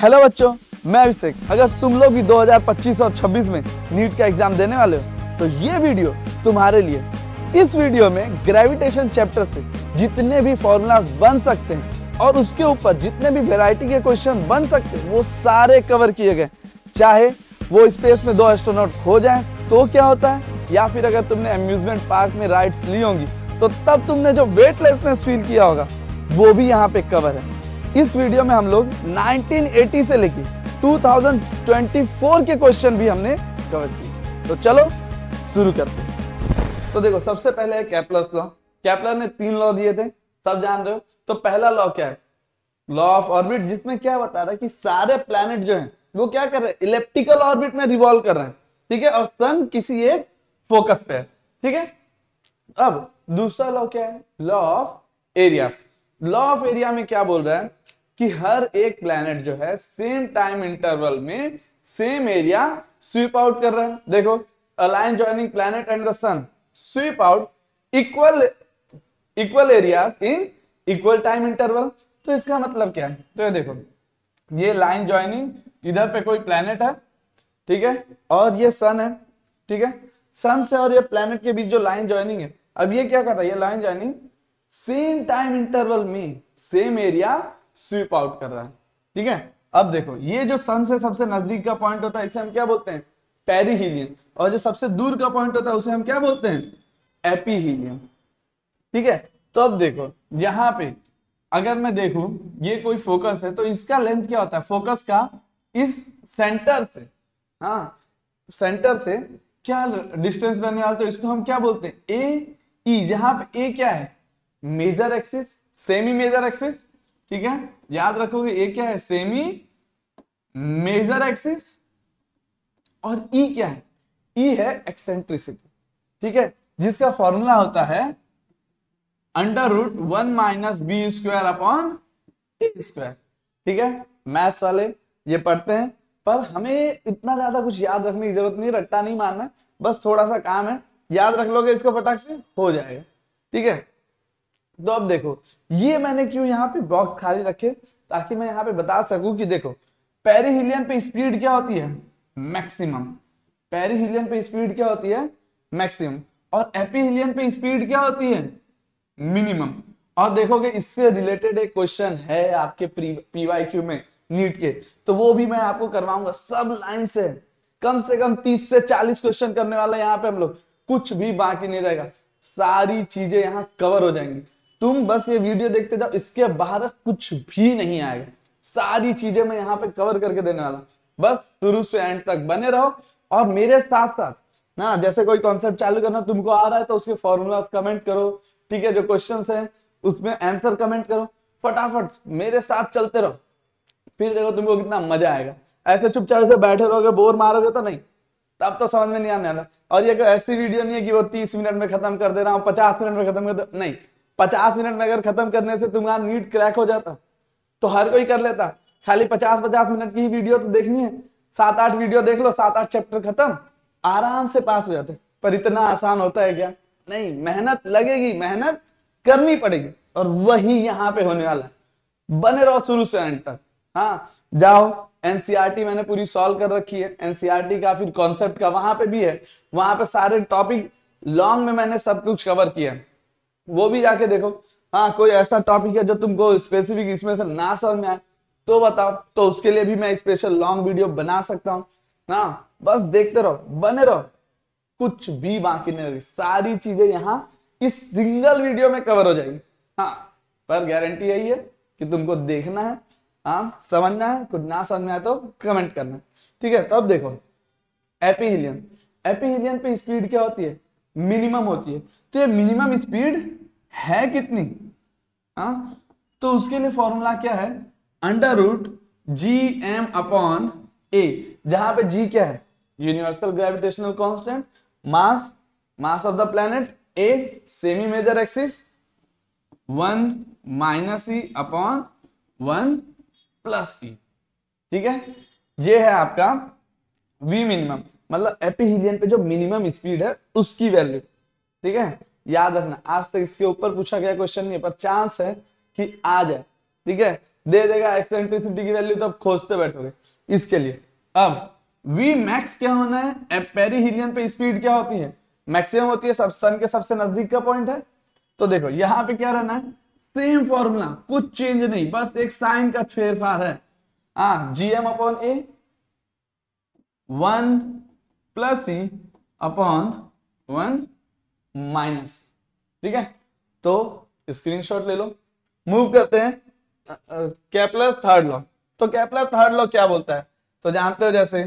Hello बच्चों मैं अभिषेक अगर तुम लोग भी 2025 और 26 में नीट का एग्जाम देने वाले हो तो ये वीडियो तुम्हारे लिए इस वीडियो में ग्रेविटेशन चैप्टर से जितने भी फॉर्मूलाज बन सकते हैं और उसके ऊपर जितने भी वेराइटी के क्वेश्चन बन सकते हैं वो सारे कवर किए गए चाहे वो स्पेस में दो एस्ट्रोनॉट खो जाए तो क्या होता है या फिर अगर तुमने अम्यूजमेंट पार्क में राइड्स ली होंगी तो तब तुमने जो वेटलेसनेस फील किया होगा वो भी यहाँ पे कवर है इस वीडियो में हम लोग 1980 से लेके 2024 के क्वेश्चन भी हमने कवर किए तो चलो शुरू करते हैं तो देखो सबसे पहले है कैपलर्स लॉ कैपलर ने तीन लॉ दिए थे सब जान रहे हो तो पहला लॉ क्या है लॉ ऑफ ऑर्बिट जिसमें क्या बता रहा है कि सारे प्लैनेट जो हैं वो क्या कर रहे हैं इलेप्टिकल ऑर्बिट में रिवॉल्व कर रहे हैं ठीक है और सन किसी एक फोकस पे है ठीक है अब दूसरा लॉ क्या है law of area law of area में क्या बोल रहा है कि हर एक प्लैनेट जो है सेम टाइम इंटरवल में सेम एरिया स्वीप आउट कर रहा है देखो a line joining planet and the sun sweep out equal equal area in equal time interval तो इसका मतलब क्या है तो ये देखो ये लाइन ज्वाइनिंग इधर पे कोई प्लैनेट है ठीक है और ये सन है ठीक है सन से और ये प्लैनेट के बीच जो लाइन ज्वाइनिंग है अब ये क्या कर रहा है ये line joining same time interval में सेम एरिया स्वीप आउट कर रहा है ठीक है अब देखो ये जो सन से सबसे नजदीक का पॉइंट होता है इसे हम क्या बोलते हैं पेरीहीलियम और जो सबसे दूर का पॉइंट होता है उसे हम क्या बोलते हैं एपीहीलियम ठीक है तो अब देखो यहां पे अगर मैं देखूं ये कोई फोकस है तो इसका लेंथ क्या होता है फोकस का इस सेंटर से हाँ सेंटर से क्या डिस्टेंस रहने वाला तो इसको हम क्या बोलते हैं ए ई जहां पर ए क्या है major axis semi major axis ठीक है याद रखोगे ये क्या है सेमी मेजर एक्सिस और ई e क्या है ई e है एक्सेंट्रिसिटी ठीक है जिसका फॉर्मूला होता है under root one minus b square upon a square ठीक है मैथ्स वाले ये पढ़ते हैं पर हमें इतना ज्यादा कुछ याद रखने की जरूरत नहीं रट्टा नहीं मारना बस थोड़ा सा काम है याद रख लोगे इसको फटाक से हो जाएगा ठीक है तो अब देखो ये मैंने क्यों यहाँ पे बॉक्स खाली रखे ताकि मैं यहाँ पे बता सकूं कि देखो पेरीहिलियन पे स्पीड क्या होती है मैक्सिमम पेरीहिलियन पे स्पीड क्या होती है मैक्सिमम और एपीहिलियन पे स्पीड क्या होती है मिनिमम और देखोगे इससे रिलेटेड एक क्वेश्चन है आपके पीवाईक्यू में नीट के तो वो भी मैं आपको करवाऊंगा सब लाइन से कम से कम 30 से 40 क्वेश्चन करने वाला यहाँ पे हम लोग कुछ भी बाकी नहीं रहेगा सारी चीजें यहाँ कवर हो जाएंगी तुम बस ये वीडियो देखते जाओ इसके बाहर कुछ भी नहीं आएगा सारी चीजें मैं यहाँ पे कवर करके देने वाला बस शुरू से एंड तक बने रहो और मेरे साथ साथ ना जैसे कोई कॉन्सेप्ट चालू करना तुमको आ रहा है तो उसके फॉर्मूला कमेंट करो ठीक है जो क्वेश्चन है उसमें आंसर कमेंट करो फटाफट मेरे साथ चलते रहो फिर देखो तुमको कितना मजा आएगा ऐसे चुपचाप से बैठे रहोगे बोर मारोगे तो नहीं तब तो समझ में नहीं आने वाला और ये कोई ऐसी वीडियो नहीं है कि वो तीस मिनट में खत्म कर दे रहा हूँ पचास मिनट में खत्म कर दे नहीं पचास मिनट में अगर खत्म करने से तुम्हारा नीट क्रैक हो जाता तो हर कोई कर लेता खाली पचास पचास मिनट की ही वीडियो तो देखनी है सात आठ वीडियो देख लो सात आठ चैप्टर खत्म आराम से पास हो जाते पर इतना आसान होता है क्या नहीं मेहनत लगेगी मेहनत करनी पड़ेगी और वही यहाँ पे होने वाला है बने रहो शुरू से एंड तक हाँ जाओ एनसीआरटी e मैंने पूरी सॉल्व कर रखी है एनसीआरटी e का फिर कॉन्सेप्ट का वहां पे भी है वहां पे सारे टॉपिक लॉन्ग में मैंने सब कुछ कवर किया है वो भी जाके देखो हाँ कोई ऐसा टॉपिक है जो तुमको स्पेसिफिक इसमें से ना समझ में आए तो बताओ तो उसके लिए भी मैं स्पेशल लॉन्ग वीडियो बना सकता हूँ ना हाँ, बस देखते रहो बने रहो कुछ भी बाकी नहीं रही सारी चीजें यहाँ इस सिंगल वीडियो में कवर हो जाएगी हाँ पर गारंटी यही है कि तुमको देखना है हाँ समझना है कुछ ना समझ में आए तो कमेंट करना है ठीक है तब देखो एपीहिलियन एपीहिलियन पे स्पीड क्या होती है मिनिमम होती है तो मिनिमम स्पीड है कितनी हाँ तो उसके लिए फॉर्मूला क्या है under root G M upon A जहां पे जी क्या है universal gravitational constant mass mass of the planet A semi major axis one minus E upon one plus E ठीक है ये है आपका वी मिनिमम मतलब एपीहिलियन पे जो मिनिमम स्पीड है उसकी वैल्यू ठीक है याद रखना आज तक इसके ऊपर पूछा गया क्वेश्चन नहीं है पर चांस है कि आ जाए ठीक है दे देगा एक्सेंट्रिसिटी की वैल्यू तो आप खोजते बैठोगे इसके लिए अब वी मैक्स क्या होना है पेरीहिलियन पे स्पीड क्या होती है मैक्सिमम होती है सब सन के सबसे नजदीक का पॉइंट है तो देखो यहां पे क्या रहना है सेम फॉर्मूला कुछ चेंज नहीं बस एक साइन का फेरफार है आ, g M upon a one plus e upon one minus ठीक है तो स्क्रीनशॉट ले लो मूव करते हैं कैपलर थर्ड लॉ तो कैपलर थर्ड लॉ क्या बोलता है तो जानते हो जैसे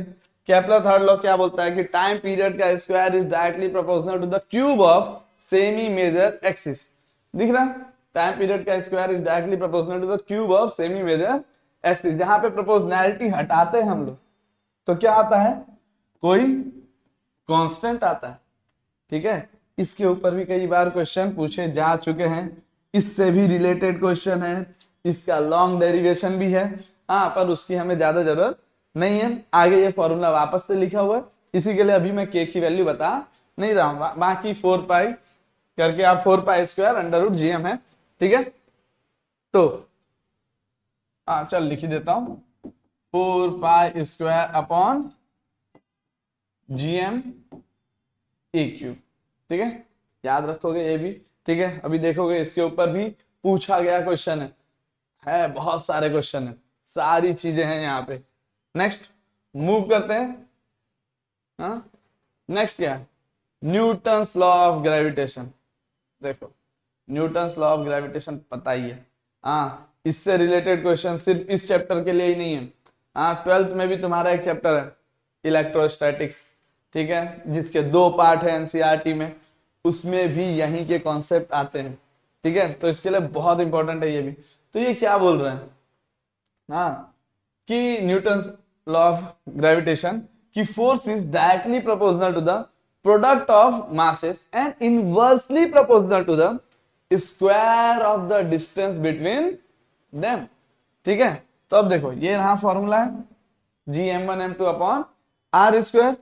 कैपलर थर्ड लॉ क्या बोलता है कि टाइम पीरियड का square is directly proportional to the cube of semi major axis दिख रहा टाइम पीरियड का square is directly proportional to the cube of semi major axis जहां पे प्रोपोर्शनैलिटी हटाते हैं हम लोग तो क्या आता है कोई कांस्टेंट आता है ठीक है इसके ऊपर भी कई बार क्वेश्चन पूछे जा चुके हैं इससे भी रिलेटेड क्वेश्चन है इसका लॉन्ग डेरिवेशन भी है हाँ पर उसकी हमें ज्यादा जरूरत नहीं है आगे ये फॉर्मूला वापस से लिखा हुआ है इसी के लिए अभी मैं के की वैल्यू बता नहीं रहा हूँ बाकी फोर पाई करके आप four pi square under root GM है ठीक है तो हाँ चल लिख देता हूं four pi square upon GM a cube ठीक है याद रखोगे ये भी ठीक है अभी देखोगे इसके ऊपर भी पूछा गया क्वेश्चन है है बहुत सारे क्वेश्चन है सारी चीजें हैं यहाँ पे नेक्स्ट मूव करते हैं नेक्स्ट हाँ? क्या न्यूटन लॉ ऑफ ग्रेविटेशन देखो न्यूटन लॉ ऑफ ग्रेविटेशन पता ही है हाँ इससे रिलेटेड क्वेश्चन सिर्फ इस चैप्टर के लिए ही नहीं है हाँ ट्वेल्थ में भी तुम्हारा एक चैप्टर है इलेक्ट्रोस्टैटिक्स ठीक है जिसके दो पार्ट है एनसीईआरटी e में उसमें भी यही के कॉन्सेप्ट आते हैं ठीक है तो इसके लिए बहुत इंपॉर्टेंट है ये भी तो ये क्या बोल रहे हैं हाँ कि न्यूटन लॉ ऑफ ग्रेविटेशन की force is directly proportional to the product of masses and inversely proportional to the square of the distance between them ठीक है तो अब देखो ये रहा फॉर्मूला है जी m one m two upon are square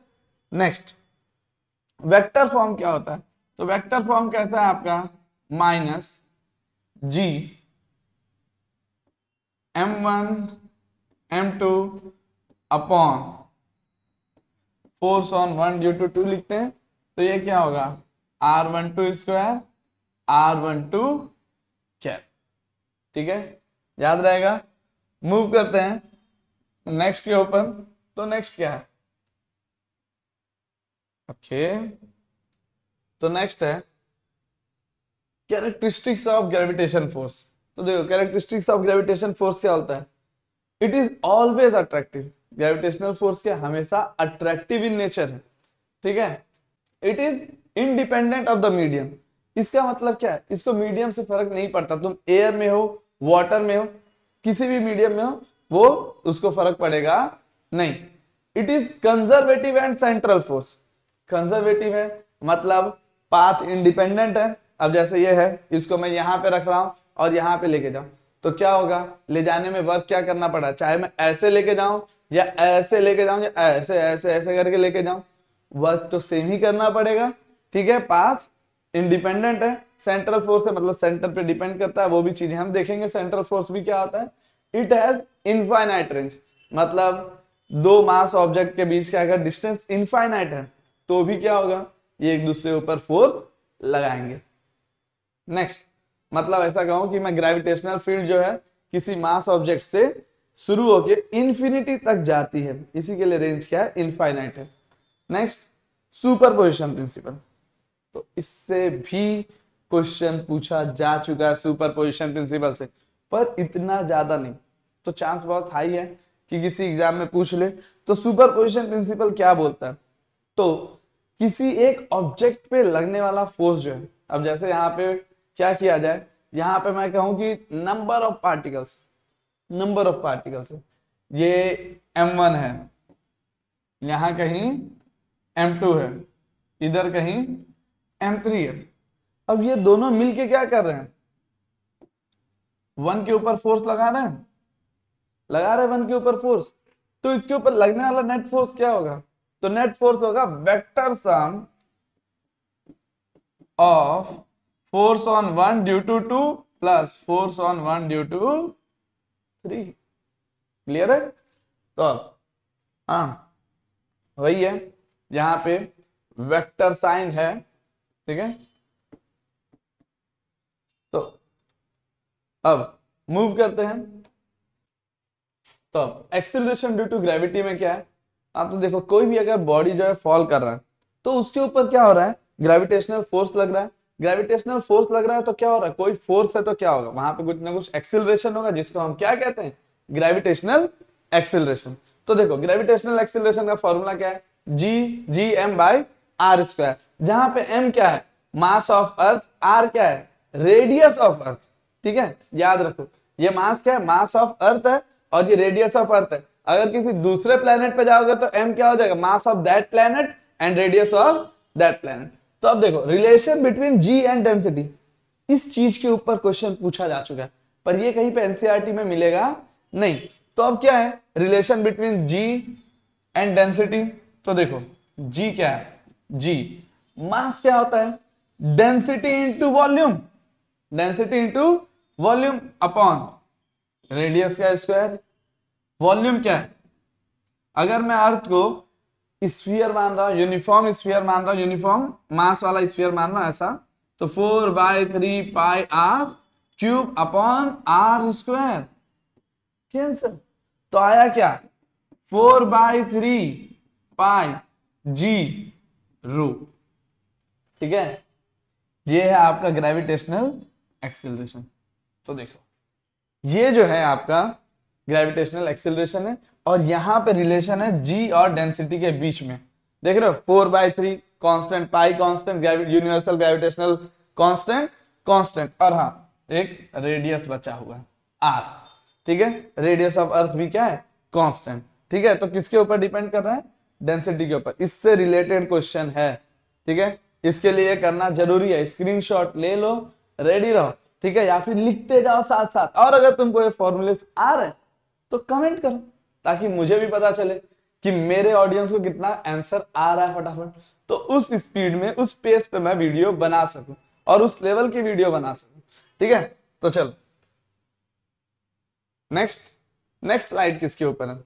next vector form क्या होता है तो वेक्टर फॉर्म कैसा है आपका minus ji m one m two upon force on one due to to लिखते हैं तो ये क्या होगा r one two square are one two cap ठीक है याद रहेगा मूव करते हैं नेक्स्ट के ऊपर तो नेक्स्ट क्या है ओके तो नेक्स्ट है कैरेक्टरिस्टिक्स ऑफ ग्रेविटेशन फोर्स तो देखो कैरेक्टरिस्टिक्स ऑफ ग्रेविटेशन फोर्स क्या होता है it is always attractive gravitational force के हमेशा अट्रैक्टिव इन नेचर है ठीक है it is independent of the medium इसका मतलब क्या है इसको मीडियम से फर्क नहीं पड़ता तुम एयर में हो वाटर में हो किसी भी मीडियम में हो वो उसको फर्क पड़ेगा नहीं it is conservative and central force conservative है मतलब पाथ इंडिपेंडेंट है अब जैसे ये है इसको मैं यहाँ पे रख रहा हूँ और यहाँ पे लेके जाऊँ तो क्या होगा ले जाने में वर्क क्या करना पड़ा चाहे मैं ऐसे लेके जाऊं या ऐसे लेके जाऊं या ऐसे ऐसे ऐसे करके लेके जाऊं वर्क तो सेम ही करना पड़ेगा ठीक है पाथ इंडिपेंडेंट है सेंट्रल फोर्स है मतलब सेंटर पे डिपेंड करता है वो भी चीजें हम देखेंगे सेंट्रल फोर्स भी क्या होता है इट हैज इनफाइनाइट रेंज मतलब दो मास ऑब्जेक्ट के बीच का अगर डिस्टेंस इनफाइनाइट है तो भी क्या होगा ये एक दूसरे के ऊपर फोर्स लगाएंगे नेक्स्ट मतलब ऐसा कहूं कि मैं ग्रेविटेशनल फील्ड जो है किसी मास ऑब्जेक्ट से शुरू होकर इंफिनिटी तक जाती है इसी के लिए रेंज क्या है इनफाइनाइट है नेक्स्ट सुपर पोजिशन प्रिंसिपल तो इससे भी क्वेश्चन पूछा जा चुका है सुपर पोजिशन प्रिंसिपल से पर इतना ज्यादा नहीं तो चांस बहुत हाई है कि किसी एग्जाम में पूछ ले तो सुपर पोजिशन प्रिंसिपल क्या बोलता है तो किसी एक ऑब्जेक्ट पे लगने वाला फोर्स जो है अब जैसे यहाँ पे क्या किया जाए यहाँ पे मैं कहूँ कि number of particles number of particles ये m1 है यहाँ कहीं m2 है इधर कहीं m3 है अब ये दोनों मिलके क्या कर रहे हैं वन के ऊपर फोर्स लगा रहे हैं लगा रहे वन के ऊपर फोर्स तो इसके ऊपर लगने वाला नेट फोर्स क्या होगा तो नेट फोर्स होगा vector sum of force on one due to two plus force on one due to three clear है तो हाँ वही है यहां पे वेक्टर साइन है ठीक है तो अब मूव करते हैं तो एक्सिलेशन ड्यू टू ग्रेविटी में क्या है हाँ तो देखो कोई भी अगर बॉडी जो है फॉल कर रहा है तो उसके ऊपर क्या हो रहा है ग्रेविटेशनल फोर्स लग रहा है ग्रेविटेशनल फोर्स लग रहा है तो क्या हो रहा है कोई फोर्स है तो क्या होगा वहां पे कुछ ना कुछ एक्सिलेशन होगा जिसको हम क्या कहते हैं ग्रेविटेशनल एक्सिलेशन तो देखो ग्रेविटेशनल एक्सिलेशन का फॉर्मूला क्या है g g M by are square जहां पे एम क्या है मास ऑफ अर्थ आर क्या है रेडियस ऑफ अर्थ ठीक है याद रखो ये मास क्या है मास ऑफ अर्थ है और ये रेडियस ऑफ अर्थ है अगर किसी दूसरे प्लेनेट पे जाओगे तो एम क्या हो जाएगा mass of that planet and radius of that planet तो अब देखो relation between ji and density इस चीज के ऊपर क्वेश्चन पूछा जा चुका है पर ये कहीं पे एनसीईआरटी e में मिलेगा नहीं तो अब क्या है relation between ji and density तो देखो जी क्या है जी मास क्या होता है density into volume density into volume upon radius का स्क्वायर वॉल्यूम क्या है अगर मैं अर्थ को स्फीयर मान रहा हूं यूनिफॉर्म स्फीयर मान रहा हूं यूनिफॉर्म मास वाला स्फीयर मान रहा हूं ऐसा तो four by three pi are cube upon are square cancel तो आया क्या four by three pi ji rho ठीक है ये है आपका ग्रेविटेशनल एक्सेलरेशन तो देखो ये जो है आपका ग्रेविटेशनल एक्सिलेशन है और यहाँ पे रिलेशन है जी और डेंसिटी के बीच में देख रहे हो four by three constant pi constant universal gravitational constant constant और हाँ एक रेडियस बचा हुआ है आर ठीक है रेडियस ऑफ अर्थ भी क्या है कॉन्स्टेंट ठीक है तो किसके ऊपर डिपेंड कर रहा है डेंसिटी के ऊपर इससे रिलेटेड क्वेश्चन है ठीक है इसके लिए करना जरूरी है स्क्रीन ले लो रेडी रहो ठीक है या फिर लिखते जाओ साथ साथ और अगर तुमको ये फॉर्मूले आ रहे हैं तो कमेंट करो ताकि मुझे भी पता चले कि मेरे ऑडियंस को कितना आंसर आ रहा है फटाफट तो उस स्पीड में उस पेस पे मैं वीडियो बना सकूं और उस लेवल की वीडियो बना सकूं ठीक है तो चलो नेक्स्ट नेक्स्ट स्लाइड किसके ऊपर है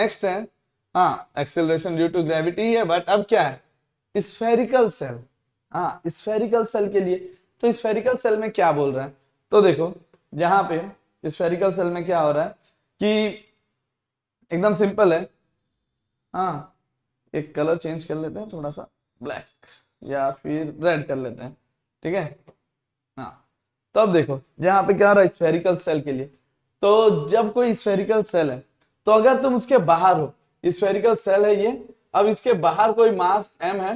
नेक्स्ट है हाँ एक्सेलरेशन ड्यू टू ग्रेविटी है बट अब क्या है स्फेरिकल सेल हाँ स्फेरिकल सेल के लिए तो स्फेरिकल सेल में क्या बोल रहा है तो देखो यहां पे स्फेरिकल सेल में क्या हो रहा है कि एकदम सिंपल है हाँ एक कलर चेंज कर लेते हैं थोड़ा सा ब्लैक या फिर रेड कर लेते हैं ठीक है हाँ तो अब देखो यहाँ पे क्या हो रहा है स्फेरिकल सेल के लिए तो जब कोई स्फेरिकल सेल है तो अगर तुम उसके बाहर हो स्फेरिकल सेल है ये अब इसके बाहर कोई मास एम है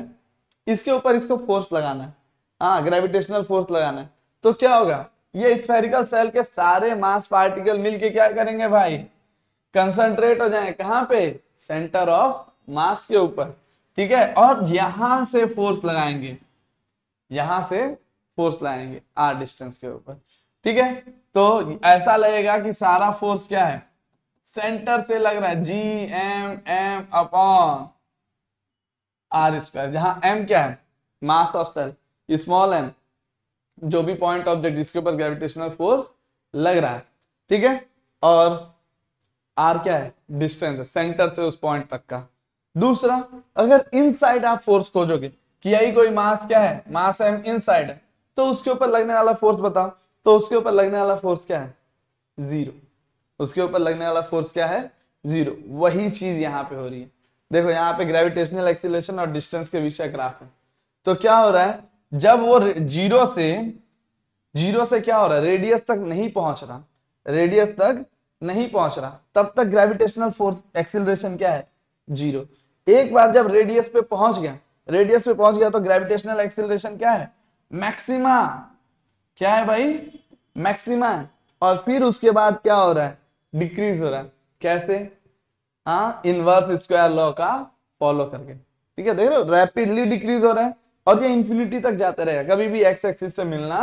इसके ऊपर इसको फोर्स लगाना है हाँ ग्रेविटेशनल फोर्स लगाना है तो क्या होगा ये स्फेरिकल सेल के सारे मास पार्टिकल मिलके क्या करेंगे भाई कंसंट्रेट हो जाए कहां पे सेंटर ऑफ मास के ऊपर ठीक है और यहां से फोर्स लगाएंगे यहां से फोर्स लगाएंगे आर डिस्टेंस के ऊपर ठीक है तो ऐसा लगेगा कि सारा फोर्स क्या है सेंटर से लग रहा है G M M upon are square जहां एम क्या है mass of shell small m जो भी पॉइंट ऑफ द जिसके ऊपर ग्रेविटेशनल फोर्स लग रहा है ठीक है और आर क्या है डिस्टेंस है सेंटर से उस पॉइंट तक का दूसरा अगर इनसाइड आप फोर्स खोजोगे कि यही कोई मास क्या है मास एम इनसाइड है तो उसके ऊपर लगने वाला फोर्स बताओ तो उसके ऊपर लगने वाला फोर्स क्या है जीरो उसके ऊपर लगने वाला फोर्स क्या है जीरो वही चीज यहाँ पे हो रही है देखो यहाँ पे ग्रेविटेशनल एक्सीलेशन और डिस्टेंस के विषय ग्राफ है तो क्या हो रहा है जब वो जीरो से जीरो से क्या हो रहा है रेडियस तक नहीं पहुंच रहा रेडियस तक नहीं पहुंच रहा तब तक ग्रेविटेशनल फोर्स एक्सिलेशन क्या है जीरो एक बार जब रेडियस पे पहुंच गया रेडियस पे पहुंच गया तो ग्रेविटेशनल एक्सिलेशन क्या है मैक्सिमा क्या है भाई मैक्सिमा और फिर उसके बाद क्या हो रहा है डिक्रीज हो रहा है कैसे हाँ इनवर्स स्क्वायर लॉ का फॉलो करके ठीक है देख रहे हो रैपिडली डिक्रीज हो रहा है और ये इंफिनिटी तक जाता रहेगा कभी भी एक्स एक्सिस से मिलना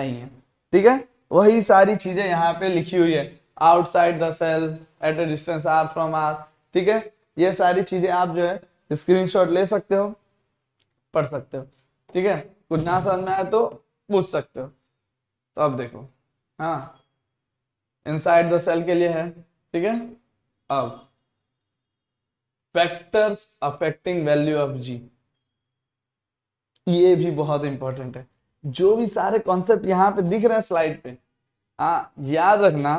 नहीं है ठीक है वही सारी चीजें यहाँ पे लिखी हुई है outside the shell at a distance r from r ठीक है ये सारी चीजें आप जो है स्क्रीनशॉट ले सकते हो पढ़ सकते हो ठीक है कुछ ना समझ में आए तो पूछ सकते हो तो अब देखो हाँ इनसाइड द सेल के लिए है ठीक है अब factors affecting value of g ये भी बहुत इंपॉर्टेंट है जो भी सारे कॉन्सेप्ट यहाँ पे दिख रहे हैं स्लाइड पे हाँ याद रखना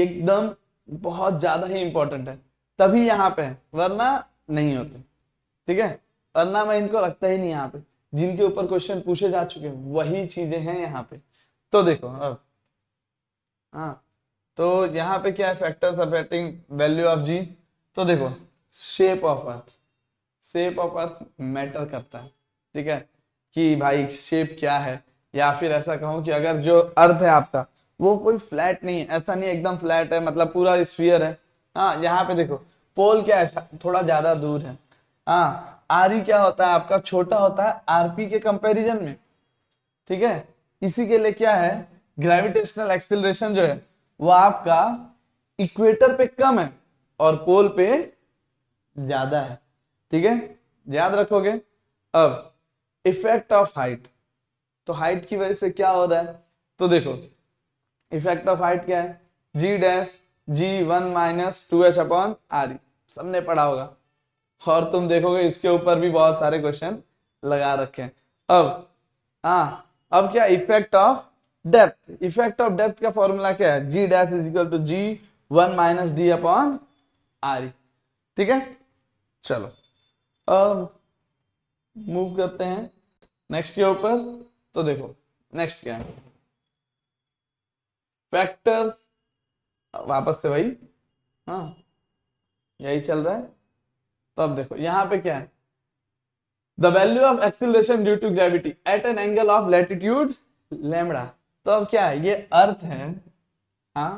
एकदम बहुत ज्यादा ही इंपॉर्टेंट है तभी यहाँ पे वरना नहीं होते ठीक है वरना मैं इनको रखता ही नहीं यहाँ पे जिनके ऊपर क्वेश्चन पूछे जा चुके हैं वही चीजें हैं यहाँ पे तो देखो अब हाँ तो यहाँ पे क्या है factors affecting value of g तो देखो shape of earth shape of earth matter करता है ठीक है कि भाई शेप क्या है या फिर ऐसा कहूं कि अगर जो अर्थ है आपका वो कोई फ्लैट नहीं है ऐसा नहीं एकदम फ्लैट है मतलब पूरा स्फीयर है हाँ यहाँ पे देखो पोल क्या है थोड़ा ज्यादा दूर है हाँ आर ई e क्या होता है आपका छोटा होता है आरपी के कंपैरिजन में ठीक है इसी के लिए क्या है ग्रेविटेशनल एक्सिलेशन जो है वो आपका इक्वेटर पे कम है और पोल पे ज्यादा है ठीक है याद रखोगे अब इफेक्ट ऑफ हाइट तो हाइट की वजह से क्या हो रहा है तो देखो इफेक्ट ऑफ हाइट क्या है G dash G one minus two H upon R सबने पढ़ा होगा और तुम देखोगे इसके ऊपर भी बहुत सारे क्वेश्चन लगा रखे हैं अब हा अब क्या effect of depth effect of depth का फॉर्मूला क्या है G dash is equal to G one minus D upon R ठीक है चलो अब मूव करते हैं नेक्स्ट के ऊपर तो देखो नेक्स्ट क्या है फैक्टर्स वापस से भाई हाँ यही चल रहा है तो अब देखो यहां पे क्या है the value of acceleration due to gravity at an angle of latitude lambda तो अब क्या है ये अर्थ है हाँ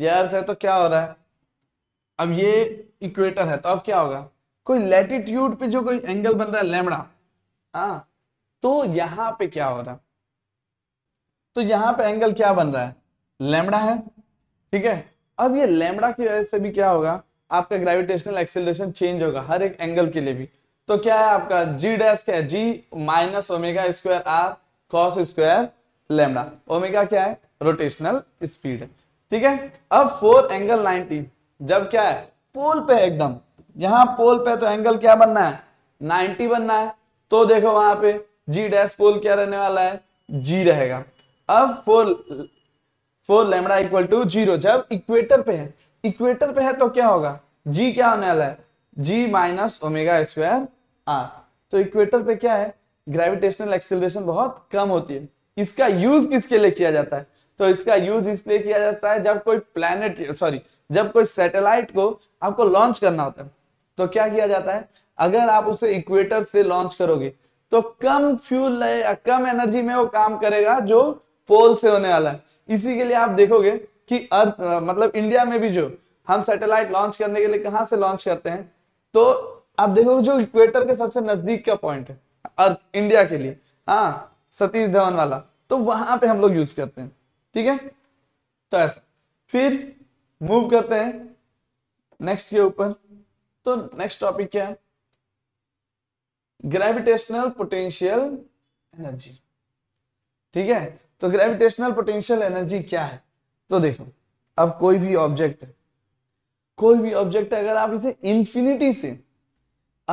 ये अर्थ है तो क्या हो रहा है अब ये इक्वेटर है तो अब क्या होगा कोई लेटिट्यूड पे जो कोई एंगल बन रहा है लेमड़ा हाँ तो यहां पे क्या हो रहा है तो यहां पे एंगल क्या बन रहा है लेमड़ा है ठीक है अब ये लेमड़ा की वजह से भी क्या होगा आपका ग्रेविटेशनल एक्सेलरेशन चेंज होगा हर एक एंगल के लिए भी तो क्या है आपका जी डैश क्या है G minus omega square R cos square lambda omega क्या है रोटेशनल स्पीड है ठीक है अब फोर एंगल नाइनटी जब क्या है पोल पे एकदम यहां पोल पे तो एंगल क्या बनना है 90 बनना है तो देखो वहां पे जी डैश पोल क्या रहने वाला है जी रहेगा अब for for lambda equal to zero जब इक्वेटर पे है इक्वेटर पे है तो क्या होगा जी क्या होने वाला है G minus omega square R तो इक्वेटर पे क्या है ग्रेविटेशनल एक्सेलरेशन बहुत कम होती है इसका यूज किसके लिए किया जाता है तो इसका यूज इसलिए किया जाता है जब कोई प्लेनेट सॉरी जब कोई सैटेलाइट को आपको लॉन्च करना होता है तो क्या किया जाता है अगर आप उसे इक्वेटर से लॉन्च करोगे तो कम फ्यूल लगेगा कम एनर्जी में वो काम करेगा जो पोल से होने वाला है इसी के लिए आप देखोगे कि अर्थ मतलब इंडिया में भी जो हम सैटेलाइट लॉन्च करने के लिए कहा से लॉन्च करते हैं तो आप देखोगे जो इक्वेटर के सबसे नजदीक का पॉइंट है अर्थ इंडिया के लिए हाँ सतीश धवन वाला तो वहां पे हम लोग यूज करते हैं ठीक है तो ऐसा फिर मूव करते हैं नेक्स्ट के ऊपर तो नेक्स्ट टॉपिक क्या है ग्रेविटेशनल पोटेंशियल एनर्जी ठीक है तो ग्रेविटेशनल पोटेंशियल एनर्जी क्या है तो देखो अब कोई भी ऑब्जेक्ट कोई भी ऑब्जेक्ट अगर आप इसे इंफिनिटी से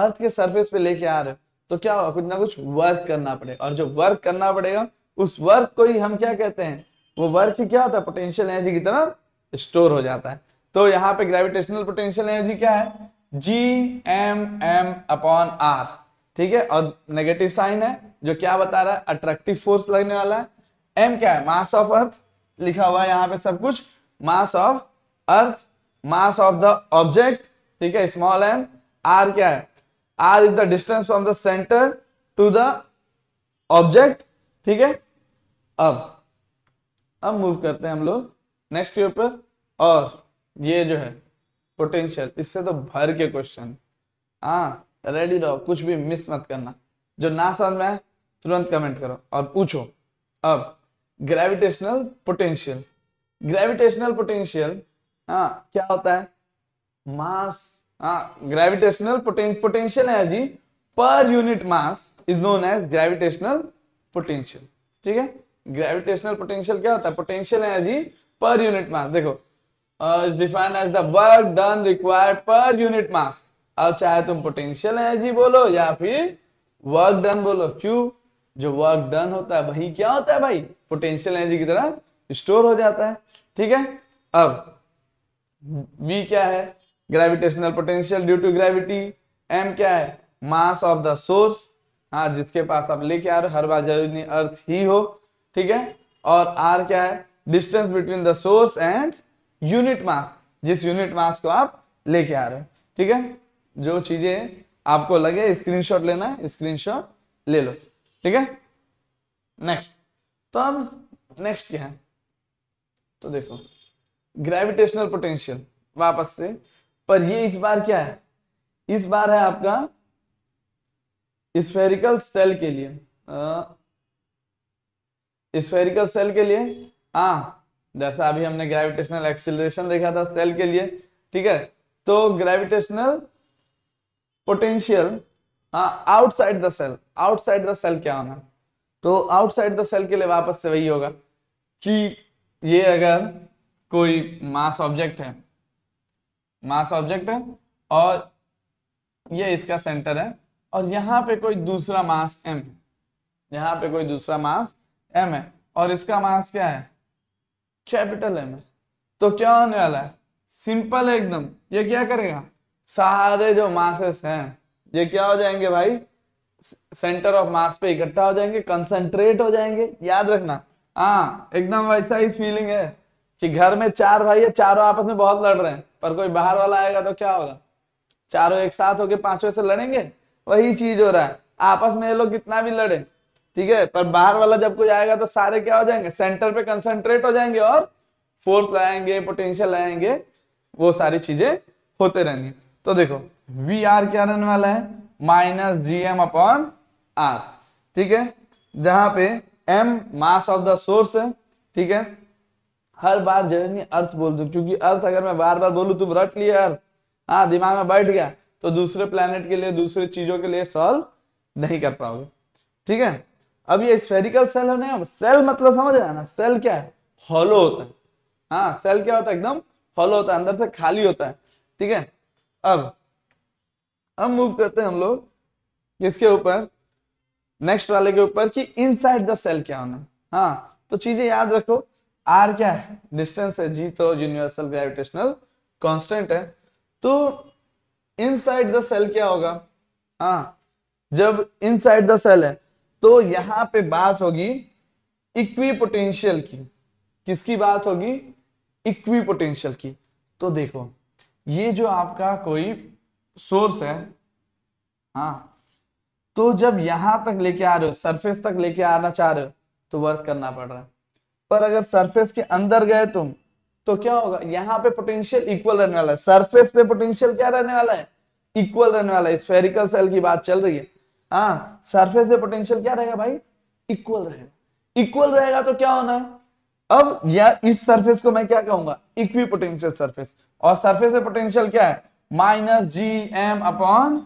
अर्थ के सरफेस पे लेके आ रहे हो तो क्या होगा कुछ ना कुछ वर्क करना पड़ेगा और जो वर्क करना पड़ेगा उस वर्क को ही हम क्या कहते हैं वो वर्क ही क्या होता है पोटेंशियल एनर्जी की तरह स्टोर हो जाता है तो यहाँ पे ग्रेविटेशनल पोटेंशियल एनर्जी क्या है G M M upon R ठीक है और नेगेटिव साइन है जो क्या बता रहा है अट्रैक्टिव फोर्स लगने वाला है एम क्या है मास ऑफ अर्थ लिखा हुआ है यहाँ पे सब कुछ mass of earth mass of the object ठीक है स्मॉल एम आर क्या है R is the distance from the centre to the object ठीक है अब अब मूव करते हैं हम लोग नेक्स्ट के ऊपर और ये जो है पोटेंशियल इससे तो भर के क्वेश्चन हाँ रेडी रहो कुछ भी मिस मत करना जो ना समझ में तुरंत कमेंट करो और पूछो अब ग्रेविटेशनल पोटेंशियल ग्रेविटेशनल पोटेंशियल हाँ क्या होता है मास हाँ ग्रेविटेशनल पोटेंशियल है G per unit mass is known as gravitational potential ठीक है ग्रेविटेशनल पोटेंशियल क्या होता है पोटेंशियल है जी पर यूनिट मास देखो defined as the work done required per unit mass अब चाहे तुम पोटेंशियल एनर्जी बोलो या फिर वर्क डन बोलो क्यों जो वर्क डन होता है वही क्या होता है भाई पोटेंशियल एनर्जी की तरह स्टोर हो जाता है ठीक है अब वी क्या है gravitational potential due to gravity M क्या है मास ऑफ द सोर्स हाँ जिसके पास आप लेके आ रहे हर बार जरूरी अर्थ ही हो ठीक है और आर क्या है distance between the source and unit mass जिस यूनिट मास को आप लेके आ रहे हो ठीक है जो चीजें आपको लगे स्क्रीनशॉट लेना है स्क्रीनशॉट ले लो ठीक है नेक्स्ट तो अब नेक्स्ट क्या है तो देखो ग्रेविटेशनल पोटेंशियल वापस से पर ये इस बार क्या है इस बार है आपका स्फेरिकल सेल के लिए स्फेरिकल सेल के लिए हाँ जैसा अभी हमने ग्रेविटेशनल एक्सिलेशन देखा था सेल के लिए ठीक है तो gravitational potential outside the shell outside the shell क्या होना तो आउटसाइड द सेल के लिए वापस से वही होगा कि ये अगर कोई मास ऑब्जेक्ट है मास ऑब्जेक्ट है और ये इसका सेंटर है और यहां पे कोई दूसरा मास एम है यहाँ पे कोई दूसरा मास एम है और इसका मास क्या है कैपिटल एम है तो क्या होने वाला है सिंपल है एकदम ये क्या करेगा सारे जो मासेस हैं ये क्या हो जाएंगे भाई सेंटर ऑफ मास पे इकट्ठा हो जाएंगे कंसंट्रेट हो जाएंगे याद रखना हाँ एकदम वैसा ही फीलिंग है कि घर में चार भाई है चारों आपस में बहुत लड़ रहे हैं पर कोई बाहर वाला आएगा तो क्या होगा चारों एक साथ होके पांचवे से लड़ेंगे वही चीज हो रहा है आपस में ये लोग कितना भी लड़े ठीक है पर बाहर वाला जब कोई आएगा तो सारे क्या हो जाएंगे सेंटर पे कंसंट्रेट हो जाएंगे और फोर्स लाएंगे पोटेंशियल लाएंगे वो सारी चीजें होते रहेंगे तो देखो वी आर क्या रहने वाला है minus G M upon R ठीक है जहां पे M mass of the source है ठीक है हर बार जनरली अर्थ बोल दू क्योंकि अर्थ अगर मैं बार बार बोलू तुम रट लिए अर्थ हाँ दिमाग में बैठ गया तो दूसरे प्लेनेट के लिए दूसरे चीजों के लिए सॉल्व नहीं कर पाओगे ठीक है अब ये स्फेरिकल सेल होने सेल मतलब समझ रहे ना सेल क्या है हॉलो होता है हाँ सेल क्या होता है एकदम हॉलो होता है अंदर से खाली होता है ठीक है अब हम मूव करते हैं हम लोग किसके ऊपर नेक्स्ट वाले के ऊपर कि इनसाइड द सेल क्या होना हाँ तो चीजें याद रखो आर क्या है डिस्टेंस है जी तो यूनिवर्सल ग्रेविटेशनल कांस्टेंट है तो इनसाइड द सेल क्या होगा हाँ जब इनसाइड द सेल है तो यहां पे बात होगी इक्वी पोटेंशियल की किसकी बात होगी इक्वी पोटेंशियल की तो देखो ये जो आपका कोई सोर्स है हाँ तो जब यहां तक लेके आ रहे हो सरफेस तक लेके आना चाह रहे हो तो वर्क करना पड़ रहा है पर अगर सरफेस के अंदर गए तुम तो क्या होगा यहाँ पे पोटेंशियल इक्वल रहने वाला है सरफेस पे पोटेंशियल क्या रहने वाला है इक्वल रहने वाला है स्फेरिकल सेल की बात चल रही है हाँ सरफेस पे पोटेंशियल क्या रहेगा भाई इक्वल रहेगा इक्वल रहेगा तो क्या होना है अब या इस सरफेस को मैं क्या कहूंगा इक्वी पोटेंशियल सरफेस और सरफेस में पोटेंशियल क्या है minus G M upon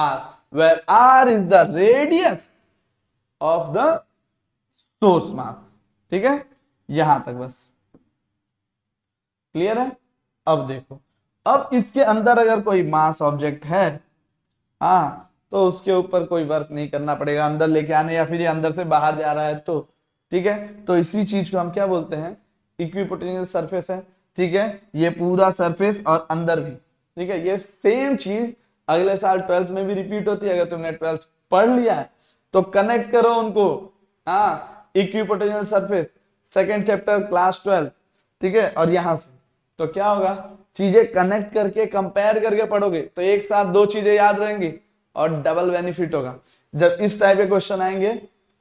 R where R is the radius of the source mass ठीक है यहां तक बस क्लियर है अब देखो अब इसके अंदर अगर कोई मास ऑब्जेक्ट है हाँ तो उसके ऊपर कोई वर्क नहीं करना पड़ेगा अंदर लेके आने या फिर ये अंदर से बाहर जा रहा है तो ठीक है तो इसी चीज को हम क्या बोलते हैं इक्विपोटेंशियल सरफेस है ठीक है ये पूरा सरफेस और अंदर भी ठीक है ये सेम चीज अगले साल ट्वेल्थ में भी रिपीट होती है अगर तुमने ट्वेल्थ पढ़ लिया है तो कनेक्ट करो उनको हाँ equipotential surface second chapter class twelfth ठीक है और यहां से तो क्या होगा चीजें कनेक्ट करके कंपेयर करके पढ़ोगे तो एक साथ दो चीजें याद रहेंगी और डबल बेनिफिट होगा जब इस टाइप के क्वेश्चन आएंगे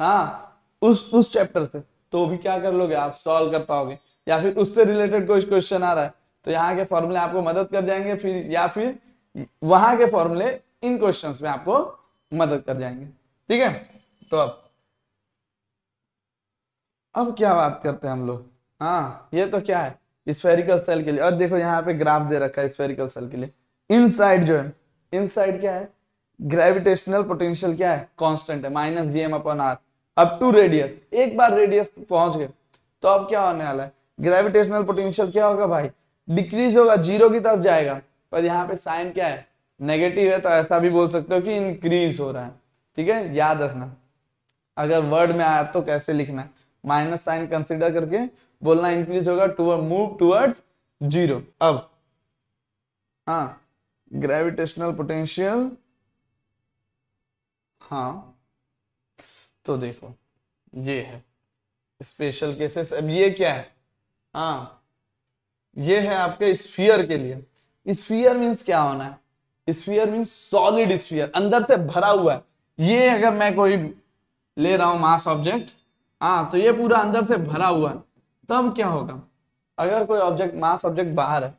हाँ उस उस चैप्टर से तो भी क्या कर लोगे आप सॉल्व कर पाओगे या फिर उससे रिलेटेड कोई क्वेश्चन आ रहा है तो यहाँ के फॉर्मूले आपको मदद कर जाएंगे फिर या फिर वहां के फॉर्मूले इन क्वेश्चंस में आपको मदद कर जाएंगे ठीक है तो अब अब क्या बात करते हैं हम लोग हाँ ये तो क्या है स्फेरिकल सेल के लिए और देखो यहाँ पे ग्राफ दे रखा है स्फेरिकल सेल के लिए इनसाइड जो है इनसाइड क्या है ग्रेविटेशनल पोटेंशियल क्या है कॉन्स्टेंट है minus G M upon R up to radius एक बार रेडियस पहुंच गए तो अब क्या होने वाला है ग्रेविटेशनल पोटेंशियल क्या होगा भाई डिक्रीज होगा जीरो की तरफ जाएगा पर यहाँ पे साइन क्या है नेगेटिव है तो ऐसा भी बोल सकते हो कि इंक्रीज हो रहा है ठीक है याद रखना अगर वर्ड में आया तो कैसे लिखना है माइनस साइन कंसिडर करके बोलना इंक्रीज होगा टूवर्ड मूव टूवर्ड्स जीरो अब हाँ ग्रेविटेशनल पोटेंशियल हाँ तो देखो ये है स्पेशल केसेस अब ये क्या है हाँ ये है आपके स्फीयर के लिए स्फीयर मीन्स क्या होना है स्फीयर मीन्स सॉलिड स्फीयर अंदर से भरा हुआ है ये अगर मैं कोई ले रहा हूं मास ऑब्जेक्ट हाँ तो ये पूरा अंदर से भरा हुआ है तब तो क्या होगा अगर कोई ऑब्जेक्ट मास ऑब्जेक्ट बाहर है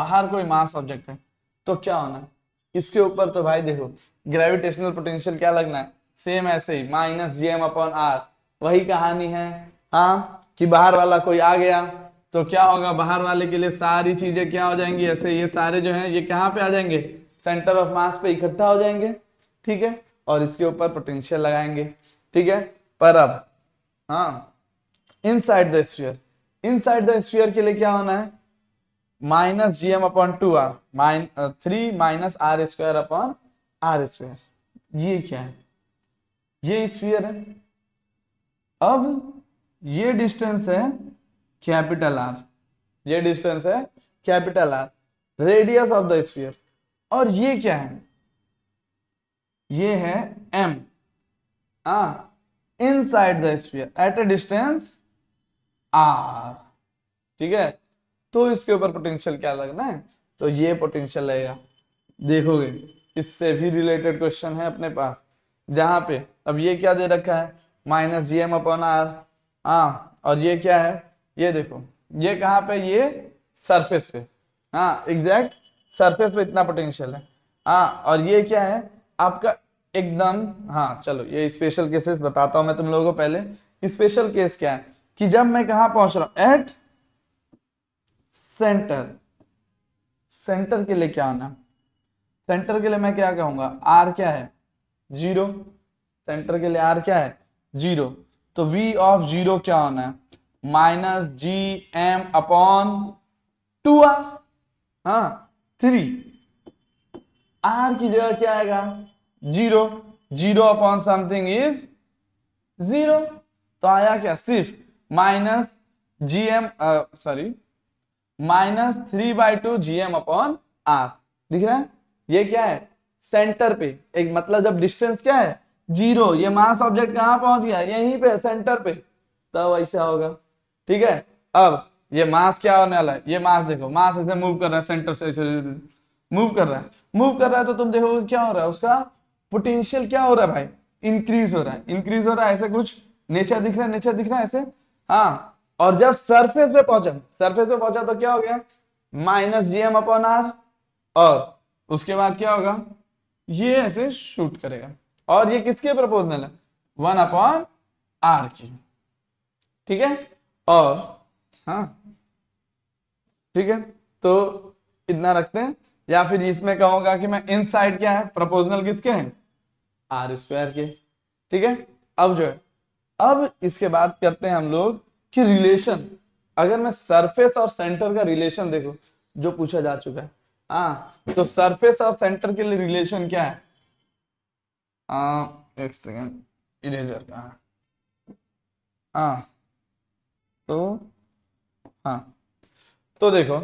बाहर कोई मास ऑब्जेक्ट है तो क्या होना है इसके ऊपर तो भाई देखो ग्रेविटेशनल पोटेंशियल क्या लगना है सेम ऐसे ही minus G M upon R वही कहानी है हाँ कि बाहर वाला कोई आ गया तो क्या होगा बाहर वाले के लिए सारी चीजें क्या हो जाएंगी ऐसे ये सारे जो हैं ये कहाँ पे आ जाएंगे सेंटर ऑफ मास पे इकट्ठा हो जाएंगे ठीक है और इसके ऊपर पोटेंशियल लगाएंगे ठीक है पर अब हाँ inside the sphere inside the sphere के लिए क्या होना है minus G M upon two R minus three minus R square upon are square ये क्या है ये स्फीयर है अब ये डिस्टेंस है कैपिटल आर ये डिस्टेंस है capital R radius of the sphere और ये क्या है ये है M inside the sphere at a distance R ठीक है तो इसके ऊपर पोटेंशियल क्या लगना है तो ये पोटेंशियल लगेगा देखोगे इससे भी रिलेटेड क्वेश्चन है अपने पास जहाँ पे अब ये क्या दे रखा है माइनस जी एम अपन आर हाँ और ये क्या है ये देखो ये कहाँ पे ये सरफेस पे हाँ एग्जैक्ट सरफेस पे इतना पोटेंशियल है हाँ और ये क्या है आपका एकदम हाँ चलो ये स्पेशल केसेस बताता हूँ मैं तुम लोगों को पहले स्पेशल केस क्या है कि जब मैं कहा पहुंच रहा हूं एट सेंटर सेंटर के लिए क्या होना सेंटर के लिए मैं क्या कहूंगा आर क्या है जीरो सेंटर के लिए आर क्या है जीरो तो वी ऑफ जीरो क्या होना है minus G M upon two R हाँ थ्री आर की जगह क्या आएगा zero zero upon something is zero तो आया क्या सिर्फ minus ji M sorry minus three by two G M upon R दिख रहा है ये क्या है सेंटर पे एक मतलब जब डिस्टेंस क्या है जीरो ये मास ऑब्जेक्ट कहां पहुंच गया यहीं पे सेंटर पे तब ऐसा होगा ठीक है अब ये मास क्या होने वाला है ये मास देखो मास ऐसे मूव कर रहा है सेंटर से मूव कर रहा है मूव कर रहा है तो तुम देखोगे क्या हो रहा है उसका पोटेंशियल क्या हो रहा है भाई इंक्रीज हो रहा है इंक्रीज हो रहा है ऐसे कुछ नेचर दिख रहा है नेचर दिख रहा है ऐसे हाँ और जब सरफेस पे पहुंचा सरफेस पे पहुंचा तो क्या हो गया minus G M upon R और उसके बाद क्या होगा ये ऐसे शूट करेगा और ये किसके प्रपोजनल है वन अपॉन आर की ठीक है और हाँ ठीक है तो इतना रखते हैं या फिर इसमें कहूंगा कि मैं इन साइड क्या है प्रपोजनल किसके हैं आर स्क्वायर के ठीक है अब जो है अब इसके बाद करते हैं हम लोग कि रिलेशन अगर मैं सरफेस और सेंटर का रिलेशन देखो जो पूछा जा चुका है हाँ तो सरफेस और सेंटर के लिए रिलेशन क्या है आ, हाँ, एक सेकेंड इरेजर का हाँ तो हाँ तो देखो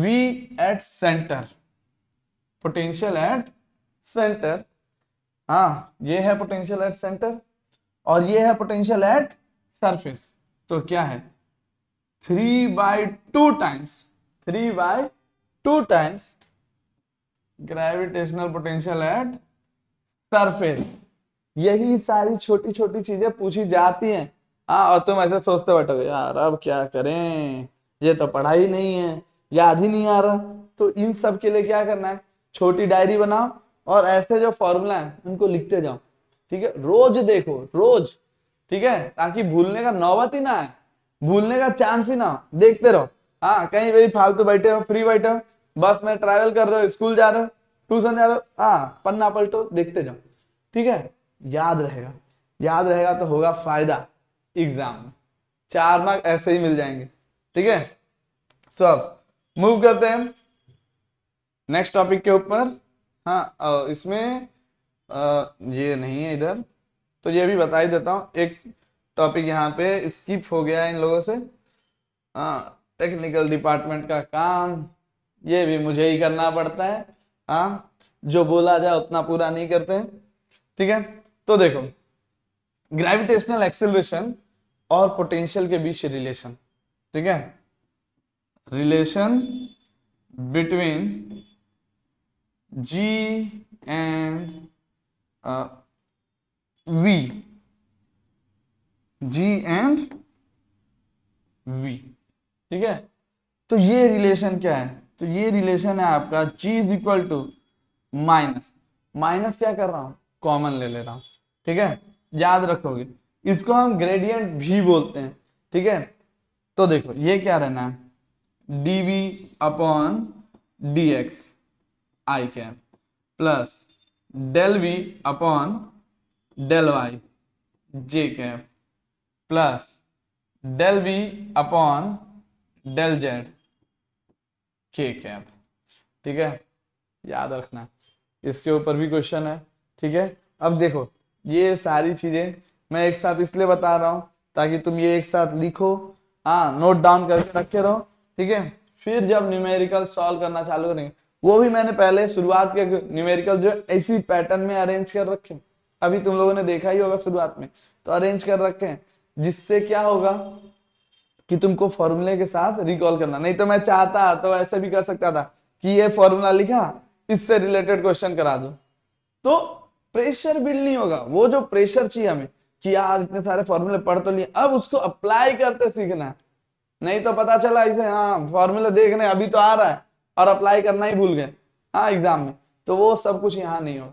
V at centre potential at centre हाँ ये है पोटेंशियल एट सेंटर और ये है पोटेंशियल एट सरफेस तो क्या है three by two times three by two times gravitational potential at surface यही सारी छोटी छोटी चीजें पूछी जाती हैं हाँ और तुम ऐसे सोचते बैठोगे यार अब क्या करें ये तो पढ़ाई नहीं है याद ही नहीं आ रहा तो इन सब के लिए क्या करना है छोटी डायरी बनाओ और ऐसे जो फॉर्मूला है उनको लिखते जाओ ठीक है रोज देखो रोज ठीक है ताकि भूलने का नौबत ही ना आए भूलने का चांस ही ना हो देखते रहो हाँ कहीं भी फालतू बैठे हो फ्री बैठे हो बस में ट्रैवल कर रहे हो स्कूल जा रहे हो ट्यूशन जा रहे हो हाँ पन्ना पलटो देखते जाओ ठीक है याद रहेगा याद रहेगा तो होगा फायदा एग्जाम में चार मार्क ऐसे ही मिल जाएंगे ठीक है सो अब मूव करते हैं नेक्स्ट टॉपिक के ऊपर हाँ इसमें ये नहीं है इधर तो ये भी बता ही देता हूँ एक टॉपिक यहाँ पे स्किप हो गया है इन लोगों से हाँ टेक्निकल डिपार्टमेंट का काम ये भी मुझे ही करना पड़ता है हा जो बोला जाए उतना पूरा नहीं करते ठीक है तो देखो ग्रेविटेशनल एक्सेलरेशन और पोटेंशियल के बीच रिलेशन ठीक है relation between ji and V G and V ठीक है तो ये रिलेशन क्या है तो ये रिलेशन है आपका G is equal to minus minus क्या कर रहा हूं कॉमन ले ले रहा हूं ठीक है याद रखोगे इसको हम ग्रेडियंट भी बोलते हैं ठीक है तो देखो ये क्या रहना है D V upon D X I cap plus del V upon del Y J cap plus del V upon del Z K cap ठीक है याद रखना इसके ऊपर भी क्वेश्चन है ठीक है अब देखो ये सारी चीजें मैं एक साथ इसलिए बता रहा हूं ताकि तुम ये एक साथ लिखो हाँ नोट डाउन करके रखे रहो ठीक है फिर जब न्यूमेरिकल सॉल्व करना चालू करेंगे वो भी मैंने पहले शुरुआत के न्यूमेरिकल जो ऐसी पैटर्न में अरेंज कर रखे अभी तुम लोगों ने देखा ही होगा शुरुआत में तो अरेंज कर रखे हैं जिससे क्या होगा कि तुमको फॉर्मूले के साथ रिकॉल करना नहीं तो मैं चाहता तो ऐसे भी कर सकता था कि ये फॉर्मूला लिखा इससे रिलेटेड क्वेश्चन करा दो तो प्रेशर बिल्ड नहीं होगा वो जो प्रेशर चाहिए हमें कि यार इतने सारे फॉर्मूले पढ़ तो लिए अब उसको अप्लाई करते सीखना नहीं तो पता चला इसे हाँ फॉर्मूला देखने अभी तो आ रहा है और अप्लाई करना ही भूल गए हाँ एग्जाम में तो वो सब कुछ यहाँ नहीं हो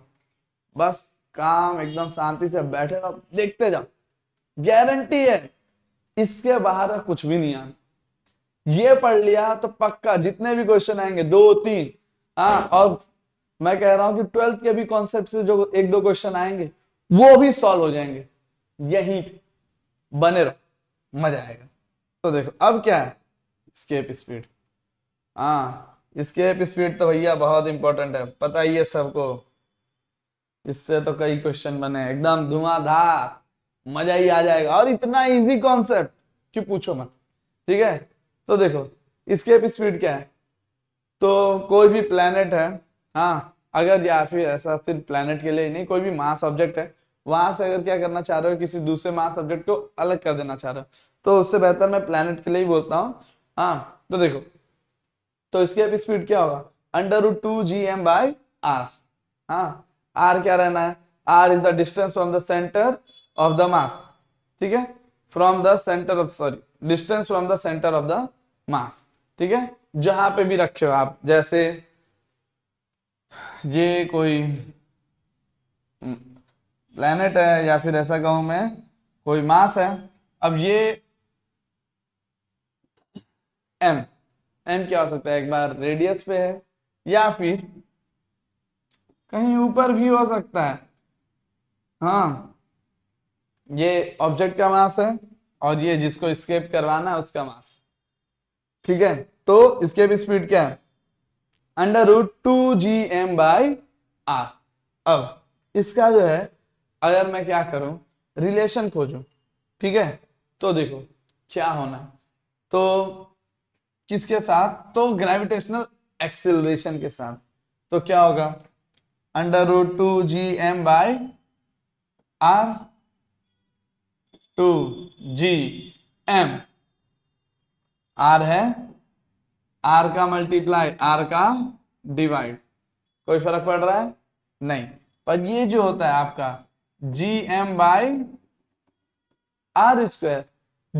बस काम एकदम शांति से बैठे रहो देखते जाओ गारंटी है इसके बाहर कुछ भी नहीं आना ये पढ़ लिया तो पक्का जितने भी क्वेश्चन आएंगे दो तीन हाँ और मैं कह रहा हूं कि ट्वेल्थ के भी कॉन्सेप्ट से जो एक दो क्वेश्चन आएंगे वो भी सॉल्व हो जाएंगे यही बने रहो मजा आएगा तो देखो अब क्या है स्केप स्पीड हाँ स्केप स्पीड तो भैया बहुत इंपॉर्टेंट है पता ही है सबको इससे तो कई क्वेश्चन बने एकदम धुआंधार मजा ही आ जाएगा और इतना इजी कॉन्सेप्ट कि पूछो मत ठीक है तो देखो इसकेप स्पीड क्या है तो कोई भी प्लैनेट है हाँ अगर या फिर ऐसा सिर्फ प्लैनेट के लिए नहीं कोई भी मास ऑब्जेक्ट है वहां से अगर क्या करना चाह रहे हो किसी दूसरे मास ऑब्जेक्ट को अलग कर देना चाह रहे हो तो उससे बेहतर मैं प्लैनेट के लिए ही बोलता हूँ हाँ तो देखो तो इसकेप स्पीड क्या होगा under root two G M by R हाँ आर क्या रहना है R is the distance from the centre of the mass ठीक है from the centre of sorry distance from the centre of the mass ठीक है जहां पे भी रखे हो आप जैसे ये कोई प्लेनेट हम्म, है या फिर ऐसा कहू मैं कोई मास है अब ये एम एम क्या हो सकता है एक बार रेडियस पे है या फिर कहीं ऊपर भी हो सकता है हाँ ये ऑब्जेक्ट का मास है और ये जिसको स्केप करवाना है उसका मास ठीक है तो स्केप स्पीड क्या है under root two G M by R अब इसका जो है अगर मैं क्या करूं रिलेशन खोजू ठीक है तो देखो क्या होना तो किसके साथ तो ग्रेविटेशनल एक्सिलेशन के साथ तो क्या होगा under root two G M by R two G M R है आर का मल्टीप्लाई आर का डिवाइड कोई फर्क पड़ रहा है नहीं पर ये जो होता है आपका G M by are square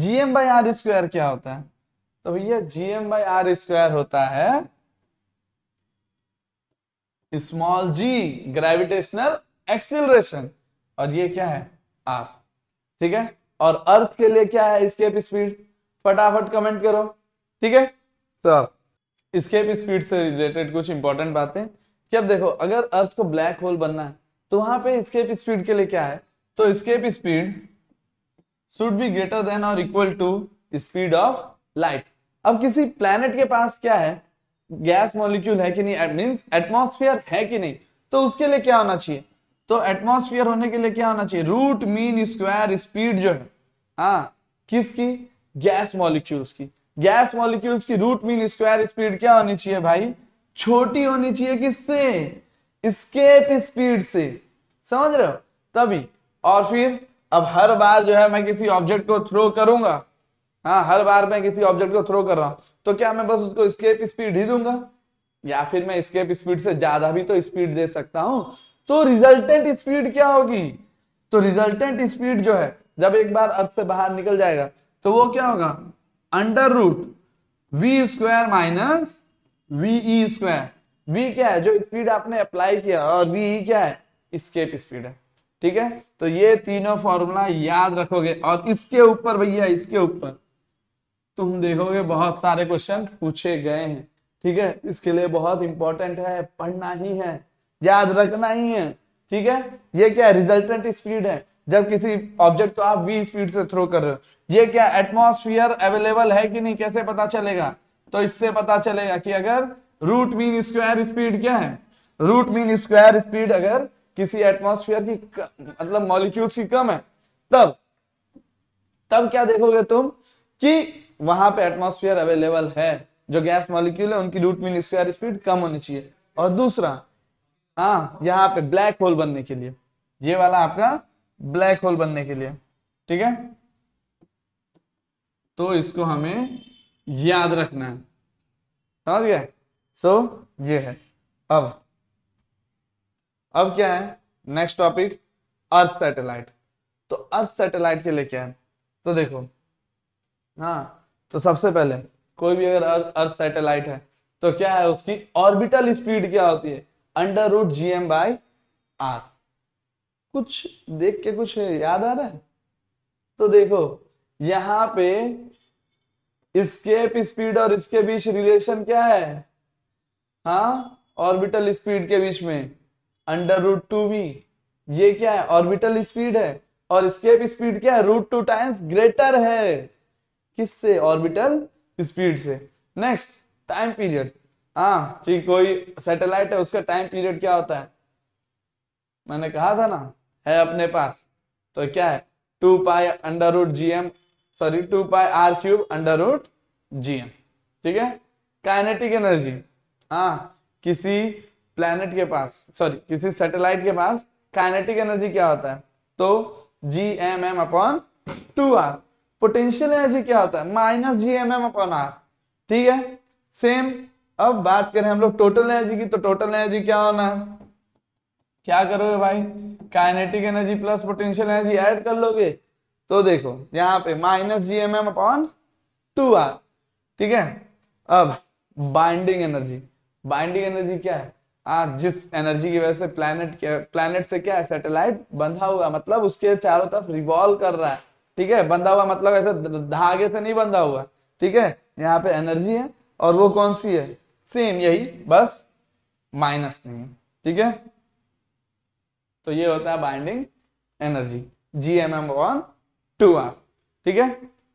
G M by are square क्या होता है तो भैया G M by are square होता है स्मॉल जी ग्रेविटेशनल एक्सिलेशन और ये क्या है आर ठीक है और अर्थ के लिए क्या है स्केप स्पीड फटाफट कमेंट करो ठीक है तो स्केप स्पीड से रिलेटेड कुछ इंपॉर्टेंट बातें कि अब देखो अगर अर्थ को ब्लैक होल बनना है तो वहां पे स्केप स्पीड के लिए क्या है तो escape speed should be greater than और equal to speed of light अब किसी प्लैनेट के पास क्या है गैस मॉलिक्यूल है कि नहीं मीन्स एटमोस्फियर है कि नहीं तो उसके लिए क्या होना चाहिए तो एटमोस्फियर होने के लिए क्या होना चाहिए रूट मीन स्क्वायर स्पीड जो है हाँ किसकी गैस मॉलिक्यूल्स की गैस मॉलिक्यूल्स की रूट मीन स्क्वायर स्पीड क्या होनी चाहिए भाई छोटी होनी चाहिए किससे स्केप स्पीड से समझ रहे हो तभी और फिर अब हर बार जो है मैं किसी ऑब्जेक्ट को थ्रो करूंगा हाँ हर बार मैं किसी ऑब्जेक्ट को थ्रो कर रहा हूँ तो क्या मैं बस उसको स्केप स्पीड ही दूंगा या फिर मैं स्केप स्पीड से ज्यादा भी तो स्पीड दे सकता हूँ तो रिजल्टेंट स्पीड क्या होगी तो रिजल्टेंट स्पीड जो है जब एक बार अर्थ से बाहर निकल जाएगा तो वो क्या होगा under root V square minus V square V क्या है जो स्पीड आपने अप्लाई किया और वी e क्या है स्केप स्पीड है ठीक है तो ये तीनों फॉर्मूला याद रखोगे और इसके ऊपर भैया इसके ऊपर तुम देखोगे बहुत सारे क्वेश्चन पूछे गए हैं ठीक है इसके लिए बहुत इंपॉर्टेंट है पढ़ना ही है याद रखना ही है ठीक है ये क्या रिजल्टेंट स्पीड है जब किसी ऑब्जेक्ट को आप वी स्पीड से थ्रो कर रहे हो ये क्या एटमोस्फियर अवेलेबल है कि नहीं कैसे पता चलेगा तो इससे पता चलेगा कि अगर रूट मीन स्क्वायर स्पीड क्या है रूट मीन स्क्वायर स्पीड अगर किसी एटमोस्फियर की मतलब मॉलिक्यूल्स की कम है तब तब क्या देखोगे तुम कि वहां पे एटमोस्फियर अवेलेबल है जो गैस मॉलिक्यूल है उनकी रूट मीन स्क्वायर स्पीड कम होनी चाहिए और दूसरा हाँ यहाँ पे ब्लैक होल बनने के लिए ये वाला आपका ब्लैक होल बनने के लिए ठीक है तो इसको हमें याद रखना है समझ गए सो so, ये है अब अब क्या है नेक्स्ट टॉपिक अर्थ सैटेलाइट तो अर्थ सैटेलाइट के लिए क्या है तो देखो हाँ तो सबसे पहले कोई भी अगर अर्थ सैटेलाइट है तो क्या है उसकी ऑर्बिटल स्पीड क्या होती है under root G M by R कुछ देख के कुछ याद आ रहा है तो देखो यहां पे स्केप स्पीड और इसके बीच रिलेशन क्या है हा ऑर्बिटल स्पीड के बीच में अंडर रूट टू भी ये क्या है ऑर्बिटल स्पीड है और स्केप स्पीड क्या है रूट टू टाइम्स ग्रेटर है किससे ऑर्बिटल स्पीड से नेक्स्ट टाइम पीरियड हाँ ठीक कोई सैटेलाइट है उसका टाइम पीरियड क्या होता है मैंने कहा था ना है अपने पास तो क्या है two pi under root G M sorry two pi are cube under root G M ठीक है काइनेटिक एनर्जी हाँ किसी प्लैनेट के पास सॉरी किसी सैटेलाइट के पास काइनेटिक एनर्जी क्या होता है तो G M M upon two R potential energy क्या होता है minus G M M upon R ठीक है सेम अब बात करें हम लोग टोटल एनर्जी की तो टोटल एनर्जी क्या होना क्या करोगे भाई kinetic energy plus potential energy add कर लोगे तो देखो यहाँ पे minus G M M upon two R ठीक है अब बाइंडिंग एनर्जी बाइंडिंग एनर्जी क्या है आ, हाँ, जिस एनर्जी की वजह से प्लैनेट प्लैनेट से क्या है सैटेलाइट बंधा हुआ मतलब उसके चारों तरफ रिवॉल्व कर रहा है ठीक है बंधा हुआ मतलब ऐसे धागे से नहीं बंधा हुआ ठीक है यहाँ पे एनर्जी है और वो कौन सी है सेम यही बस माइनस नहीं ठीक है तो ये होता है binding energy G M M on two R ठीक है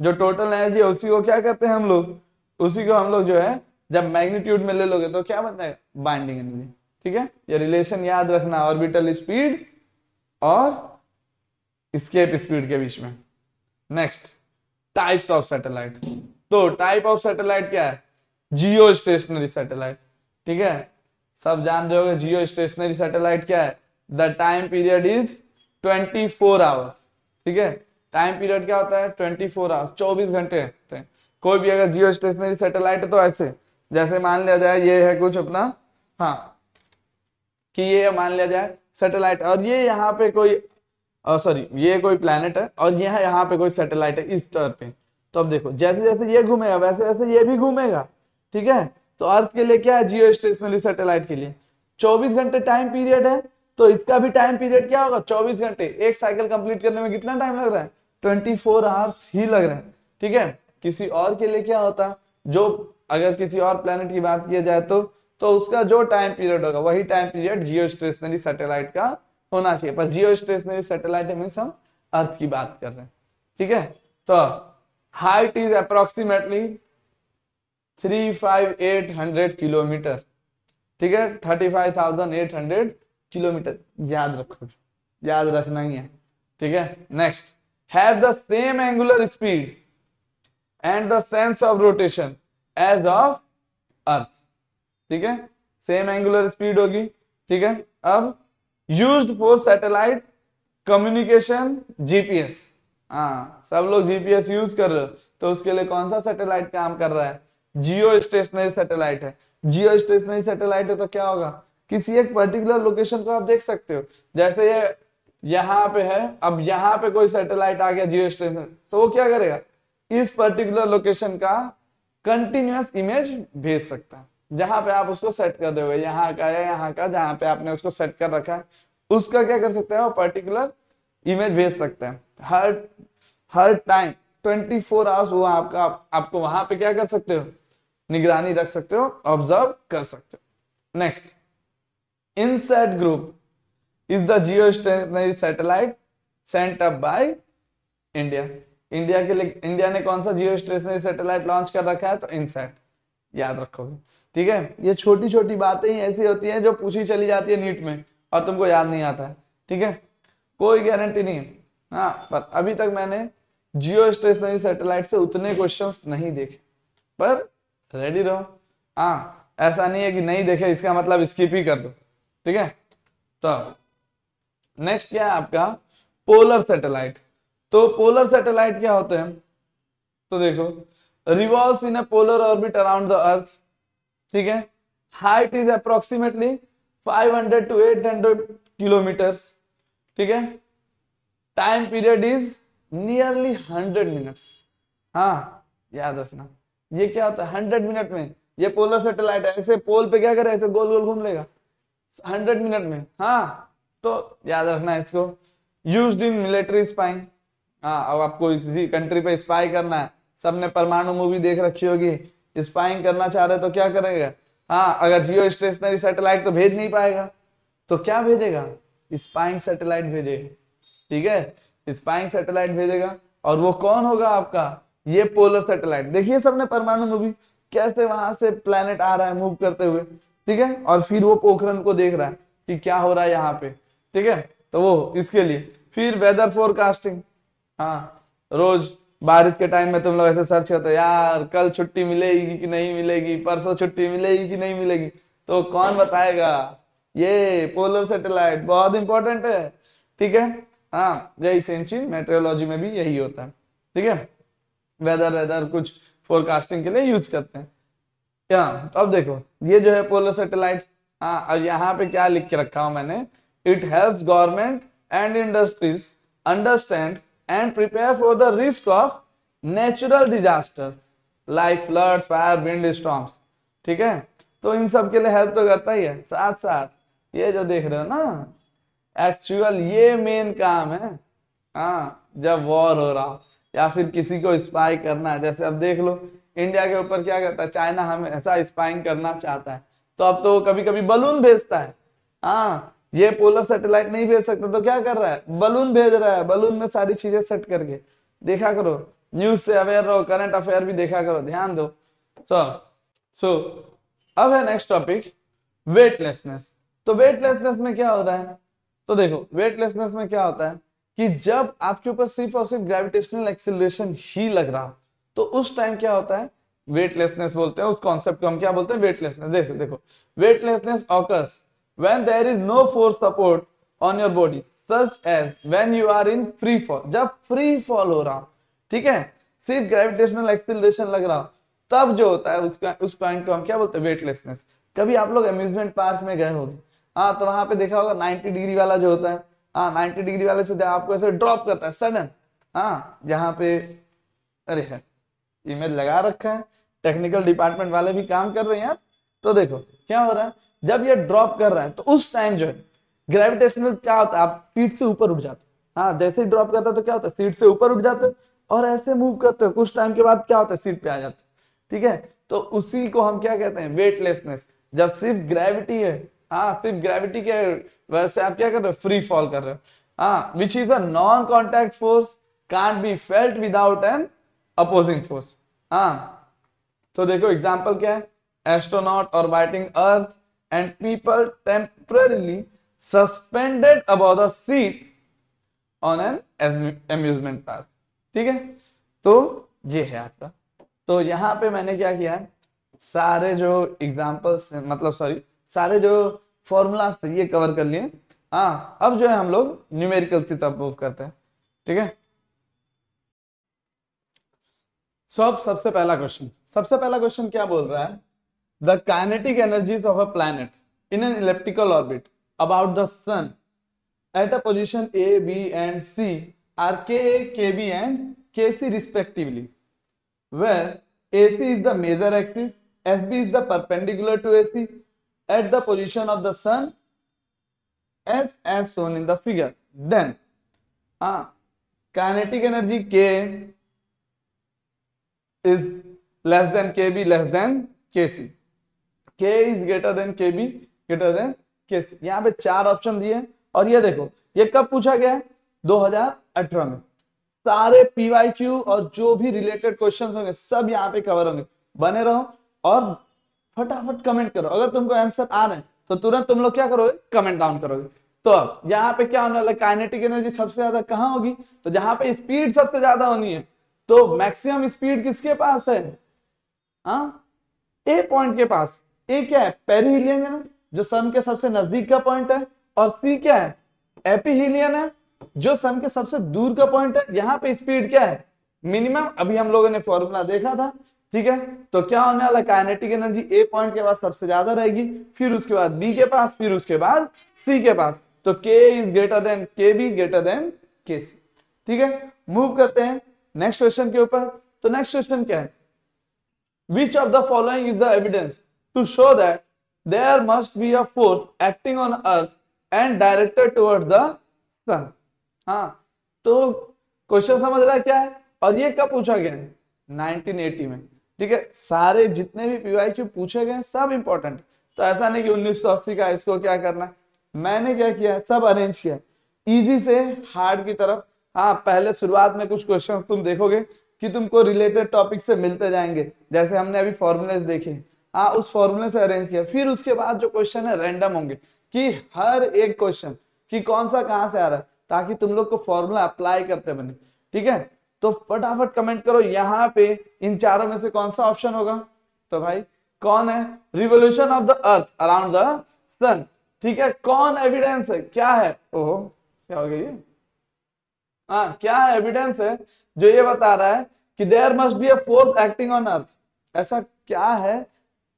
जो टोटल एनर्जी है उसी को क्या करते हैं हम लोग उसी को हम लोग जो है जब मैग्नीट्यूड में ले लोगे तो क्या बनता है बाइंडिंग एनर्जी ठीक है ये रिलेशन याद रखना ऑर्बिटल स्पीड और स्केप स्पीड के बीच में नेक्स्ट टाइप्स ऑफ सैटेलाइट तो टाइप ऑफ सैटेलाइट क्या है जियो स्टेशनरी सैटेलाइट ठीक है सब जान रहे हो जियो स्टेशनरी सैटेलाइट क्या है the time period is 24 hours ठीक है टाइम पीरियड क्या होता है 24 आवर्स चौबीस घंटे कोई भी अगर जियो स्टेशनरी सैटेलाइट है तो ऐसे जैसे मान लिया जाए ये है कुछ अपना हाँ कि ये मान लिया जाए सैटेलाइट और ये यहाँ पे कोई सॉरी ये कोई प्लानट है और यह यहाँ पे कोई सैटेलाइट है इस तरह पे तो अब देखो जैसे जैसे ये घूमेगा वैसे वैसे ये भी घूमेगा ठीक है तो अर्थ के लिए क्या है जियो स्टेशनरी सेटेलाइट के लिए 24 घंटे टाइम पीरियड है तो इसका भी टाइम पीरियड क्या होगा 24 घंटे एक साइकिल कंप्लीट करने में कितना टाइम लग रहा है 24 फोर आवर्स ही लग रहे हैं ठीक है किसी और के लिए क्या होता जो अगर किसी और प्लेनेट की बात किया जाए तो तो उसका जो टाइम पीरियड होगा वही time period geostationary satellite का होना चाहिए पर जियो स्टेशनरी सैटेलाइट मीन हम अर्थ की बात कर रहे हैं ठीक है तो height is approximately three five eight hundred kilometre ठीक है thirty five thousand eight hundred kilometre याद रखो याद रखना ही है ठीक है next have the same angular speed and the sense of rotation as of earth ठीक है सेम एंगुलर स्पीड होगी ठीक है अब use for satellite communication GPS हाँ सब लोग जीपीएस यूज कर रहे हो तो उसके लिए कौन सा सैटेलाइट काम कर रहा है जियो स्टेशनरी सैटेलाइट है जियो स्टेशनरी सैटेलाइट है तो क्या होगा किसी एक पर्टिकुलर लोकेशन को आप देख सकते हो जैसे ये यहाँ पे है अब यहाँ पे कोई सैटेलाइट आ गया जियो स्टेशन तो वो क्या करेगा इस पर्टिकुलर लोकेशन का कंटिन्यूस इमेज भेज सकता है जहां पे आप उसको सेट कर दोगे यहाँ का या यहाँ का जहां पे आपने उसको सेट कर रखा है उसका क्या कर सकता है वो पर्टिकुलर इमेज भेज सकते हैं हर हर टाइम 24 फोर आवर्स वो आपका आप, आपको वहां पे क्या कर सकते हो निगरानी रख सकते हो ऑब्जर्व कर सकते हो next INSAT group is the geostationary satellite sent up by India India के लिए इंडिया ने कौन सा जियो स्टेशनरी सैटेलाइट लॉन्च कर रखा है तो इनसेट याद रखोगे ठीक है ये छोटी छोटी बातें ही ऐसी होती हैं जो पूछी चली जाती है नीट में और तुमको याद नहीं आता है ठीक है कोई गारंटी नहीं है हाँ पर अभी तक मैंने जियो स्टेशनरी सैटेलाइट से उतने क्वेश्चंस नहीं देखे पर रेडी रहो हाँ ऐसा नहीं है कि नहीं देखे इसका मतलब स्किप ही कर दो ठीक है तो नेक्स्ट क्या है आपका पोलर सैटेलाइट तो पोलर सैटेलाइट क्या होते हैं तो देखो revolve in a polar orbit around the earth ठीक है height is approximately 500 to 800 kilometre ठीक है time period is nearly 100 minutes हाँ याद रखना ये क्या होता है हंड्रेड मिनट में ये पोलर सेटेलाइट है ऐसे पोल पे क्या करे ऐसे गोल गोल घूम लेगा हंड्रेड मिनट में हाँ तो याद रखना इसको यूज इन मिलिट्री स्पाइंग हाँ अब आपको इसी कंट्री पे स्पाई करना है सबने परमाणु मूवी देख रखी होगी स्पाइंग करना चाह रहे तो क्या करेगा हाँ अगर जियो स्टेशनरी सेटेलाइट तो भेज नहीं पाएगा तो क्या भेजेगा स्पाइंग सेटेलाइट भेजेगा ठीक है स्पाइंग सेटेलाइट भेजेगा और वो कौन होगा आपका ये पोलर सैटेलाइट देखिए सबने परमाणु मूवी कैसे वहां से प्लेनेट आ रहा है मूव करते हुए ठीक है और फिर वो पोखरन को देख रहा है कि क्या हो रहा है यहाँ पे ठीक है तो वो इसके लिए फिर वेदर फोरकास्टिंग हाँ रोज बारिश के टाइम में तुम लोग ऐसे सर्च करते यार कल छुट्टी मिलेगी कि नहीं मिलेगी परसों छुट्टी मिलेगी कि नहीं मिलेगी तो कौन बताएगा ये पोलर सैटेलाइट बहुत इंपॉर्टेंट है ठीक है हाँ जैसे इंची मेट्रोलॉजी में भी यही होता है ठीक है वेदर वेदर कुछ फोरकास्टिंग के लिए यूज करते हैं क्या तो अब देखो ये जो है पोलर सेटेलाइट हाँ और यहाँ पे क्या लिख के रखा हूँ मैंने it help government and industries understand and prepare for the risk of natural disasters like flood fire wind storms ठीक है तो इन सब के लिए हेल्प तो करता ही है साथ साथ ये जो देख रहे हो ना एक्चुअल ये मेन काम है हाँ जब वॉर हो रहा हो या फिर किसी को स्पाई करना है जैसे अब देख लो इंडिया के ऊपर क्या करता है चाइना ऐसा स्पाइंग करना चाहता है तो अब तो कभी कभी बलून भेजता है हाँ ये पोलर सैटेलाइट नहीं भेज सकता तो क्या कर रहा है बलून भेज रहा है बलून में सारी चीजें सेट करके देखा करो न्यूज से अवेयर रहो करंट अफेयर भी देखा करो ध्यान दो सो सो अब है नेक्स्ट टॉपिक वेटलेसनेस तो वेटलेसनेस में क्या हो रहा है तो देखो वेटलेसनेस में क्या होता है कि जब आपके ऊपर सिर्फ और सिर्फ ग्रेविटेशनल एक्सिलेशन ही लग रहा तो उस टाइम क्या होता है वेटलेसनेस बोलते हैं उस कॉन्सेप्ट को हम क्या बोलते हैं वेटलेसनेस देखो देखो weightlessness occurs when there is no force support on your body such as when you are in free fall जब फ्री फॉल हो रहा ठीक है सिर्फ ग्रेविटेशनल एक्सिलेशन लग रहा तब जो होता है उसका उस पॉइंट को हम क्या बोलते हैं वेटलेसनेस कभी आप लोग अम्यूजमेंट पार्क में गए होंगे हाँ तो वहां पे देखा होगा 90 डिग्री वाला जो होता है हाँ नाइन्टी डिग्री वाले से आपको ऐसे ड्रॉप करता है सडन हाँ यहाँ पे अरे है इमेज लगा रखा है टेक्निकल डिपार्टमेंट वाले भी काम कर रहे हैं यार तो देखो क्या हो रहा है जब ये ड्रॉप कर रहा है तो उस टाइम जो है ग्रेविटेशनल क्या होता है आप सीट से ऊपर उठ जाते हाँ जैसे ही ड्रॉप करता है तो क्या होता है सीट से ऊपर उठ जाते और ऐसे मूव करते हो कुछ टाइम के बाद क्या होता है सीट पे आ जाते ठीक है तो उसी को हम क्या कहते हैं वेटलेसनेस जब सिर्फ ग्रेविटी है हाँ सिर्फ ग्रेविटी के वजह से आप क्या कर रहे हो फ्री फॉल कर रहे हो हाँ which is a non contact force can't be felt without an opposing force हाँ तो देखो एग्जाम्पल क्या है एस्ट्रोनॉट और orbiting earth and people temporarily suspended अब seat on an amusement park ठीक है तो ये है आपका तो यहां पे मैंने क्या किया है सारे जो एग्जाम्पल्स मतलब सॉरी सारे जो फॉर्मूलाज थे ये कवर कर लिए हाँ अब जो है हम लोग न्यूमेरिकल्स की तरफ मूव करते हैं ठीक है सो अब सबसे पहला क्वेश्चन सबसे पहला क्वेश्चन क्या बोल रहा है the kinetic energies of a planet in an elliptical orbit about the sun at a position A B and C are K A K B and K C respectively where A C is the major axis S B is the perpendicular to A C at the position of the sun as as shown in the figure then uh, kinetic energy k is less than kb less than kc k is greater than kb greater than kc यहाँ पे चार option दिए और ये देखो ये कब पूछा गया है 2018 में सारे पीवाईक्यू और जो भी रिलेटेड क्वेश्चंस होंगे सब यहाँ पे कवर होंगे बने रहो और फटाफट कमेंट करो अगर तुमको आंसर आ रहे हैं तो तुरंत तुम लोग क्या करोगे कमेंट डाउन करोगे तो अब यहाँ पे क्या होने वाला काइनेटिक एनर्जी सबसे ज्यादा कहाँ होगी तो जहां पे स्पीड सबसे ज्यादा होनी है तो मैक्सिमम स्पीड किसके पास है हाँ ए पॉइंट के पास ए क्या है पेरीहिलियन है ना जो सन के सबसे नजदीक का पॉइंट है और सी क्या है एपीहिलियन है जो सन के सबसे दूर का पॉइंट है यहाँ पे स्पीड क्या है मिनिमम अभी हम लोगों ने फॉर्मूला देखा था ठीक है तो क्या होने वाला काइनेटिक एनर्जी ए पॉइंट के बाद सबसे ज्यादा रहेगी फिर उसके बाद बी के पास फिर उसके बाद सी के पास तो K is greater than K B greater than K C ठीक है मूव करते हैं नेक्स्ट क्वेश्चन के ऊपर तो नेक्स्ट क्वेश्चन क्या है which of the following is the evidence to show that there must be a force acting on earth and directed towards the sun हाँ तो क्वेश्चन समझ रहा है क्या है और ये कब पूछा गया है 1980 में ठीक है सारे जितने भी पीवाई क्यू पूछे गए सब इंपॉर्टेंट तो ऐसा नहीं कि अस्सी का इसको क्या करना मैंने क्या किया सब अरेंज किया इजी से हार्ड की तरफ हाँ पहले शुरुआत में कुछ क्वेश्चन तुम देखोगे कि तुमको रिलेटेड टॉपिक से मिलते जाएंगे जैसे हमने अभी फॉर्मूलेस देखे हाँ उस फॉर्मुले से अरेंज किया फिर उसके बाद जो क्वेश्चन है रैंडम होंगे कि हर एक क्वेश्चन कि कौन सा कहाँ से आ रहा है ताकि तुम लोग को फॉर्मूला अप्लाई करते बने ठीक है तो फटाफट कमेंट करो यहाँ पे इन चारों में से कौन सा ऑप्शन होगा तो भाई कौन है revolution of the earth around the sun ठीक है कौन एविडेंस है क्या है ओह क्या हो गई आ, हाँ, क्या है एविडेंस है जो ये बता रहा है कि there must be a force acting on earth ऐसा क्या है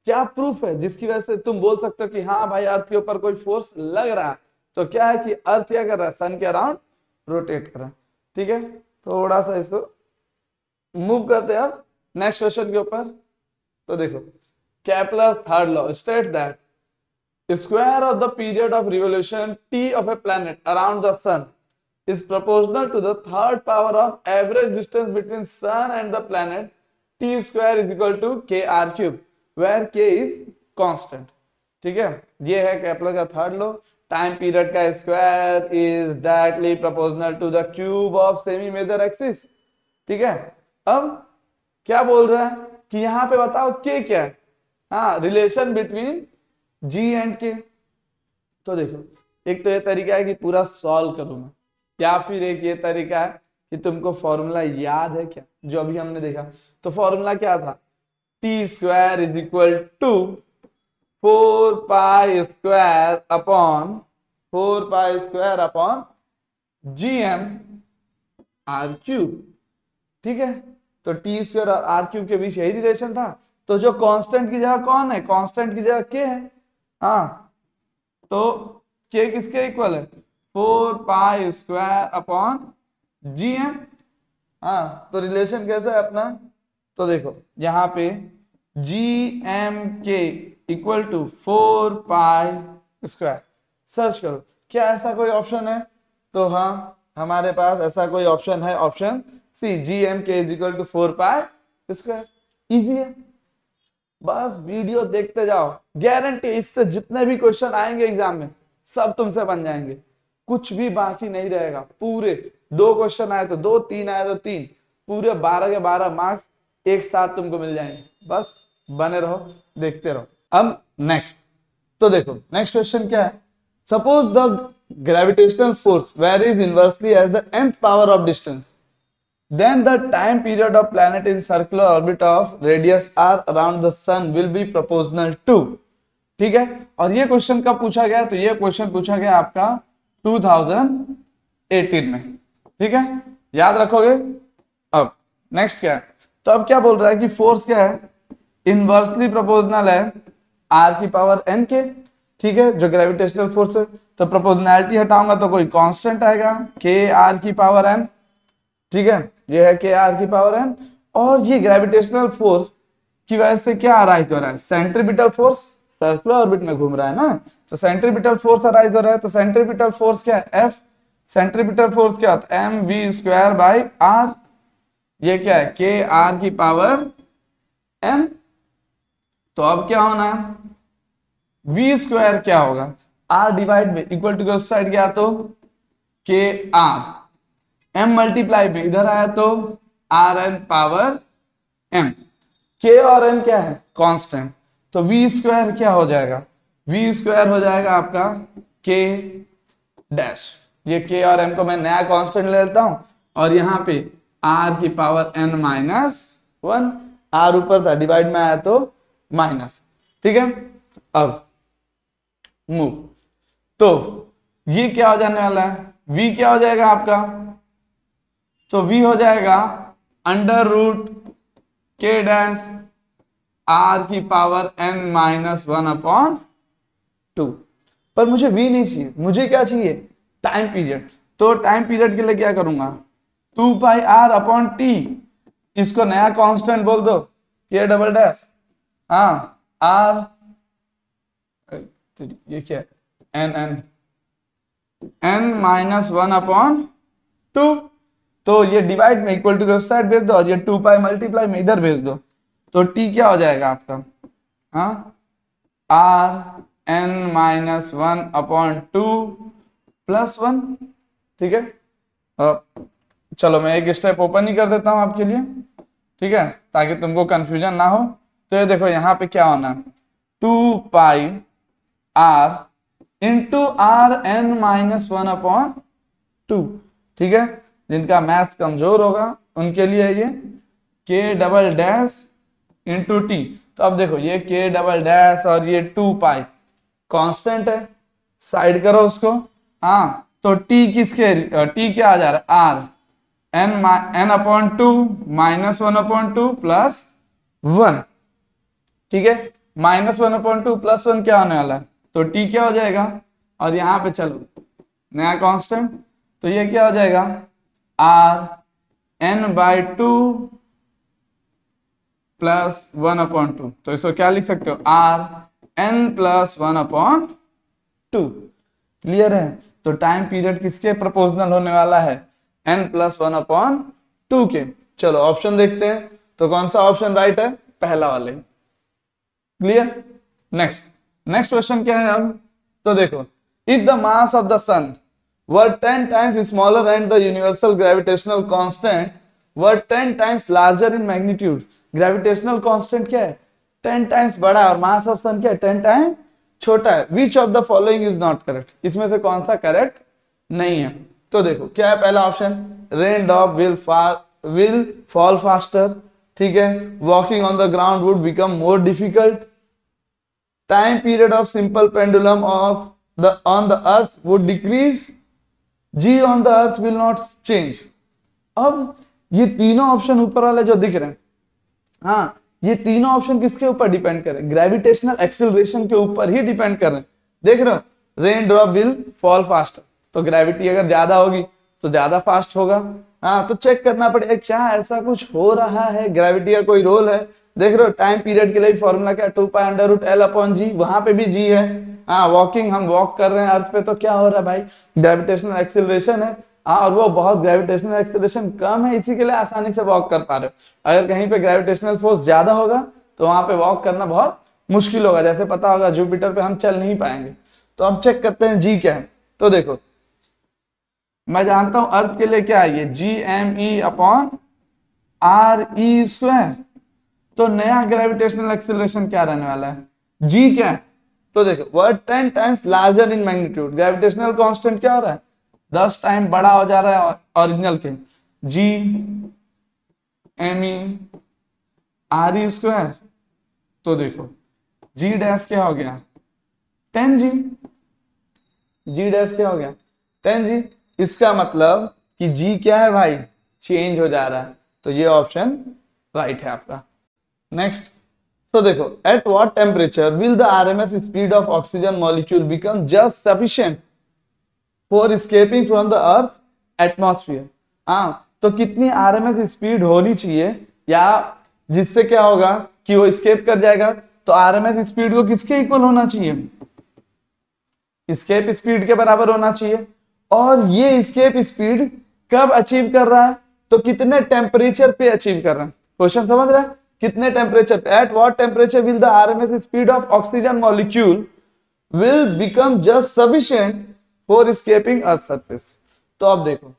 क्या प्रूफ है जिसकी वजह से तुम बोल सकते हो कि हाँ भाई अर्थ के ऊपर कोई फोर्स लग रहा है तो क्या है कि अर्थ क्या कर रहा है सन के अराउंड रोटेट कर रहा है ठीक है थोड़ा सा इसको मूव करते हैं अब नेक्स्ट क्वेश्चन के ऊपर तो देखो Kepler third law state that square of the period of revolution T of a planet around the sun is proportional to the third power of average distance between sun and the planet T square is equal to K R cube where K is constant ठीक है ये है Kepler का third law time period का square is directly proportional to the cube of semi major axis ठीक है अब क्या बोल रहा है कि यहां पे बताओ के क्या है हाँ रिलेशन बिटवीन जी एंड के तो देखो एक तो ये तरीका है कि पूरा सॉल्व करूं मैं या फिर एक ये तरीका है कि तुमको फॉर्मूला याद है क्या जो अभी हमने देखा तो फॉर्मूला क्या था T square is equal to four pi square upon four pi square upon G M R cube ठीक है तो टी स्क्वायर और आर क्यूब के बीच यही रिलेशन था तो जो कांस्टेंट की जगह कौन है कांस्टेंट की जगह के है हाँ तो के किसके इक्वल है four pi square upon G M हाँ तो रिलेशन कैसा है अपना तो देखो यहाँ पे G M K equal to four pi square search करो क्या ऐसा कोई ऑप्शन है तो हाँ हमारे पास ऐसा कोई ऑप्शन है option C G M K is equal to four pi square easy है बस वीडियो देखते जाओ गारंटी इससे जितने भी क्वेश्चन आएंगे एग्जाम में सब तुमसे बन जाएंगे कुछ भी बाकी नहीं रहेगा पूरे दो क्वेश्चन आए तो दो तीन आए तो तीन पूरे बारह के बारह मार्क्स एक साथ तुमको मिल जाएंगे बस बने रहो देखते रहो अब नेक्स्ट तो देखो नेक्स्ट क्वेश्चन क्या है suppose the gravitational force were is inversely as the nth power of distance then the time period of planet in circular orbit of radius R around the sun will be proportional to ठीक है और ये question कब पूछा गया तो ये question पूछा गया आपका 2018 में ठीक है याद रखोगे अब नेक्स्ट क्या है तो अब क्या बोल रहा है कि फोर्स क्या है इनवर्सली प्रपोजनल है आर की पावर एन के ठीक है जो ग्रेविटेशनल फोर्स है तो प्रोपोर्शनैलिटी हटाऊंगा तो कोई कांस्टेंट आएगा के आर की पावर एन ठीक है ये है के आर की पावर एन और ये ग्रेविटेशनल फोर्स की वजह से क्या अराइज हो रहा है सेंट्रीपिटल फोर्स सर्कुलर ऑर्बिट में घूम रहा है ना तो सेंट्रीपिटल फोर्स अराइज हो रहा है तो सेंट्रीपिटल फोर्स क्या है एफ सेंट्रीपिटल फोर्स क्या होता है M V square by R ये क्या है के आर की पावर एन तो अब क्या होना है वी स्क्वायर क्या होगा आर डिवाइड में इक्वल टू उस साइड गया तो के आर एम मल्टीप्लाई में इधर आया तो आर एन पावर एम के और एम क्या है कांस्टेंट तो वी स्क्वायर क्या हो जाएगा वी स्क्वायर हो जाएगा आपका के डैश ये के और एम को मैं नया कांस्टेंट ले लेता हूं और यहां पे आर की power N minus one R ऊपर था डिवाइड में आया तो माइनस ठीक है अब मूव तो ये क्या हो जाने वाला है v क्या हो जाएगा आपका तो v हो जाएगा under root K dash R की power N minus one upon two पर मुझे v नहीं चाहिए मुझे क्या चाहिए टाइम पीरियड तो टाइम पीरियड के लिए क्या करूंगा two pi R upon T इसको नया कांस्टेंट बोल दो के डबल डैश हाँ आर तो ये क्या N N N N minus one upon two तो ये डिवाइड में इक्वल टू के साइड भेज दो और ये टू पाई मल्टीप्लाई में इधर भेज दो तो टी क्या हो जाएगा आपका R N minus one upon two plus one ठीक है चलो मैं एक स्टेप ओपन ही कर देता हूं आपके लिए ठीक है ताकि तुमको कंफ्यूजन ना हो तो ये देखो यहाँ पे क्या होना two pi R into R N minus one upon two ठीक है जिनका मैथ्स कमजोर होगा उनके लिए ये के डबल डैश इंटू टी तो अब देखो ये के डबल डैश और ये टू पाई कांस्टेंट है साइड करो उसको हाँ तो टी किसके टी क्या आ जा रहा है R N N upon two minus one upon two plus one ठीक है minus one upon two plus one क्या होने वाला है तो टी क्या हो जाएगा और यहां पे चलो नया कांस्टेंट तो ये क्या हो जाएगा R N by two plus one upon two तो इसको क्या लिख सकते हो R N plus one upon two clear है तो टाइम पीरियड किसके प्रोपोर्शनल होने वाला है N plus one upon two के चलो ऑप्शन देखते हैं तो कौन सा ऑप्शन राइट है पहला वाले क्लियर नेक्स्ट नेक्स्ट क्वेश्चन क्या है अब तो देखो if the mass of the sun were ten times smaller and the universal gravitational constant were ten times larger in magnitude gravitational constant क्या है टेन टाइम्स बड़ा और मास ऑफ सन क्या है टेन टाइम छोटा है which of the following is not correct इसमें से कौन सा करेक्ट नहीं है तो देखो क्या है पहला option rain drop will will fall faster ठीक है walking on the ground would become more difficult time period of simple pendulum of the on the earth would decrease g on the earth will not change अब ये तीनों option ऊपर वाले जो दिख रहे हैं हाँ ये तीनों ऑप्शन किसके ऊपर डिपेंड करें ग्रेविटेशनल एक्सिलेशन के ऊपर ही डिपेंड कर रहे हैं देख रहे हो rain drop will fall fast तो ग्रेविटी अगर ज्यादा होगी तो ज्यादा फास्ट होगा हाँ तो चेक करना पड़ेगा क्या ऐसा कुछ हो रहा है ग्रेविटी का कोई रोल है देख रहे हो टाइम पीरियड के लिए फॉर्मूला क्या two pi under root L upon G वहां पे भी जी है हाँ वॉकिंग हम वॉक कर रहे हैं अर्थ पे तो क्या हो रहा है भाई ग्रेविटेशनल एक्सिलेशन है आ, हाँ, और वो बहुत ग्रेविटेशनल एक्सिलेशन कम है इसी के लिए आसानी से वॉक कर पा रहे हो अगर कहीं पे ग्रेविटेशनल फोर्स ज्यादा होगा तो वहां पे वॉक करना बहुत मुश्किल होगा जैसे पता होगा जुपिटर पे हम चल नहीं पाएंगे तो हम चेक करते हैं जी क्या है तो देखो मैं जानता हूं अर्थ के लिए क्या है ये G M E upon R E square तो नया ग्रेविटेशनल एक्सिलेशन क्या रहने वाला है जी क्या है तो देखो were ten times larger in magnitude gravitational constant क्या हो रहा है दस टाइम बड़ा हो जा रहा है ओरिजिनल के G M E R E square तो देखो जी डैश क्या हो गया टेन जी जी डैश क्या हो गया टेन जी इसका मतलब कि जी क्या है भाई चेंज हो जा रहा है तो ये ऑप्शन राइट है आपका नेक्स्ट सो देखो at what temperature will the RMS speed of oxygen molecule become just sufficient for escaping from the earth atmosphere हाँ तो कितनी आरएमएस स्पीड होनी चाहिए या जिससे क्या होगा कि वो स्केप कर जाएगा तो आरएमएस स्पीड को किसके इक्वल होना चाहिए स्केप स्पीड के बराबर होना चाहिए और ये स्केप स्पीड कब अचीव कर रहा है तो कितने टेम्परेचर पे अचीव कर रहा है क्वेश्चन समझ रहा है कितने टेम्परेचर पे at what temperature will the S speed of oxygen molecule will become just sufficient for escaping earth surface तो आप देखो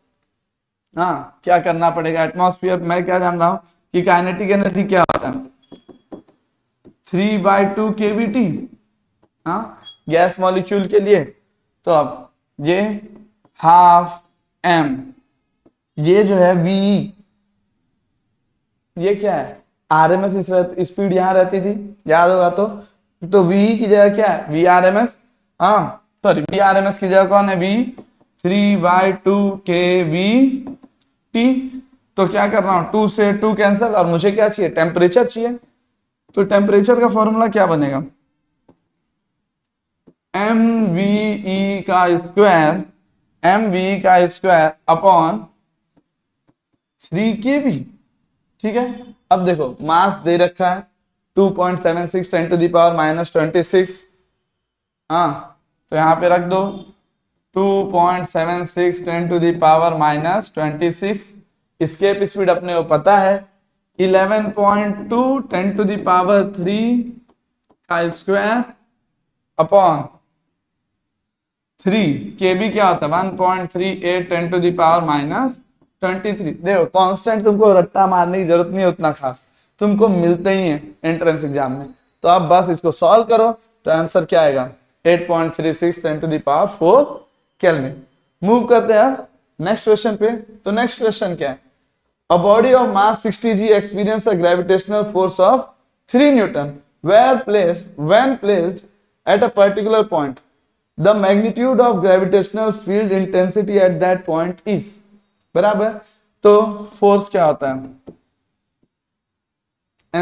हाँ क्या करना पड़ेगा एटमोस्फियर मैं क्या जान रहा हूं कि काइनेटिक एनर्जी क्या होता है three by two K B T हाँ गैस मॉलिक्यूल के लिए तो अब ये हाफ एम ये जो है वी e। ये क्या है आर एम एस स्पीड यहाँ रहती थी याद होगा तो तो वी की जगह क्या है वी आर एम एस हाँ sorry V R M S की जगह कौन है V three by two K V T तो क्या कर रहा हूं टू से टू कैंसिल और मुझे क्या चाहिए टेम्परेचर चाहिए तो टेम्परेचर का फॉर्मूला क्या बनेगा एम वी ई का स्क्वायर एम वी का square upon three K V ठीक है अब देखो मास दे रखा है 2.76 point seven six ten to the power minus twenty six हाँ तो यहाँ पे रख दो 2.76 point seven six ten to the power minus twenty six escape speed अपने को पता है 11.2 point two ten to the power three का स्क्वायर अपॉन थ्री के भी क्या होता है one point three eight ten to the power minus twenty three देखो कॉन्स्टेंट तुमको रट्टा मारने की जरूरत नहीं है उतना खास तुमको मिलते ही है एंट्रेंस एग्जाम में तो आप बस इसको सॉल्व करो तो आंसर क्या आएगा 8.36 point three six ten to four kelvin move करते हैं नेक्स्ट क्वेश्चन पे तो नेक्स्ट क्वेश्चन क्या है a body of mass 60 g experience a gravitational force of three newton where place when placed at a particular point the magnitude of gravitational field intensity at that point is बराबर तो force क्या होता है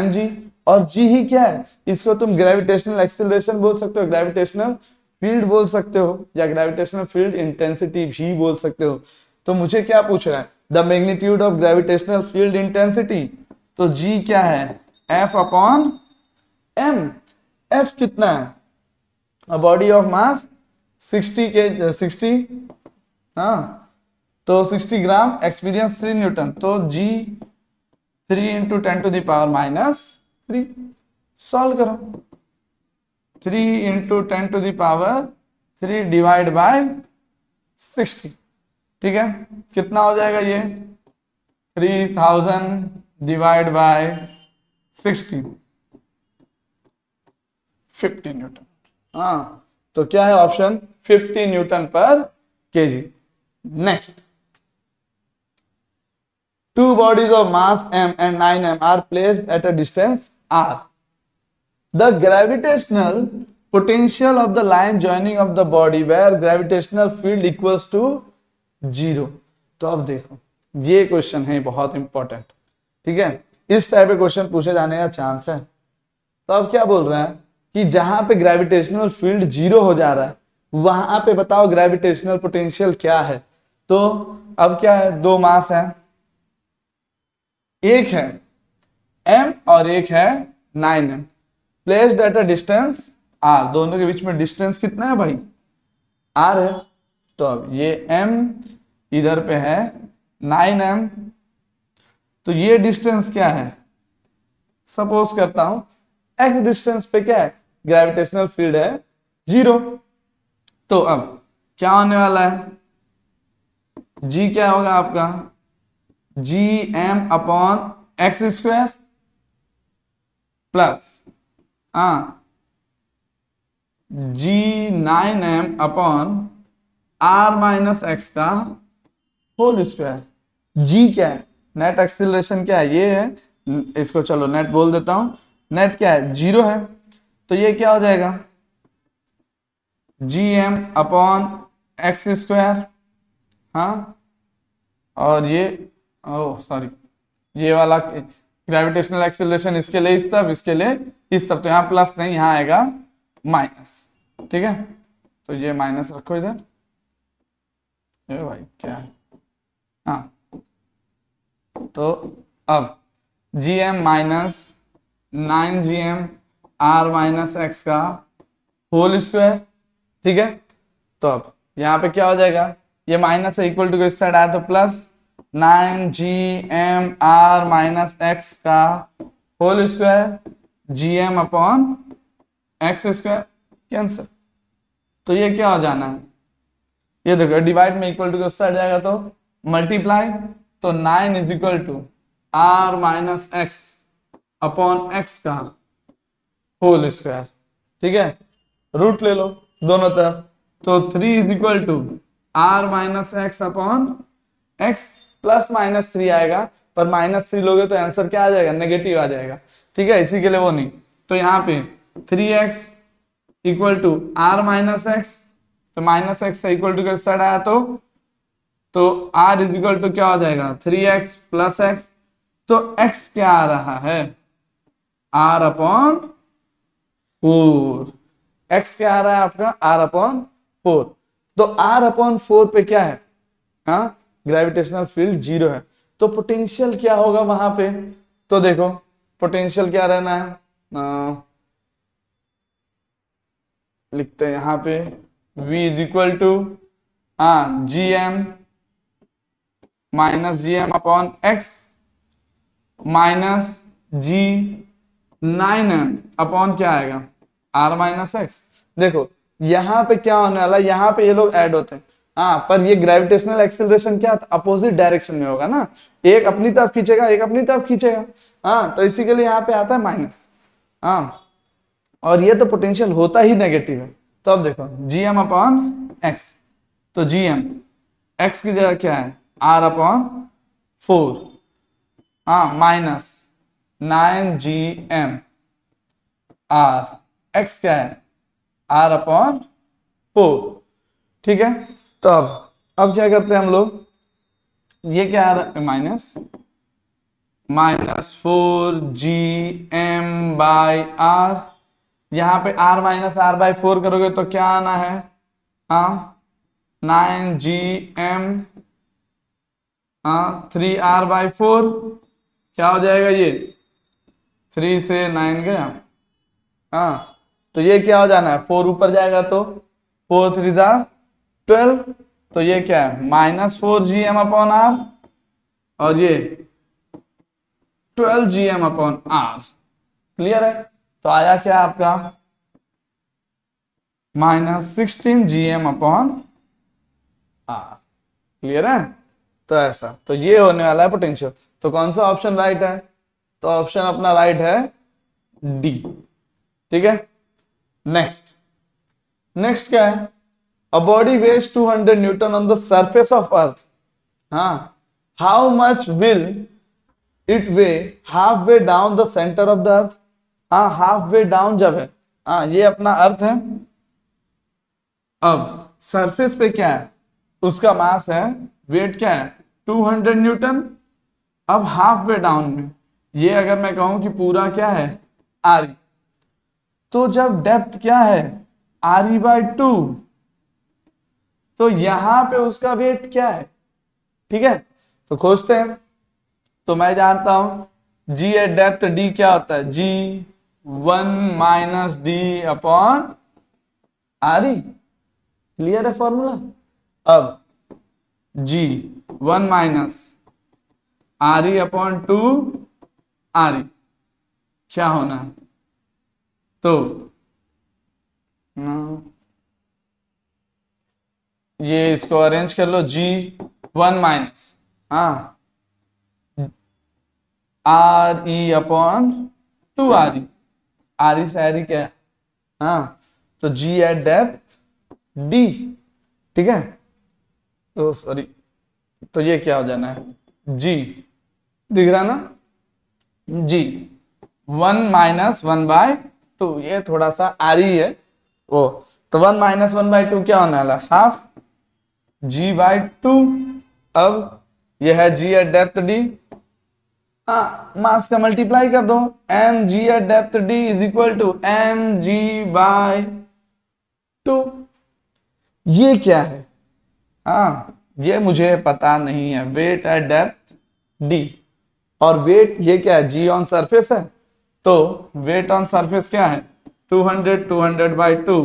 M G और जी ही क्या है इसको तुम ग्रेविटेशनल एक्सिलेशन बोल सकते हो ग्रेविटेशनल फील्ड बोल सकते हो या ग्रेविटेशनल फील्ड इंटेंसिटी भी बोल सकते हो तो मुझे क्या पूछ रहा है the magnitude of gravitational field intensity तो जी क्या है एफ अपॉन एम एफ कितना है बॉडी ऑफ मास 60 के 60 हाँ तो 60 ग्राम एक्सपीरियंस थ्री न्यूटन तो G three into ten to the power minus three solve करो three into ten to the power three divide by sixty ठीक है कितना हो जाएगा ये three thousand divide by sixty fifty newton हाँ तो क्या है option fifty newton per KG next Two bodies of mass m and 9m are placed at a distance r. The gravitational potential of the line joining of the body where gravitational field equals to zero तो अब देखो ये question है बहुत important ठीक है इस type के क्वेश्चन पूछे जाने का चांस है तो अब क्या बोल रहे हैं कि जहां पे ग्रेविटेशनल फील्ड जीरो हो जा रहा है वहां पे बताओ ग्रेविटेशनल पोटेंशियल क्या है तो अब क्या है दो मास है एक है एम और एक है nine M place at a distance R दोनों के बीच में डिस्टेंस कितना है भाई आर है तो अब ये एम इधर पे है नाइन एम तो ये डिस्टेंस क्या है सपोज करता हूं एक्स डिस्टेंस पे क्या है ग्रेविटेशनल फील्ड है जीरो तो अब क्या होने वाला है जी क्या होगा आपका G M upon X square plus हाँ G nine M upon R minus X का होल स्क्वायर जी क्या है नेट एक्सिलेशन क्या है ये है इसको चलो नेट बोल देता हूं नेट क्या है जीरो है तो ये क्या हो जाएगा G M upon X square हाँ और ये सॉरी oh, ये वाला ग्रेविटेशनल एक्सेलरेशन इसके लिए इस तरफ इसके लिए इस तरफ तो यहाँ प्लस नहीं यहाँ आएगा माइनस ठीक है तो ये माइनस रखो इधर ये भाई क्या है हाँ तो अब G M minus nine G M R minus X का होल स्क्वायर ठीक है तो अब यहाँ पे क्या हो जाएगा ये माइनस है इक्वल टू इस साइड आया तो plus nine G M R minus X का whole square G M upon X square cancel तो ये क्या हो जाना है ये देखो डिवाइड में इक्वल टू के जाएगा तो मल्टीप्लाई तो nine is equal to R minus X upon X का होल स्क्वायर ठीक है रूट ले लो दोनों तरफ तो three is equal to R minus X upon X plus minus three आएगा पर माइनस थ्री लोगे तो आंसर क्या आ जाएगा नेगेटिव आ जाएगा ठीक है इसी के लिए वो नहीं तो यहाँ पे three X equal to R minus X तो minus X equal to side आया तो तो आर इज इक्वल टू क्या हो जाएगा थ्री एक्स प्लस एक्स तो एक्स क्या आ रहा है आर अपॉन फोर एक्स क्या आ रहा है आपका आर अपॉन फोर तो आर अपॉन फोर पे क्या है हा? ग्रेविटेशनल फील्ड जीरो है तो पोटेंशियल क्या होगा वहां पे तो देखो पोटेंशियल क्या रहना है आ, लिखते हैं यहां पे V इज इक्वल टू हा G M minus G M upon X minus G nine M upon क्या आएगा आर माइनस एक्स देखो यहां पे क्या होने वाला है यहां पे ये लोग ऐड होते हैं हाँ पर ये ग्रेविटेशनल एक्सेलरेशन क्या अपोजिट डायरेक्शन में होगा ना एक अपनी तरफ खींचेगा एक अपनी तरफ खींचेगा हाँ तो इसी के लिए यहाँ पे आता है माइनस हाँ और ये तो पोटेंशियल होता ही नेगेटिव है तो अब देखो जी एम अपॉन एक्स तो जी एम एक्स की जगह क्या है आर अपॉन फोर हाँ minus nine G M R X क्या है आर अपॉन फोर ठीक है तो अब अब क्या करते हैं हम लोग ये क्या आ रहा है minus minus four G M by R यहां पे R minus R by four करोगे तो क्या आना है हा नाइन जी एम हाँ थ्री आर बाई फोर क्या हो जाएगा ये थ्री से नाइन गया हाँ तो ये क्या हो जाना है फोर ऊपर जाएगा तो फोर थ्री जार ट्वेल्व तो ये क्या है minus four G M upon R और ये twelve G M upon R clear है तो आया क्या आपका minus sixteen G M upon R clear है तो ऐसा तो ये होने वाला है पोटेंशियल तो कौन सा ऑप्शन राइट है तो ऑप्शन अपना राइट है डी ठीक है नेक्स्ट नेक्स्ट क्या है A body weighs 200 Newton on the surface of earth. Huh? How much will it weigh halfway down the center of the earth? हाँ हाफवे डाउन जब है हाँ ये अपना अर्थ है अब सरफेस पे क्या है उसका मास है वेट क्या है 200 न्यूटन अब हाफ वे डाउन में ये अगर मैं कहूं कि पूरा क्या है आर तो जब डेप्थ क्या है आर ई बाई टू तो यहां पे उसका वेट क्या है ठीक है तो खोजते हैं तो मैं जानता हूं जी एट डेप्थ डी क्या होता है G one minus D upon R E clear है फॉर्मूला अब G one minus R E upon two R E क्या होना है तो ना ये इसको अरेंज कर लो जी वन माइनस हाँ R E upon two R E R E से आर e क्या हाँ तो जी एट डेप्थ डी ठीक है तो सॉरी तो ये क्या हो जाना है जी दिख रहा ना G one minus one by two ये थोड़ा सा आर ई e है वो तो one minus one by two क्या होने वाला हाफ जी बाई टू अब यह है जी एट डेप्थ डी हाँ मास का मल्टीप्लाई कर दो M G at depth D is equal to M G by two ये क्या है हाँ ये मुझे पता नहीं है वेट एट डेप्थ डी और वेट ये क्या है जी ऑन सरफेस है तो वेट ऑन सरफेस क्या है 200 200 बाई टू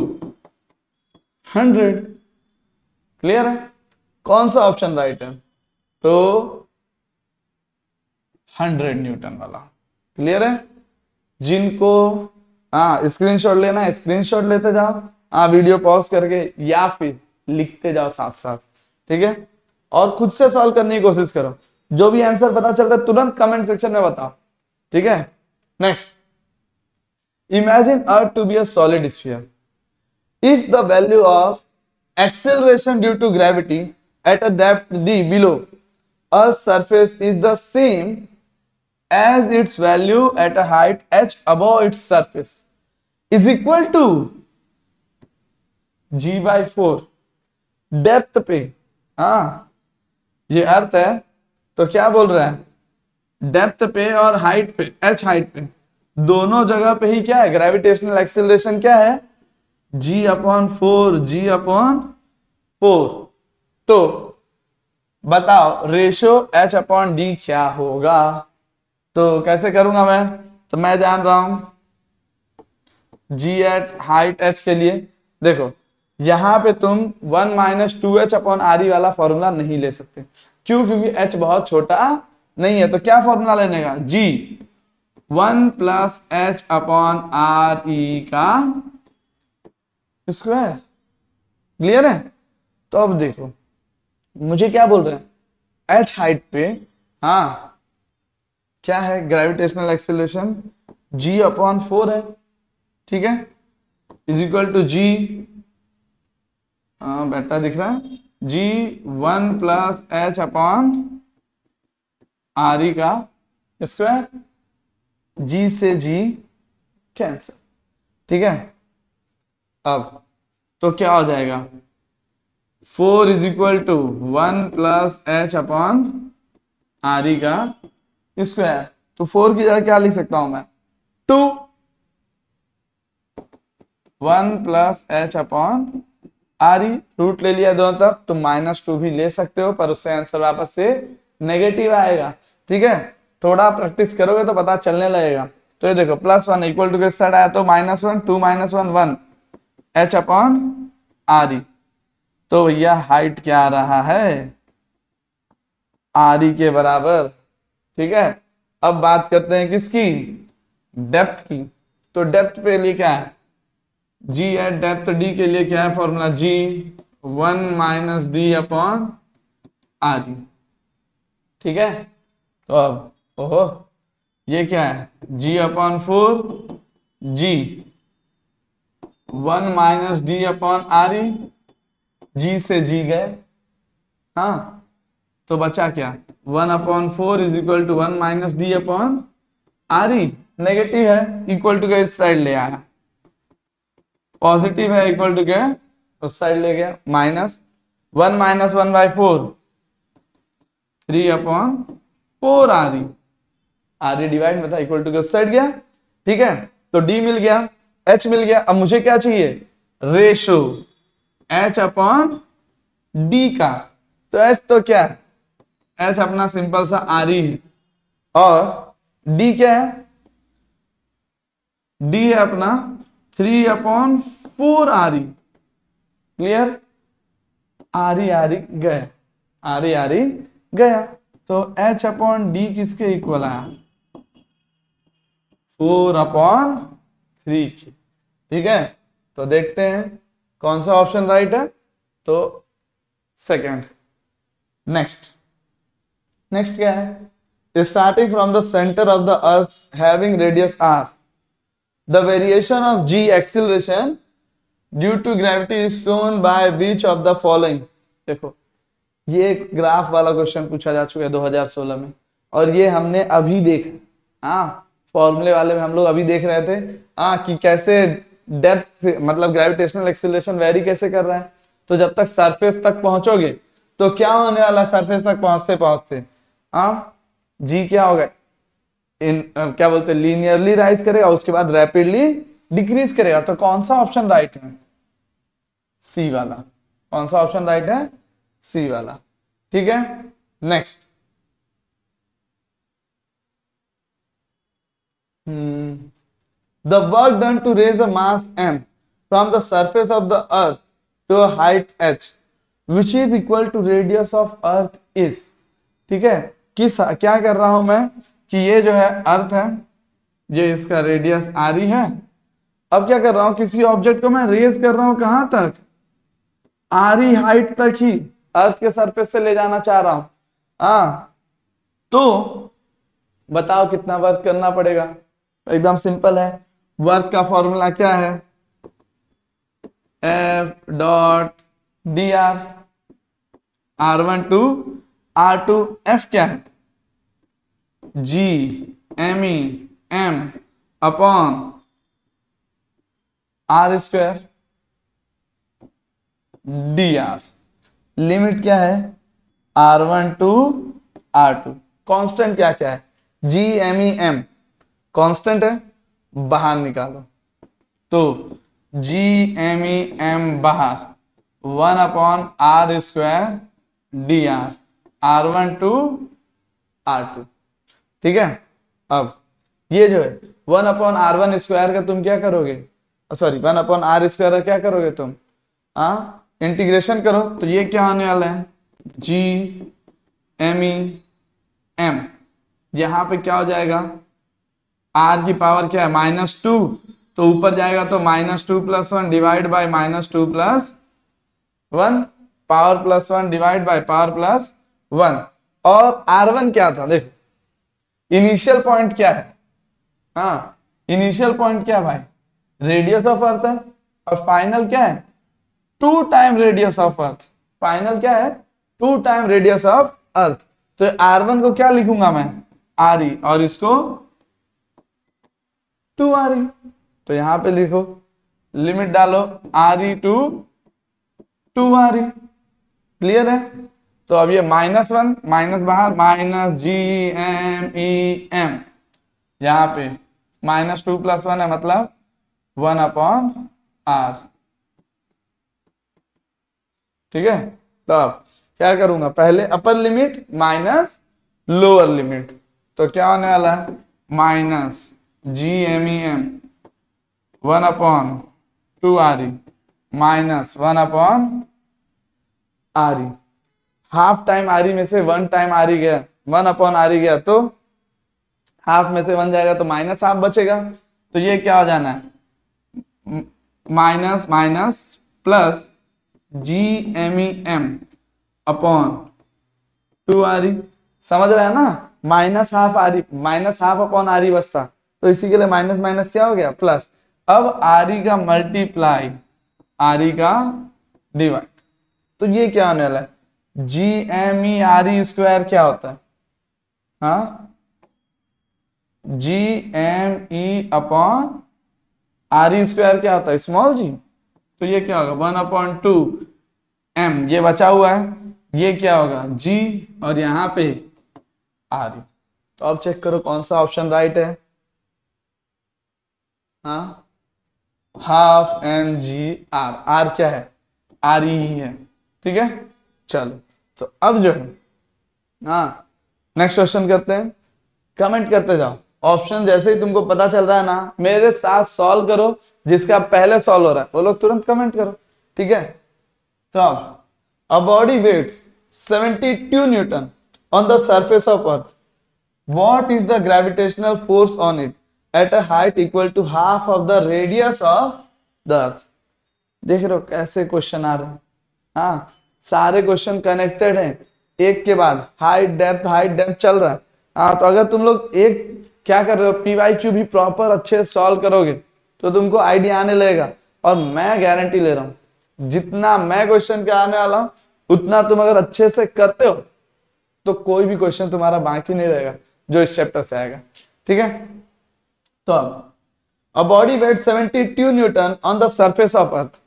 हंड्रेड क्लियर है कौन सा ऑप्शन राइट है तो 100 न्यूटन वाला क्लियर है जिनको हाँ स्क्रीनशॉट लेना है स्क्रीनशॉट लेते जाओ हाँ वीडियो पॉज करके या फिर लिखते जाओ साथ साथ ठीक है और खुद से सॉल्व करने की कोशिश करो जो भी आंसर पता चल रहा है तुरंत कमेंट सेक्शन में बताओ ठीक है next imagine earth to be a solid sphere if the value of acceleration due to gravity at a depth d below, a surface is the same as its value at a height h above its surface is equal to g by four depth पे हाँ ये अर्थ है तो क्या बोल रहा है depth पे और हाइट पे एच हाइट पे दोनों जगह पे ही क्या है ग्रेविटेशनल एक्सिलेशन क्या है G upon four G upon four तो बताओ रेशो एच अपॉन डी क्या होगा तो कैसे करूंगा मैं तो मैं जान रहा हूं जी एट हाइट एच के लिए देखो यहां पे तुम one minus two H upon R E वाला फॉर्मूला नहीं ले सकते क्यों क्योंकि एच बहुत छोटा नहीं है तो क्या फॉर्मूला लेने का G one plus H upon R E का स्क्वायर क्लियर है तो अब देखो मुझे क्या बोल रहे हैं एच हाइट पे हाँ क्या है gravitational acceleration G upon four है ठीक है इज इक्वल टू जी बेटा दिख रहा है G one plus H upon R E का स्क्वायर जी से जी कैंसर ठीक है अब तो क्या हो जाएगा four is equal to one plus H upon R E का स्क्वायर तो फोर की जगह क्या लिख सकता हूं मैं two one plus H upon R E root ले लिया दोनों तरफ तो माइनस टू भी ले सकते हो पर उससे आंसर वापस से नेगेटिव आएगा ठीक है थोड़ा प्रैक्टिस करोगे तो पता चलने लगेगा तो ये देखो प्लस वन इक्वल टू किस साइड आया तो minus one two minus one one H upon R E तो भैया हाइट क्या आ रहा है आर के बराबर ठीक है अब बात करते हैं किसकी डेप्थ की तो डेप्थ पे लिए क्या है जी है डेप्थ डी के लिए क्या है formula G one minus D upon R ठीक है तो अब ओहो ये क्या है G upon four G one minus D upon R G से जी गए हाँ तो बचा क्या one upon four is equal to one minus D upon R E negative है इक्वल टू क्या इस साइड ले आया पॉजिटिव है इक्वल टू क्या उस साइड ले गया minus one minus one by four three upon four R E R E divide में था इक्वल टू के उस साइड गया ठीक है तो डी मिल गया एच मिल गया अब मुझे क्या चाहिए रेशो एच अपॉन डी का तो एच तो क्या है एच अपना सिंपल सा आर ही है और डी क्या है डी है अपना three upon four R E clear R E R E गया आर ई आर ई गया तो एच अपॉन डी किसके इक्वल आया फोर अपॉन थ्री ठीक है तो देखते हैं कौन सा ऑप्शन राइट है तो सेकंड नेक्स्ट नेक्स्ट क्या है starting from the centre of the earth having radius R the variation of G acceleration due to gravity is shown by which of the following देखो ये ग्राफ वाला question पूछा जा चुका है 2016 में और ये हमने अभी देखा हाँ फॉर्मूले वाले में हम लोग अभी देख रहे थे हाँ कि कैसे डेप्थ मतलब ग्रेविटेशनल एक्सिलेशन वेरी कैसे कर रहा है तो जब तक सरफेस तक पहुंचोगे तो क्या होने वाला सरफेस तक पहुंचते पहुंचते हाँ जी क्या होगा इन क्या बोलते हैं लीनियरली राइज करेगा उसके बाद रैपिडली डिक्रीज करेगा तो कौन सा ऑप्शन राइट है सी वाला कौन सा ऑप्शन राइट है सी वाला ठीक है next hmm hmm. The work done to raise a mass M from the surface of the earth to height H which is equal to radius of earth is ठीक है किस क्या कर रहा हूं मैं कि ये जो है अर्थ है ये इसका रेडियस आ रही है अब क्या कर रहा हूं किसी ऑब्जेक्ट को मैं रेज कर रहा हूं कहां तक आरी हाइट तक ही अर्थ के सरफेस से ले जाना चाह रहा हूं आ, हाँ। तो बताओ कितना वर्क करना पड़ेगा एकदम सिंपल है वर्क का फॉर्मूला क्या है F dot D R R one two R two F क्या है जी M E M upon are square D R limit क्या है R one two R two constant क्या क्या है जी एम ई एम कॉन्स्टेंट है बाहर निकालो तो जी एम ई एम बाहर one upon are square D R R one two R two ठीक है अब ये जो है one upon are one square का तुम क्या करोगे sorry one upon are square का क्या करोगे तुम आ? इंटीग्रेशन करो तो ये क्या आने वाला है जी एम ई एम यहां पे क्या हो जाएगा आर की पावर क्या है माइनस टू तो ऊपर जाएगा तो minus two plus one divide by minus two plus one power plus one divide by power plus one और आर वन क्या था देखो इनिशियल पॉइंट क्या है हाँ इनिशियल पॉइंट क्या भाई रेडियस ऑफ अर्थ है और फाइनल क्या है two time radius of earth final क्या है two time radius of earth तो आर वन को क्या लिखूंगा मैं आर ई और इसको टू आर ई तो यहां पे लिखो लिमिट डालो R E two two R E clear है तो अब ये माइनस वन माइनस बाहर माइनस जी एम ई एम यहां पे माइनस टू प्लस वन है मतलब वन अपॉन आर ठीक है तब क्या करूंगा पहले upper limit minus lower limit तो क्या होने वाला है माइनस जी M E M one upon two R E minus one upon R E half time R E में से वन टाइम आर ई गया वन अपॉन आर ई गया तो हाफ में से वन जाएगा तो माइनस हाफ बचेगा तो ये क्या हो जाना है minus minus plus G M E M upon two R E समझ रहे हैं ना minus half R E minus half upon R E बचता तो इसी के लिए माइनस माइनस क्या हो गया प्लस अब आर e का मल्टीप्लाई आर e का डिवाइड तो ये क्या होने वाला है जी M E R E square क्या होता है हा G M E upon R E square क्या होता है स्मॉल जी तो ये क्या होगा वन अपॉन टू एम ये बचा हुआ है ये क्या होगा जी और यहां पे आर e. तो अब चेक करो कौन सा ऑप्शन राइट है हाँ half M G R R क्या है आर ई है ठीक है चलो तो अब जो है हाँ नेक्स्ट क्वेश्चन करते हैं कमेंट करते जाओ ऑप्शन जैसे ही तुमको पता चल रहा है ना मेरे साथ सॉल्व करो जिसका पहले सॉल्व हो रहा है वो लोग तुरंत कमेंट करो ठीक है तो a body weight 72 newton on the surface of earth what is the gravitational force on it at a height equal to half of the radius of the earth देख रहे हो कैसे क्वेश्चन आ रहे हैं हाँ सारे क्वेश्चन कनेक्टेड हैं एक के बाद हाइट डेप्थ हाइट डेप्थ चल रहा है हाँ तो अगर तुम लोग एक क्या कर रहे हो पी वाई क्यू भी प्रॉपर अच्छे से सॉल्व करोगे तो तुमको आइडिया आने लगेगा और मैं गारंटी ले रहा हूँ जितना मैं क्वेश्चन के आने वाला हूँ उतना तुम अगर अच्छे से करते हो तो कोई भी क्वेश्चन तुम्हारा बाकी नहीं रहेगा जो इस चैप्टर से आएगा ठीक है तो अब a body weight seventy two newton on the surface of earth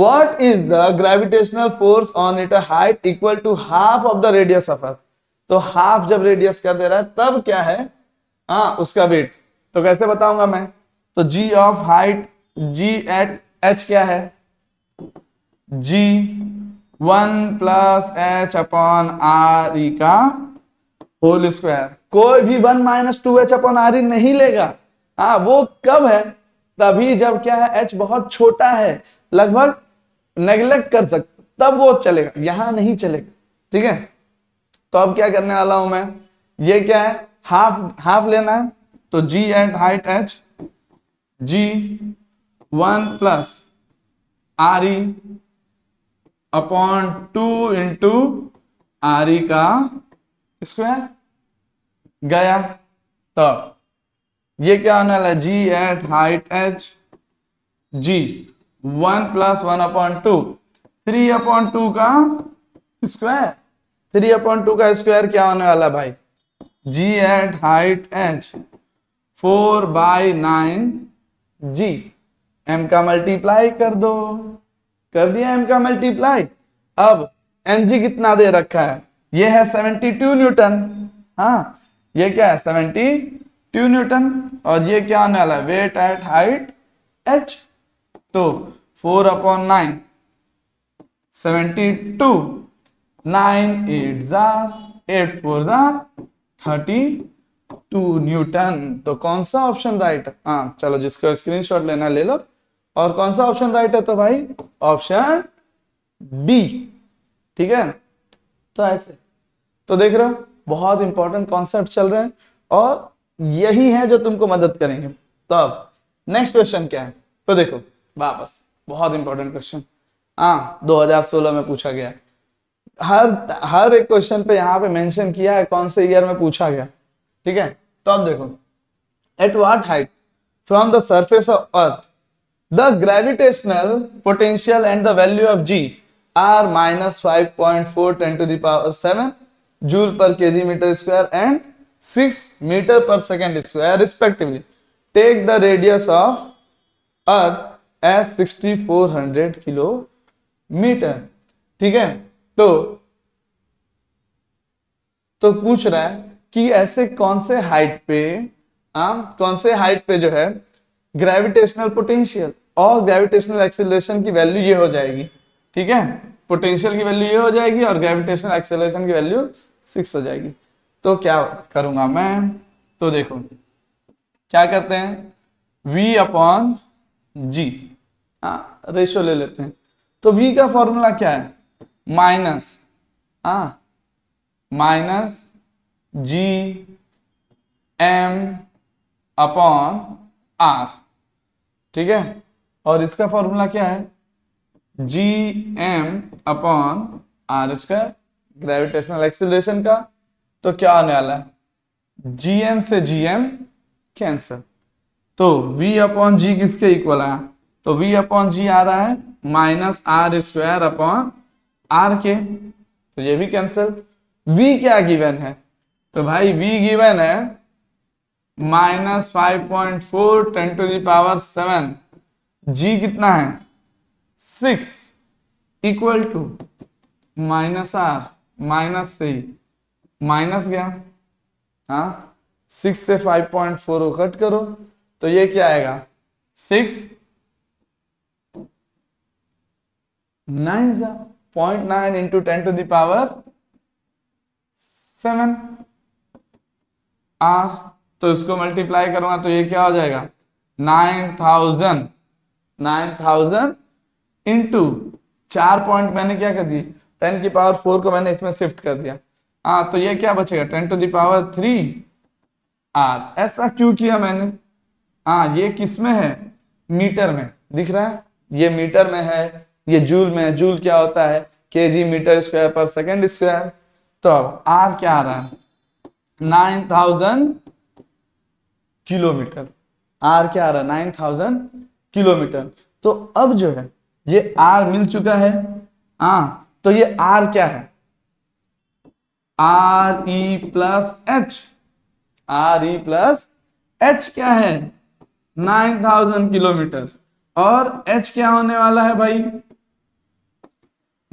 what is the gravitational force on it height equal to half of the radius of earth तो हाफ जब रेडियस का दे रहा है तब क्या है आ, हाँ, उसका वेट तो कैसे बताऊंगा मैं तो G of height G at H क्या है G one plus H upon R E का होल स्क्वायर कोई भी one minus two H upon R E नहीं लेगा हाँ वो कब है तभी जब क्या है एच बहुत छोटा है लगभग नेग्लेक्ट कर सकते तब वो चलेगा यहां नहीं चलेगा ठीक है तो अब क्या करने वाला हूं मैं ये क्या है हाफ हाफ लेना है तो G at height H G one plus R E upon two into R E का स्क्वायर गया तब तो, ये क्या होने वाला है G at height H G one plus one upon two three upon two का स्क्वायर थ्री अपॉन टू का स्क्वायर क्या होने वाला भाई G at height H four by nine G M का मल्टीप्लाई कर दो कर दिया एम का मल्टीप्लाई अब एम जी कितना दे रखा है ये है सेवेंटी टू न्यूटन हाँ ये क्या है सेवेंटी टू न्यूटन और ये क्या आने वाला है वेट एट हाइट एच तो four upon nine seventy two nine eight जार एट फोर जार थर्टी टू न्यूटन तो कौन सा ऑप्शन राइट हाँ चलो जिसको स्क्रीनशॉट लेना ले लो और कौन सा ऑप्शन राइट है तो भाई ऑप्शन डी ठीक है तो ऐसे तो देख रहे हो बहुत इंपॉर्टेंट कॉन्सेप्ट चल रहे हैं और यही है जो तुमको मदद करेंगे तो अब नेक्स्ट क्वेश्चन क्या है तो देखो वापस बहुत इंपॉर्टेंट क्वेश्चन हाँ 2016 में पूछा गया हर हर एक क्वेश्चन पे यहाँ पे मेंशन किया है कौन से ईयर में पूछा गया ठीक है तो अब देखो at what height from the surface of earth the gravitational potential and the value of G are minus five point four ten to the power seven joule per K G metre square and six metre per meter respectively take the radius of the radius sixty four hundred kilo kilometre ठीक है तो तो पूछ रहा है कि ऐसे कौन से हाइट पे आ, कौन से हाइट पे जो है ग्रेविटेशनल पोटेंशियल और ग्रेविटेशनल एक्सेलरेशन की वैल्यू ये हो जाएगी ठीक है पोटेंशियल की वैल्यू ये हो जाएगी और ग्रेविटेशनल एक्सेलरेशन की वैल्यू सिक्स हो जाएगी तो क्या करूंगा मैं तो देखो क्या करते हैं v अपॉन जी हाँ रेशो ले लेते हैं तो v का फॉर्मूला क्या है माइनस हा minus G M upon R ठीक है और इसका फॉर्मूला क्या है जी एम अपॉन आर इसका ग्रेविटेशनल एक्सिलेशन का तो क्या आने वाला है जीएम से जीएम कैंसर तो v अपॉन जी किसके इक्वल है तो v अपॉन जी आ रहा है minus R square upon R के तो ये भी कैंसिल v क्या गिवन है तो भाई v गिवन है minus five point four ten to the power seven G कितना है six equal to minus R minus C minus गया हा सिक्स से फाइव पॉइंट फोर को कट करो तो ये क्या आएगा six nine point nine into ten to the power seven R तो इसको मल्टीप्लाई करूंगा तो ये क्या हो जाएगा nine thousand nine thousand into चार पॉइंट मैंने क्या कर दी टेन की पावर फोर को मैंने इसमें शिफ्ट कर दिया हाँ तो ये क्या बचेगा ten to the power three R ऐसा क्यों किया मैंने हाँ ये किस में है मीटर में दिख रहा है ये मीटर में है ये जूल में है जूल क्या होता है K G metre square per second square तो अब आर क्या आ रहा है नाइन थाउजेंड किलोमीटर आर क्या आ रहा है नाइन थाउजेंड किलोमीटर तो अब जो है ये आर मिल चुका है हाँ तो ये आर क्या है R E plus H R E plus H क्या है नाइन थाउजेंड किलोमीटर और एच क्या होने वाला है भाई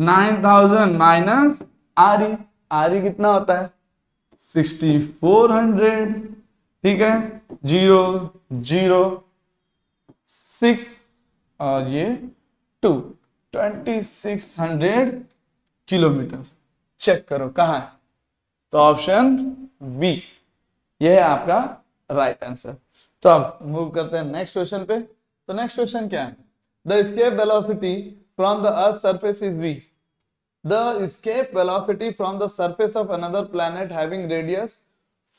nine thousand minus R E R E कितना होता है सिक्सटी फोर हंड्रेड ठीक है जीरो जीरो सिक्स और ये two twenty six hundred kilometre check करो कहा है तो ऑप्शन बी ये है आपका राइट right आंसर तो अब मूव करते हैं नेक्स्ट क्वेश्चन पे तो नेक्स्ट क्वेश्चन क्या है the escape velocity from the earth surface is B the escape velocity from the surface of another planet having radius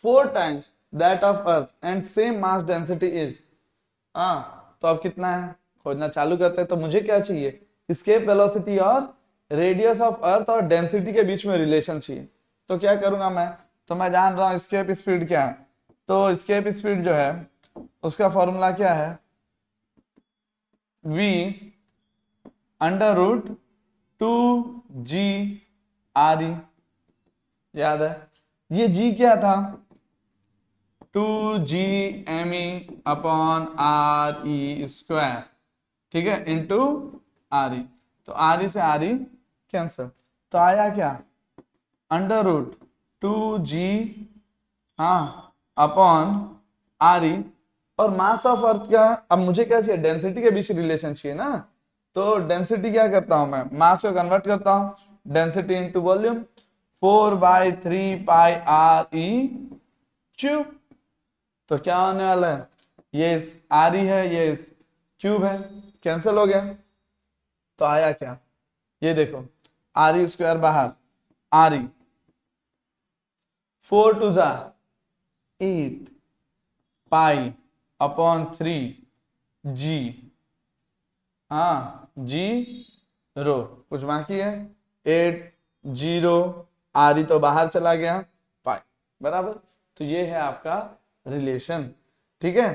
four times that of earth and same mass density is हाँ तो अब कितना है खोजना चालू करते हैं तो मुझे क्या चाहिए स्केप वेलोसिटी और रेडियस ऑफ अर्थ और डेंसिटी के बीच में रिलेशन चाहिए तो क्या करूंगा मैं तो मैं जान रहा हूँ स्केप स्पीड क्या है तो स्केप स्पीड जो है उसका फॉर्मूला क्या है v under root two G R E याद है ये g क्या था two G M E upon R E square ठीक है इंटू आर ई तो आर ई e से आर ई कैंसर तो आया क्या अंडर रूट टू जी हाँ अपॉन आर ई और मास ऑफ अर्थ क्या है अब मुझे क्या चाहिए डेंसिटी के बीच रिलेशन चाहिए ना तो डेंसिटी क्या करता हूं मैं मास को कन्वर्ट करता हूं density into volume four by three pi R E cube तो क्या होने वाला है ये इस आर ई e है ये इस क्यूब है कैंसिल हो गया तो आया क्या ये देखो आर ई स्क्वायर बाहर R E e. Four two जा eight pi upon three G हाँ जी रो कुछ बाकी है एट जीरो आर तो बाहर चला गया पाई बराबर तो ये है आपका रिलेशन ठीक है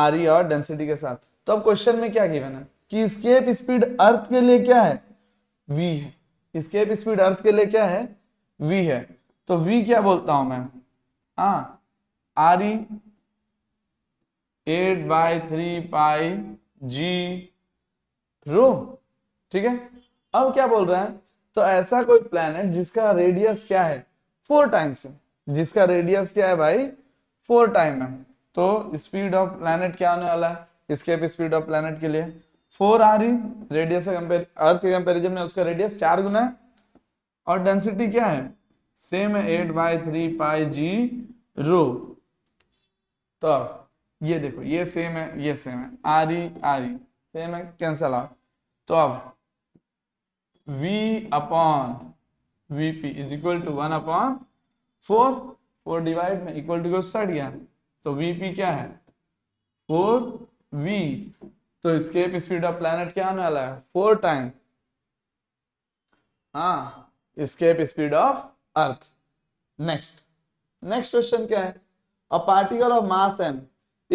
आर और डेंसिटी के साथ तो अब क्वेश्चन में क्या गिवन है कि स्केप स्पीड अर्थ के लिए क्या है वी है स्केप स्पीड अर्थ के लिए क्या है वी है तो V क्या बोलता हूं मैं हाँ R E eight by three pi ji rho ठीक है अब क्या बोल रहा है तो ऐसा कोई प्लेनेट जिसका रेडियस क्या है फोर टाइम्स है जिसका रेडियस क्या है भाई फोर टाइम है तो स्पीड ऑफ प्लेनेट क्या होने वाला है स्केप स्पीड ऑफ प्लेनेट के लिए फोर आ रही रेडियस अर्थ के कंपेरिजन में उसका रेडियस चार गुना है और डेंसिटी क्या है same eight by three pi ji rho तो ये देखो ये सेम है ये सेम है R E R E same है कैंसल आउट तो अब v upon V P is equal to one upon four four divide में इक्वल टू सट गया तो वी पी क्या है फोर वी तो स्केप स्पीड ऑफ प्लैनेट क्या आने वाला है फोर टाइम हाँ escape speed of earth next next question क्या है a particle of mass M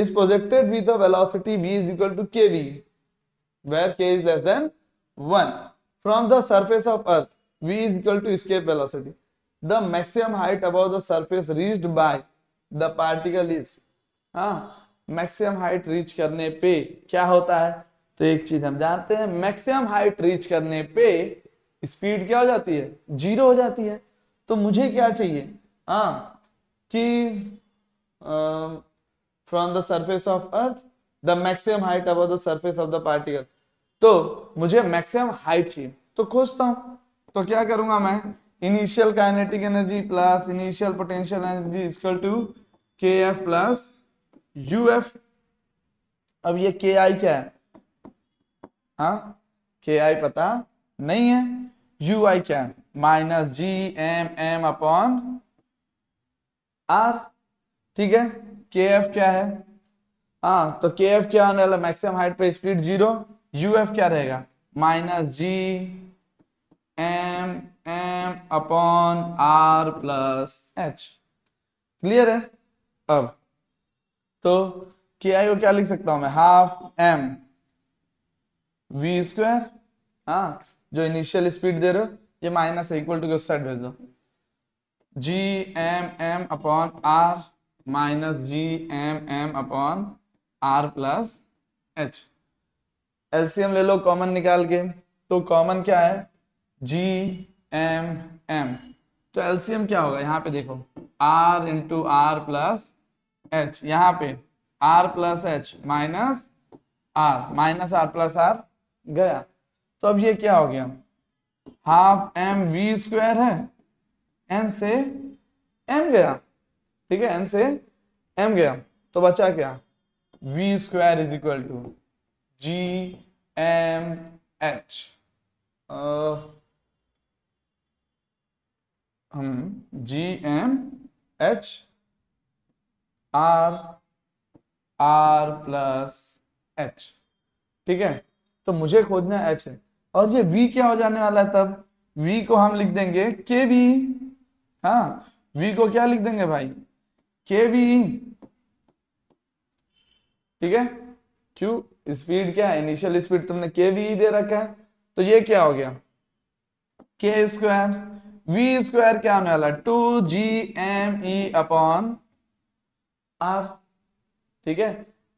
is projected with a velocity V is equal to K V where K is less than 1 from the surface of earth V is equal to escape velocity the maximum height above the surface reached by the particle is हां maximum height reach करने पे क्या होता है तो एक चीज हम जानते हैं मैक्सिमम हाइट रीच करने पे स्पीड क्या हो जाती है जीरो हो जाती है तो मुझे क्या चाहिए हाँ कि from the surface of earth the maximum height अब सर्फेस ऑफ द पार्टिकल तो मुझे मैक्सिमम हाइट चाहिए तो खोजता हूं तो क्या करूंगा मैं initial kinetic energy plus initial potential energy equal to K F plus U F अब ये के आई क्या है हा के आई पता नहीं है यू आई क्या minus G M M upon R ठीक है के एफ क्या है हाँ तो के एफ क्या होने वाला मैक्सिमम हाइट पे स्पीड जीरो यू एफ क्या रहेगा minus G M M upon R plus H clear है अब तो के आई को क्या लिख सकता हूं मैं हाफ एम वी स्क्वायर हाँ जो इनिशियल स्पीड दे रहे हो ये माइनस है इक्वल टू के उस साइड भेज दो G M M upon R minus G M M upon R plus H LCM ले लो कॉमन निकाल के तो कॉमन क्या है जी एम एम तो एलसीएम क्या होगा यहाँ पे देखो R into R plus H यहाँ पे R plus H minus R minus R plus R गया तो अब ये क्या हो गया हाफ एम वी स्क्वायर है एम से एम गया ठीक है एम से एम गया तो बचा क्या V square is equal to G M H हम G M H R R plus H ठीक है तो मुझे खोजना एच है और ये v क्या हो जाने वाला है तब v को हम लिख देंगे के वी हाँ वी को क्या लिख देंगे भाई के वी ठीक है क्यों स्पीड क्या है इनिशियल स्पीड तुमने के वी दे रखा है तो ये क्या हो गया के स्क्वायर वी स्क्वायर क्या होने वाला two G M E upon R ठीक है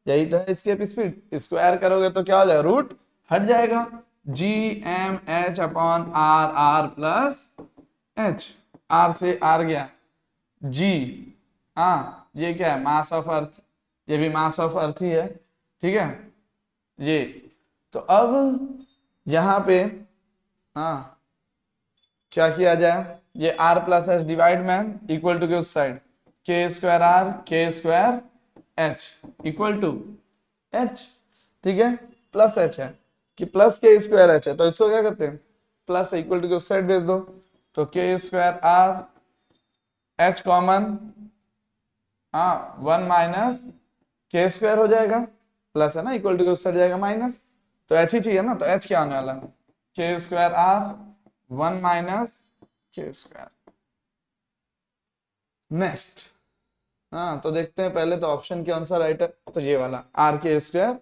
यही तो है इसकी स्पीड स्क्वायर करोगे तो क्या हो जाएगा रूट हट जाएगा G M H upon R R plus H R से आर गया जी हाँ ये क्या है मास ऑफ अर्थ ये भी मास ऑफ अर्थ ही है ठीक है ये तो अब यहाँ पे हाँ क्या किया जाए ये आर प्लस एच डिवाइड में इक्वल टू के उस side K square R K square H equal to H ठीक है प्लस एच है कि प्लस के स्क्वायर एच है अच्छा, तो इसको क्या कहते हैं प्लस इक्वल टू के उस साइड भेज दो तो K square R H common हाँ वन माइनस के स्क्वायर हो जाएगा प्लस है ना इक्वल टू के उस साइड जाएगा माइनस तो एच ही चाहिए ना तो एच क्या आने वाला K square are one minus K square next हाँ तो देखते हैं पहले तो ऑप्शन के आंसर राइट है तो ये वाला R K square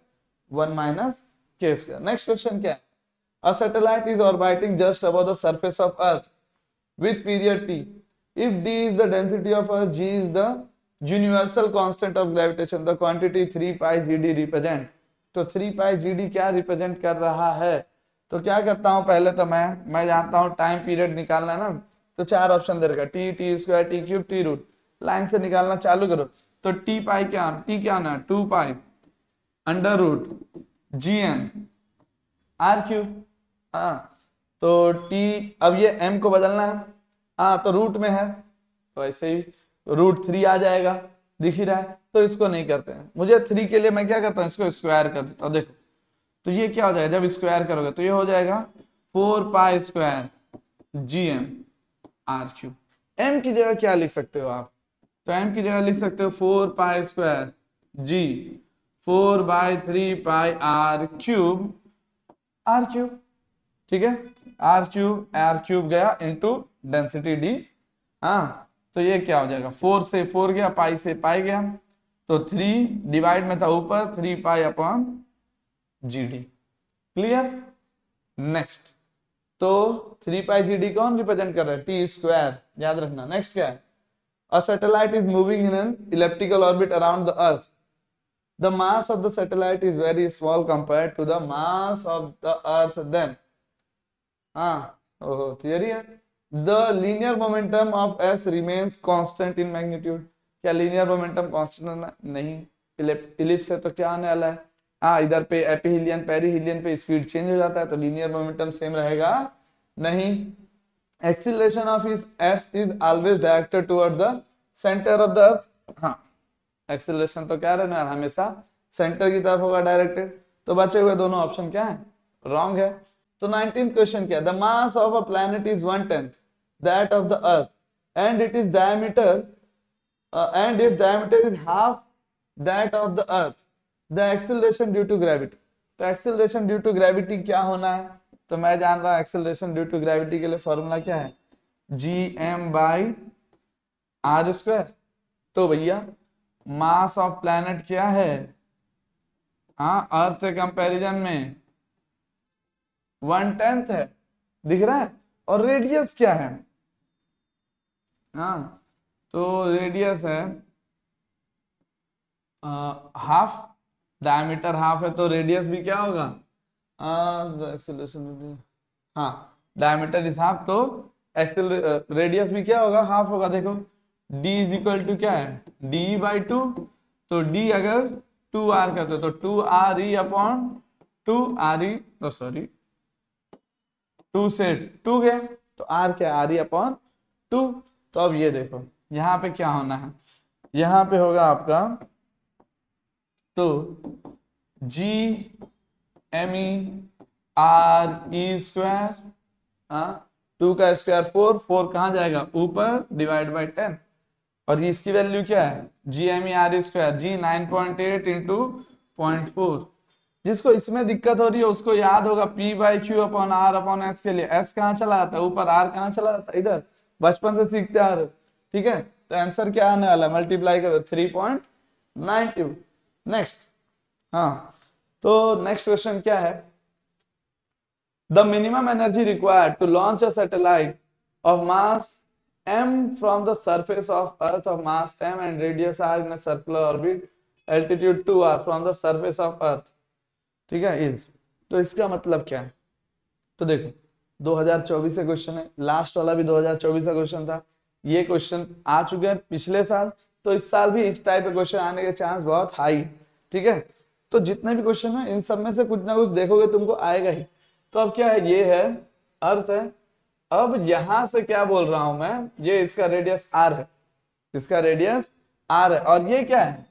one minus case का नेक्स्ट क्वेश्चन क्या है A satellite is orbiting just above the surface of Earth with period t. If d is the density of Earth, g is the universal constant of gravitation. The quantity 3 pi gd represent. तो 3 pi gd क्या represent कर रहा है तो क्या करता हूँ पहले तो मैं मैं जानता हूँ टाइम पीरियड निकालना ना तो चार ऑप्शन दे रखा T T square T cube T root line से निकालना चालू करो तो टी पाई क्या टी क्या आना two pi under root G M R cube हाँ तो टी अब ये एम को बदलना है हाँ तो रूट में है तो ऐसे ही रूट थ्री आ जाएगा दिख ही रहा है तो इसको नहीं करते हैं मुझे थ्री के लिए मैं क्या करता हूँ इसको स्क्वायर कर देता हूँ देखो तो ये क्या हो जाएगा जब स्क्वायर करोगे तो ये हो जाएगा four pi square G M R cube M की जगह क्या लिख सकते हो आप तो एम की जगह लिख सकते हो four pi square G four by three pi are cube R cube ठीक है आर क्यूब आर क्यूब गया इंटू डेंसिटी डी हाँ तो ये क्या हो जाएगा फोर से फोर गया पाई से पाई गया तो थ्री डिवाइड में था ऊपर three pi upon G D clear next तो थ्री पाई जी डी कौन रिप्रेजेंट कर रहा है टी स्क्वायर याद रखना नेक्स्ट क्या है a satellite is moving in an elliptical orbit around the earth the mass of the satellite is very small compared to the mass of the earth then ah oh theory hai the linear momentum of s remains constant in magnitude kya linear momentum constant hai nahi ellipse hai to kya aane wala hai है हाँ इधर पे aphelion perihelion पे speed change हो जाता है तो linear momentum same रहेगा नहीं एक्सिलेशन ऑफ इस S is always directed toward the centre of the earth हाँ एक्सेलरेशन तो क्या रहना हमेशा सेंटर की तरफ होगा डायरेक्टेड तो बचे हुए दोनों ऑप्शन तो क्या है रॉन्ग है uh, तो नाइनटीन क्वेश्चन क्या the mass of a planet is one tenth that of the earth and it is diameter and if diameter is half that of the earth the acceleration due to gravity तो acceleration due to gravity क्या होना है तो मैं जान रहा हूं acceleration due to gravity के लिए फॉर्मूला क्या है G M by are square तो भैया मास ऑफ प्लैनेट क्या है हाँ अर्थ कंपैरिजन में वन टेंथ है दिख रहा है और रेडियस क्या है हाँ तो रेडियस है आ, हाफ डायमीटर हाफ है तो रेडियस भी क्या होगा एक्सेलरेशन हाँ डायमीटर इज हाफ तो एक्सेल रेडियस भी क्या होगा हाफ होगा देखो डी इज इक्वल टू क्या है डी बाई टू तो डी अगर टू आर का तो two R E upon two R E तो सॉरी टू से टू गए तो आर क्या आर ई अपॉन टू तो अब ये देखो यहाँ पे क्या होना है यहां पे होगा आपका तो G M E R E square two का स्क्वायर फोर फोर कहां जाएगा ऊपर डिवाइड बाई टेन और इसकी वैल्यू क्या है जी M R square G nine point eight into point four जिसको इसमें दिक्कत हो रही है उसको याद होगा P by Q upon R upon S के लिए एस कहाँ चला जाता है ऊपर आर कहाँ चला जाता है इधर बचपन से सीखते आ रहे ठीक है तो आंसर क्या आने वाला है मल्टीप्लाई करो three point nine two next हाँ तो नेक्स्ट क्वेश्चन क्या है the minimum energy required to launch a satellite of mass m from the surface of earth of mass m and radius r in a circular orbit altitude 2r from the surface of earth ठीक है is तो इसका मतलब क्या है तो देखो 2024 का क्वेश्चन है लास्ट वाला भी 2024 का क्वेश्चन था ये क्वेश्चन आ चुके हैं पिछले साल तो इस साल भी इस टाइप के क्वेश्चन आने के चांस बहुत हाई ठीक है तो जितने भी क्वेश्चन है इन सब में से कुछ ना कुछ देखोगे तुमको आएगा ही तो अब क्या है ये है अर्थ है अब यहां से क्या बोल रहा हूं मैं ये इसका रेडियस आर है इसका रेडियस आर है और ये क्या है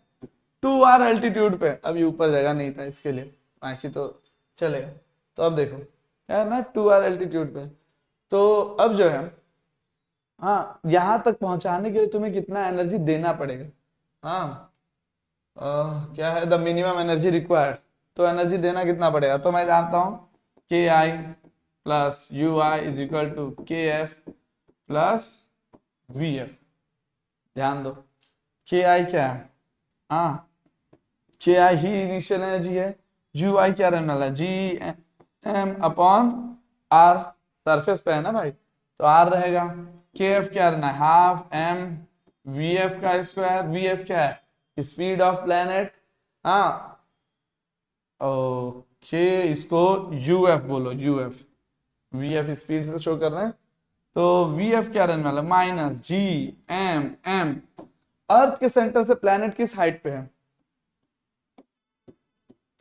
टू आर एल्टीट्यूड पे अभी ऊपर जगह नहीं था इसके लिए बाकी तो चलेगा तो अब देखो क्या है ना टू आर एल्टीट्यूड पे तो अब जो है हाँ यहां तक पहुंचाने के लिए तुम्हें कितना एनर्जी देना पड़ेगा हाँ आ, क्या है द मिनिमम एनर्जी रिक्वायर्ड तो एनर्जी देना कितना पड़ेगा तो मैं जानता हूँ K I plus U I is equal to K F plus V F ध्यान दो के आई क्या है हाँ के आई ही इनिशियल एनर्जी है यू आई क्या रहने वाला G M upon R surface पे है ना भाई तो आर रहेगा के एफ क्या रहना है हाफ एम वी एफ का स्क्वायर वी एफ क्या है स्पीड ऑफ प्लेनेट हाँ ओके इसको यू एफ बोलो U F V F speed से शो कर रहे हैं तो वी एफ क्या रहने वाला minus G M M earth के सेंटर से प्लेनेट किस हाइट पे है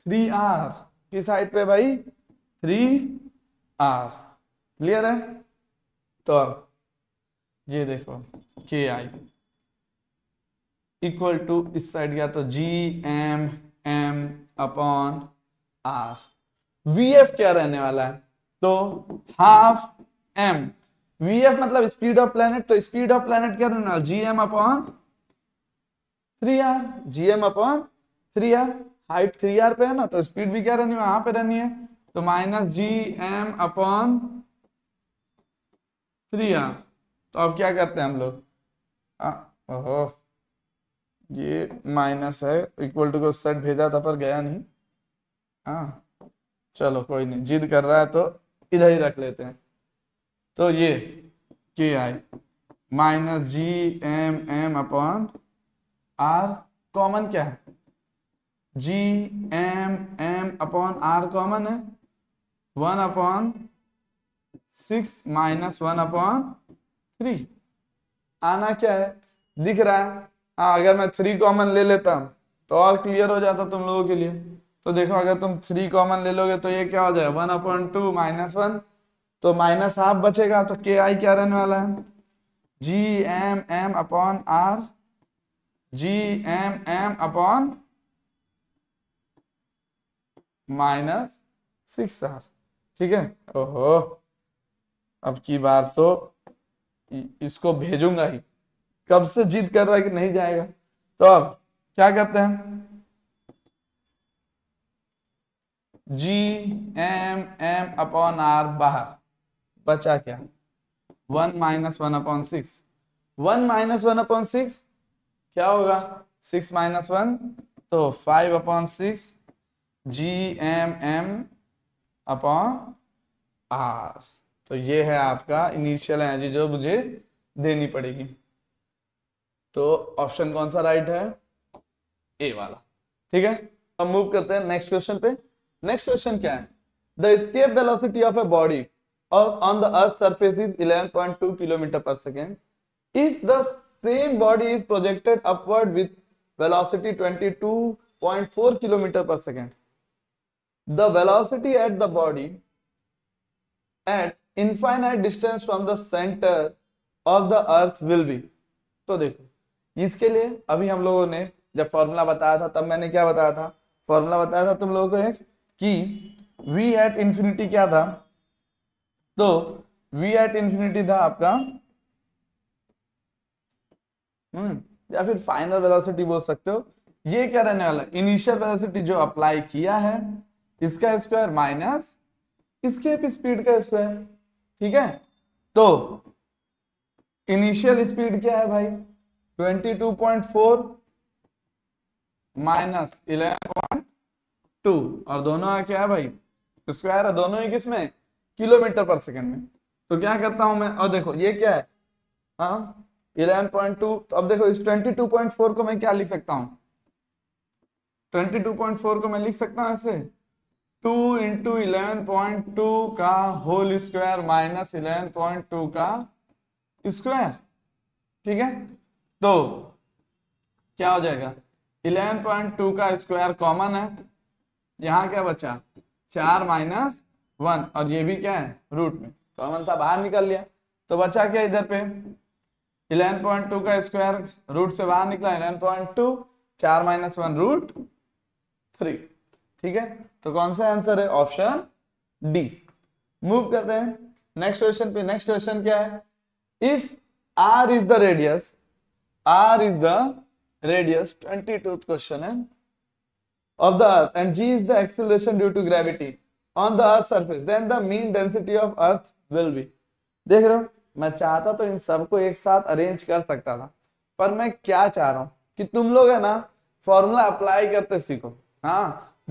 थ्री आर किस हाइट पे भाई थ्री आर क्लियर है तो अब ये देखो के आई इक्वल टू इस साइड गया तो G M M upon R V F क्या रहने वाला है तो हाफ एम वी एफ मतलब स्पीड ऑफ प्लेनेट तो स्पीड ऑफ प्लेनेट क्या रहना G M upon three R G M upon three R height three R पे है ना तो स्पीड भी क्या रहनी है वहां पे रहनी है तो minus G M upon three R तो अब क्या करते हैं हम लोग ये माइनस है इक्वल टू को सेट भेजा था पर गया नहीं हाँ चलो कोई नहीं जिद कर रहा है तो इधर ही रख लेते हैं तो ये K I minus G M M upon R common क्या है G M M upon R common है one upon six minus one upon three आना क्या है दिख रहा है हाँ अगर मैं थ्री कॉमन ले लेता तो और क्लियर हो जाता तुम लोगों के लिए तो देखो अगर तुम थ्री कॉमन ले लोगे तो ये क्या हो जाए one upon two minus one तो माइनस हाफ बचेगा तो के आई क्या रहने वाला है G M M upon R G M M upon minus six R ठीक है ओहो अब की बार तो इसको भेजूंगा ही कब से जीत कर रहा है कि नहीं जाएगा तो अब क्या करते हैं G M M upon R बाहर बचा क्या one minus one upon six one minus one upon six क्या होगा सिक्स माइनस वन तो five upon six G M M upon R तो ये है आपका इनिशियल एनर्जी जो मुझे देनी पड़ेगी तो ऑप्शन कौन सा राइट है ए वाला ठीक है अब मूव करते हैं नेक्स्ट क्वेश्चन पे नेक्स्ट क्वेश्चन क्या है the escape velocity of a body on the earth surface is eleven point two kilometre per second if the same body is projected upward with velocity twenty two point four kilometre per second the velocity at the body at infinite distance from the centre of the earth will be तो देखो इसके लिए अभी हम लोगों ने जब formula बताया था तब मैंने क्या बताया था फॉर्मूला बताया था तुम लोगों को एक कि v एट इन्फिनिटी क्या था तो v एट इन्फिनिटी था आपका हम्म या फिर फाइनल वेलोसिटी बोल सकते हो ये क्या रहने वाला इनिशियल वेलोसिटी जो अप्लाई किया है इसका स्क्वायर माइनस इसके स्पीड का स्क्वायर ठीक है तो इनिशियल स्पीड क्या है भाई 22.4 माइनस इलेवन पॉइंट टू और दोनों क्या है भाई स्क्वायर है दोनों ही किसमें किलोमीटर पर सेकंड में तो क्या करता हूं मैं और देखो ये क्या है हाँ इलेवन पॉइंट टू तो अब देखो इस ट्वेंटी टू पॉइंट फोर को मैं क्या लिख सकता हूँ ट्वेंटी टू पॉइंट फोर को मैं लिख सकता हूँ ऐसे two into eleven point two का whole square minus eleven point two का स्क्वायर ठीक है तो क्या हो जाएगा इलेवन पॉइंट टू का स्क्वायर कॉमन है यहाँ क्या बचा चार माइनस वन और ये भी क्या है रूट में तो अमन था बाहर निकल लिया तो बचा क्या इधर पे इलेवन पॉइंट टू का स्क्वायर रूट से बाहर निकला इलेवन पॉइंट टू चार माइनस वन रूट थ्री ठीक है तो कौन सा आंसर है ऑप्शन डी मूव करते हैं नेक्स्ट क्वेश्चन पे नेक्स्ट क्वेश्चन क्या है if R is the radius R is the radius twenty tooth question है of the earth and g is the acceleration due to gravity on the earth surface then the mean density of earth will be dekh देख रहे main chahta to in sab ko ek sath arrange kar sakta tha par main kya cha raha hu ki tum log hai na formula apply karte sikho ha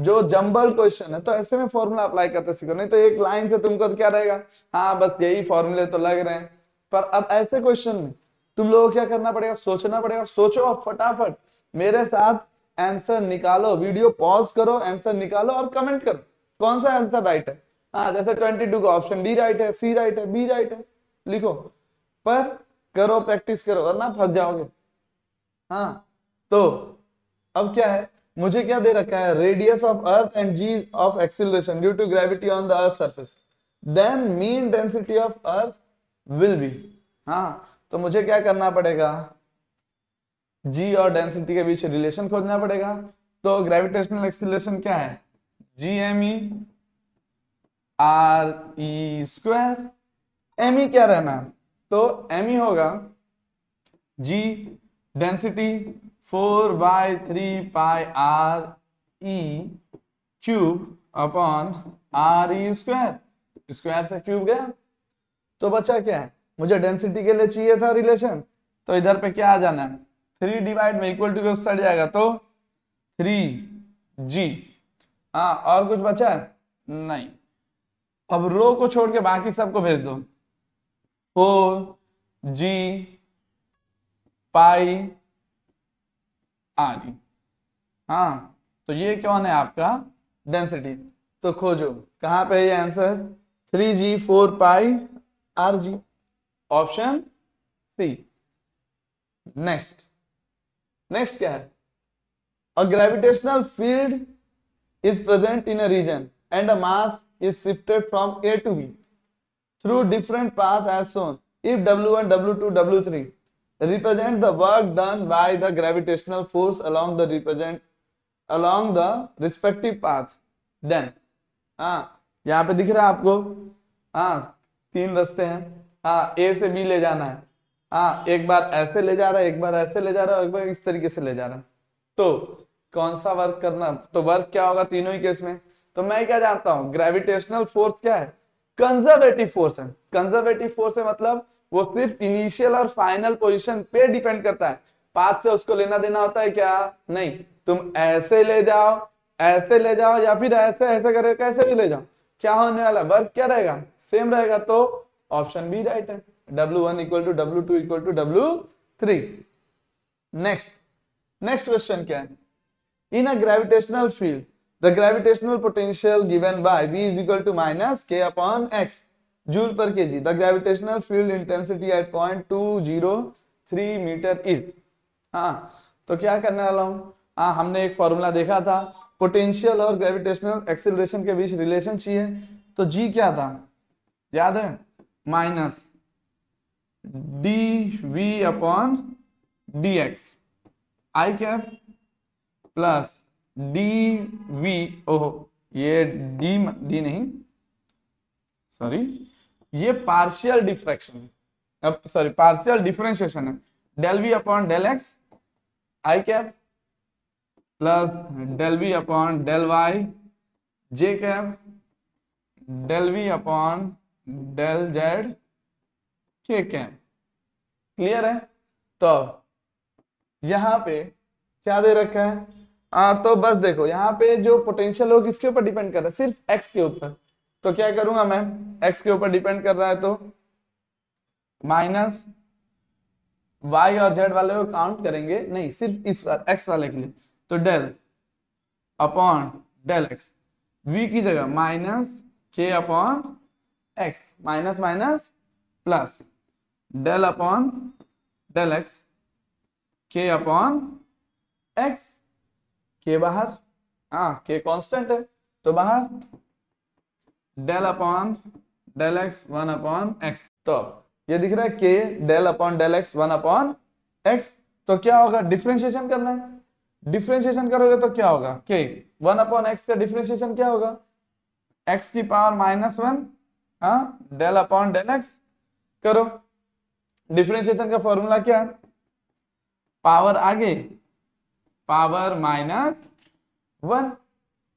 जो jumble question है तो ऐसे में formula apply करते सीखो नहीं तो एक लाइन से तुमको तो क्या रहेगा हाँ बस यही फॉर्मूले तो लग रहे हैं पर अब ऐसे क्वेश्चन में तुम लोगों को क्या करना पड़ेगा सोचना पड़ेगा सोचो और फटाफट मेरे साथ आंसर निकालो वीडियो पॉज करो आंसर निकालो और कमेंट करो कौन सा आंसर राइट है हाँ जैसे ट्वेंटी टू का ऑप्शन डी राइट है सी राइट है बी राइट है लिखो पर करो प्रैक्टिस करो वरना फंस जाओगे हाँ तो अब क्या है मुझे क्या दे रखा है radius of earth and G of acceleration due to gravity on the earth surface then mean density of earth will be हाँ तो मुझे क्या करना पड़ेगा जी और डेंसिटी के बीच रिलेशन खोजना पड़ेगा तो ग्रेविटेशनल एक्सिलेशन क्या है जी M E R E square M E क्या रहना तो एम ई e होगा G density four by three pi R E cube upon R E square square से क्यूब गया तो बचा क्या है मुझे डेंसिटी के लिए चाहिए था रिलेशन तो इधर पे क्या आ जाना है थ्री डिवाइड में इक्वल टू के उस साइड जाएगा तो थ्री जी हाँ और कुछ बचा है नहीं अब रो को छोड़ के बाकी सबको भेज दो फोर जी पाई आर हाँ तो ये कौन है आपका डेंसिटी तो खोजो कहां पे ये answer three G four pi R G option C next next क्या है a gravitational field is present in a region and a mass is shifted from A to B through different path as shown if W one W two W three represent the work done by the gravitational force along the represent along the respective path then हाँ यहाँ पे दिख रहा है आपको हाँ तीन रास्ते हैं हाँ ए से बी ले जाना है हाँ एक बार ऐसे ले जा रहा है एक बार ऐसे ले जा रहा है एक बार इस तरीके से ले जा रहा है तो कौन सा वर्क करना तो वर्क क्या होगा तीनों ही केस में तो मैं क्या जानता हूँ ग्रेविटेशनल फोर्स क्या है कंजर्वेटिव फोर्स है कंजर्वेटिव फोर्स है मतलब वो सिर्फ इनिशियल और फाइनल पोजिशन पे डिपेंड करता है पाथ से उसको लेना देना होता है क्या नहीं तुम ऐसे ले जाओ ऐसे ले जाओ या फिर ऐसे ऐसे करके कैसे भी ले जाओ क्या होने वाला वर्क क्या रहेगा सेम रहेगा तो ऑप्शन बी राइट है W one equal to W two equal to W three next next question क्या है in a gravitational field the gravitational potential given by V is equal to minus K upon X joule per K G the gravitational field intensity at point two zero three metre is हाँ तो क्या करने वाला हूँ हाँ हमने एक formula देखा था पोटेंशियल और ग्रेविटेशनल एक्सेलरेशन के बीच रिलेशन चाहिए तो जी क्या था याद है minus D V upon D X I cap plus D V ओहो ये डी डी नहीं सॉरी ये पार्शियल डिफ्रैक्शन अब सॉरी पार्शियल डिफ्रेंशिएशन है del V upon del X I cap plus del V upon del Y J cap del V upon del Z ठीक है clear है तो यहाँ पे क्या दे रखा है आ, तो बस देखो यहाँ पे जो पोटेंशियल हो किसके ऊपर डिपेंड कर रहा है सिर्फ एक्स के ऊपर तो क्या करूंगा मैं एक्स के ऊपर डिपेंड कर रहा है तो माइनस वाई और जेड वाले को काउंट करेंगे नहीं सिर्फ इस बार एक्स वाले के लिए तो del upon del X V की जगह minus K upon X minus minus plus del upon del X K upon X के बाहर हाँ के कांस्टेंट है तो बाहर del upon del X one upon X तो ये दिख रहा है K del upon del X one upon X तो क्या होगा डिफ्रेंशिएशन करना है डिफ्रेंशिएशन करोगे तो क्या होगा के वन अपॉन एक्स का डिफ्रेंशिएशन क्या होगा एक्स की पावर माइनस वन हाँ डेल अपॉन डेल एक्स करो डिफ्रेंशिएशन का फॉर्मूला क्या है पावर आगे पावर माइनस वन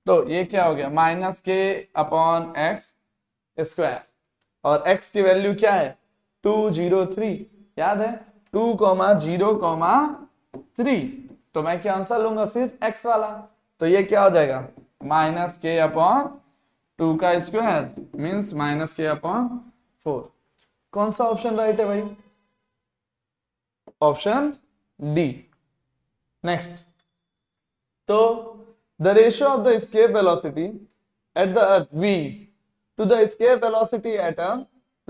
तो ये क्या हो गया minus K upon X square और एक्स की वैल्यू क्या है टू जीरो थ्री याद है two comma zero comma three तो मैं क्या आंसर लूंगा सिर्फ एक्स वाला तो ये क्या हो जाएगा माइनस के अपॉन टू का square means minus K upon four कौन सा ऑप्शन राइट है भाई ऑप्शन डी नेक्स्ट तो the ratio of the escape velocity at the earth V to the escape velocity at a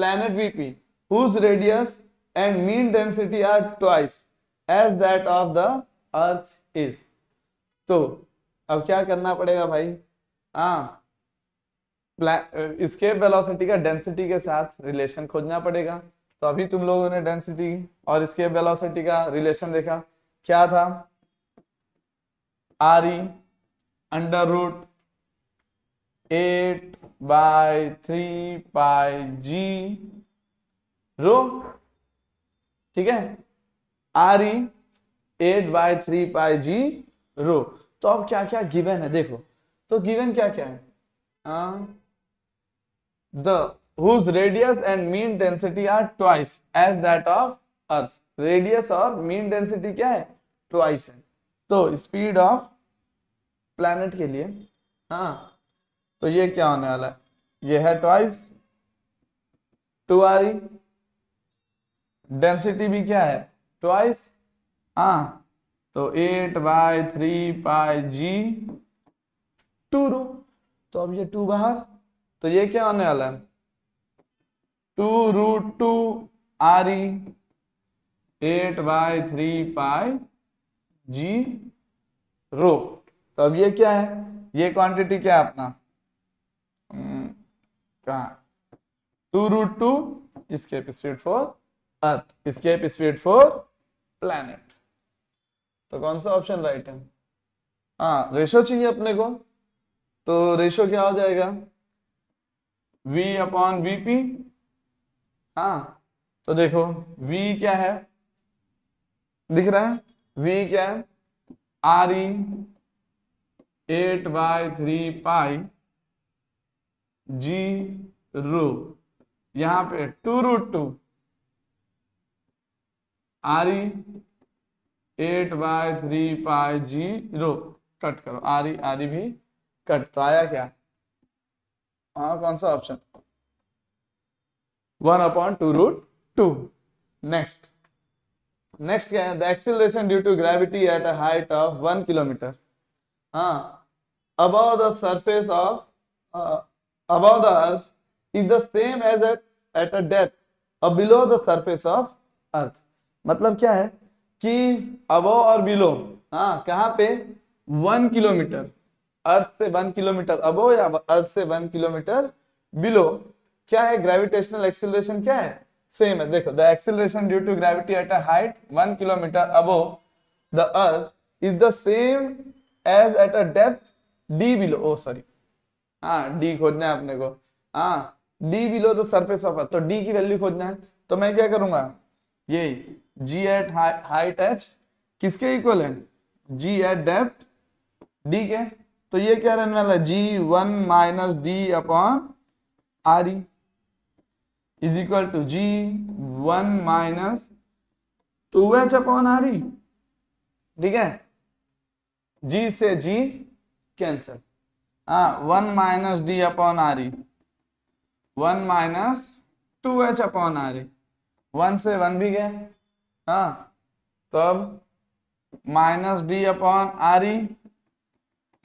planet VP whose radius and mean density are twice as that of the earth is तो अब क्या करना पड़ेगा भाई हा escape velocity का density के साथ रिलेशन खोजना पड़ेगा तो अभी तुम लोगों ने डेंसिटी और इसके वेलोसिटी का रिलेशन देखा क्या था R E under root eight by three by G rho ठीक है R E eight by three by G rho तो अब क्या क्या गिवन है देखो तो गिवन क्या क्या है the whose radius and mean density are twice as that of earth radius और mean density क्या है twice है तो speed of planet के लिए हाँ तो ये क्या होने वाला है ये है twice टू आर डेंसिटी भी क्या है ट्वाइस हाँ तो eight by three by G two rho तो अब ये टू बाहर तो ये क्या होने वाला है two root two R E eight by three pi ji rho तो अब ये क्या है ये क्वांटिटी क्या है अपना हम्म, कहा two root two escape speed for earth escape speed for planet तो कौन सा ऑप्शन राइट है हाँ रेशो चाहिए अपने को तो रेशो क्या हो जाएगा v अपॉन वीपी हाँ तो देखो V क्या है दिख रहा है V क्या है R E eight by three pi G rho यहां पे two root two R E eight by three pi ji rho cut करो आरी आरी e, e भी कट तो आया क्या हाँ कौन सा option one upon two root two next next क्या है the acceleration due to gravity at a height of one kilometre हाँ above the surface of above the earth is the same as at at a डेथ or below the surface of earth मतलब क्या है कि अबो और below हाँ कहाँ पे वन किलोमीटर अर्थ से वन किलोमीटर अबो या अर्थ से वन किलोमीटर बिलो क्या है ग्रेविटेशनल एक्सिलेशन क्या है सेम है देखो the acceleration due to gravity at a height one kilometre above the earth is the same as at a depth D below oh sorry हाँ D खोजना है अपने को हाँ D below the surface of earth तो D की value खोजना है तो मैं क्या करूंगा ये जी एट हाइट एच किसके इक्वल है जी एट डेप्थ डी के तो ये क्या रहने वाला है G one minus D upon R E is equal to G one minus two H upon R E ठीक है जी से जी कैंसल हाँ one minus D upon R E one minus two H upon R E one से one भी गया हाँ तो अब minus D upon R E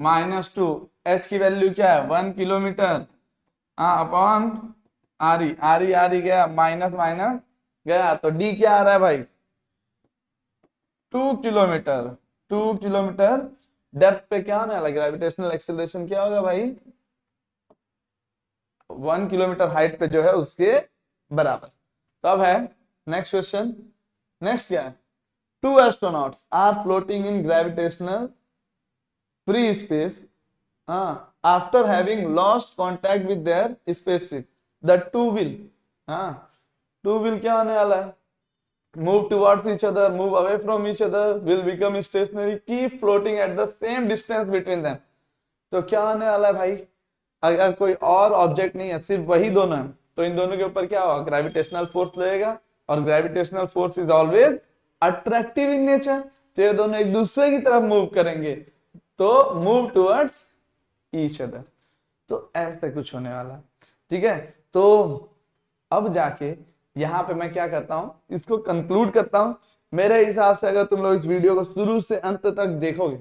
minus two H की वैल्यू क्या है वन किलोमीटर हाँ upon R E R E R E गया माइनस माइनस गया तो डी क्या आ रहा है भाई two kilometre two kilometre depth पे क्या होने वाला ग्रेविटेशनल एक्सेलरेशन क्या होगा भाई वन किलोमीटर हाइट पे जो है उसके बराबर तो अब है नेक्स्ट क्वेश्चन नेक्स्ट क्या है two astronauts are floating in gravitational free space after having lost contact with their spaceship the two will हाँ टू विल क्या होने वाला है move towards each other move away from each other will become stationary keep floating at the same distance between them तो क्या होने वाला है भाई अगर कोई और ऑब्जेक्ट नहीं है सिर्फ वही दोनों है तो इन दोनों के ऊपर क्या होगा ग्रेविटेशनल फोर्स लगेगा और gravitational force is always attractive in nature तो ये दोनों एक दूसरे की तरफ मूव करेंगे तो मूव टुवर्ड्स ईच अदर तो ऐसे कुछ होने वाला ठीक है तो अब जाके यहाँ पे मैं क्या करता हूँ इसको कंक्लूड करता हूँ मेरे हिसाब से अगर तुम लोग इस वीडियो को शुरू से अंत तक देखोगे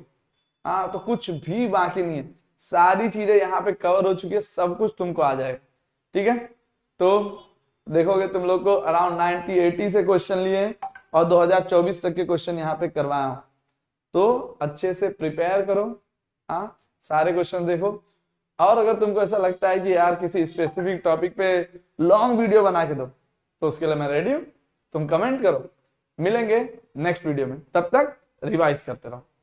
हाँ तो कुछ भी बाकी नहीं है सारी चीजें यहाँ पे कवर हो चुकी है सब कुछ तुमको आ जाएगा ठीक है तो देखोगे तुम लोग को अराउंड नाइनटी एटी से क्वेश्चन लिए और 2024 तक के क्वेश्चन यहाँ पे करवाया तो अच्छे से प्रिपेयर करो हाँ सारे क्वेश्चन देखो और अगर तुमको ऐसा लगता है कि यार किसी स्पेसिफिक टॉपिक पे लॉन्ग वीडियो बना के दो तो उसके लिए मैं रेडी हूं तुम कमेंट करो मिलेंगे नेक्स्ट वीडियो में तब तक रिवाइज करते रहो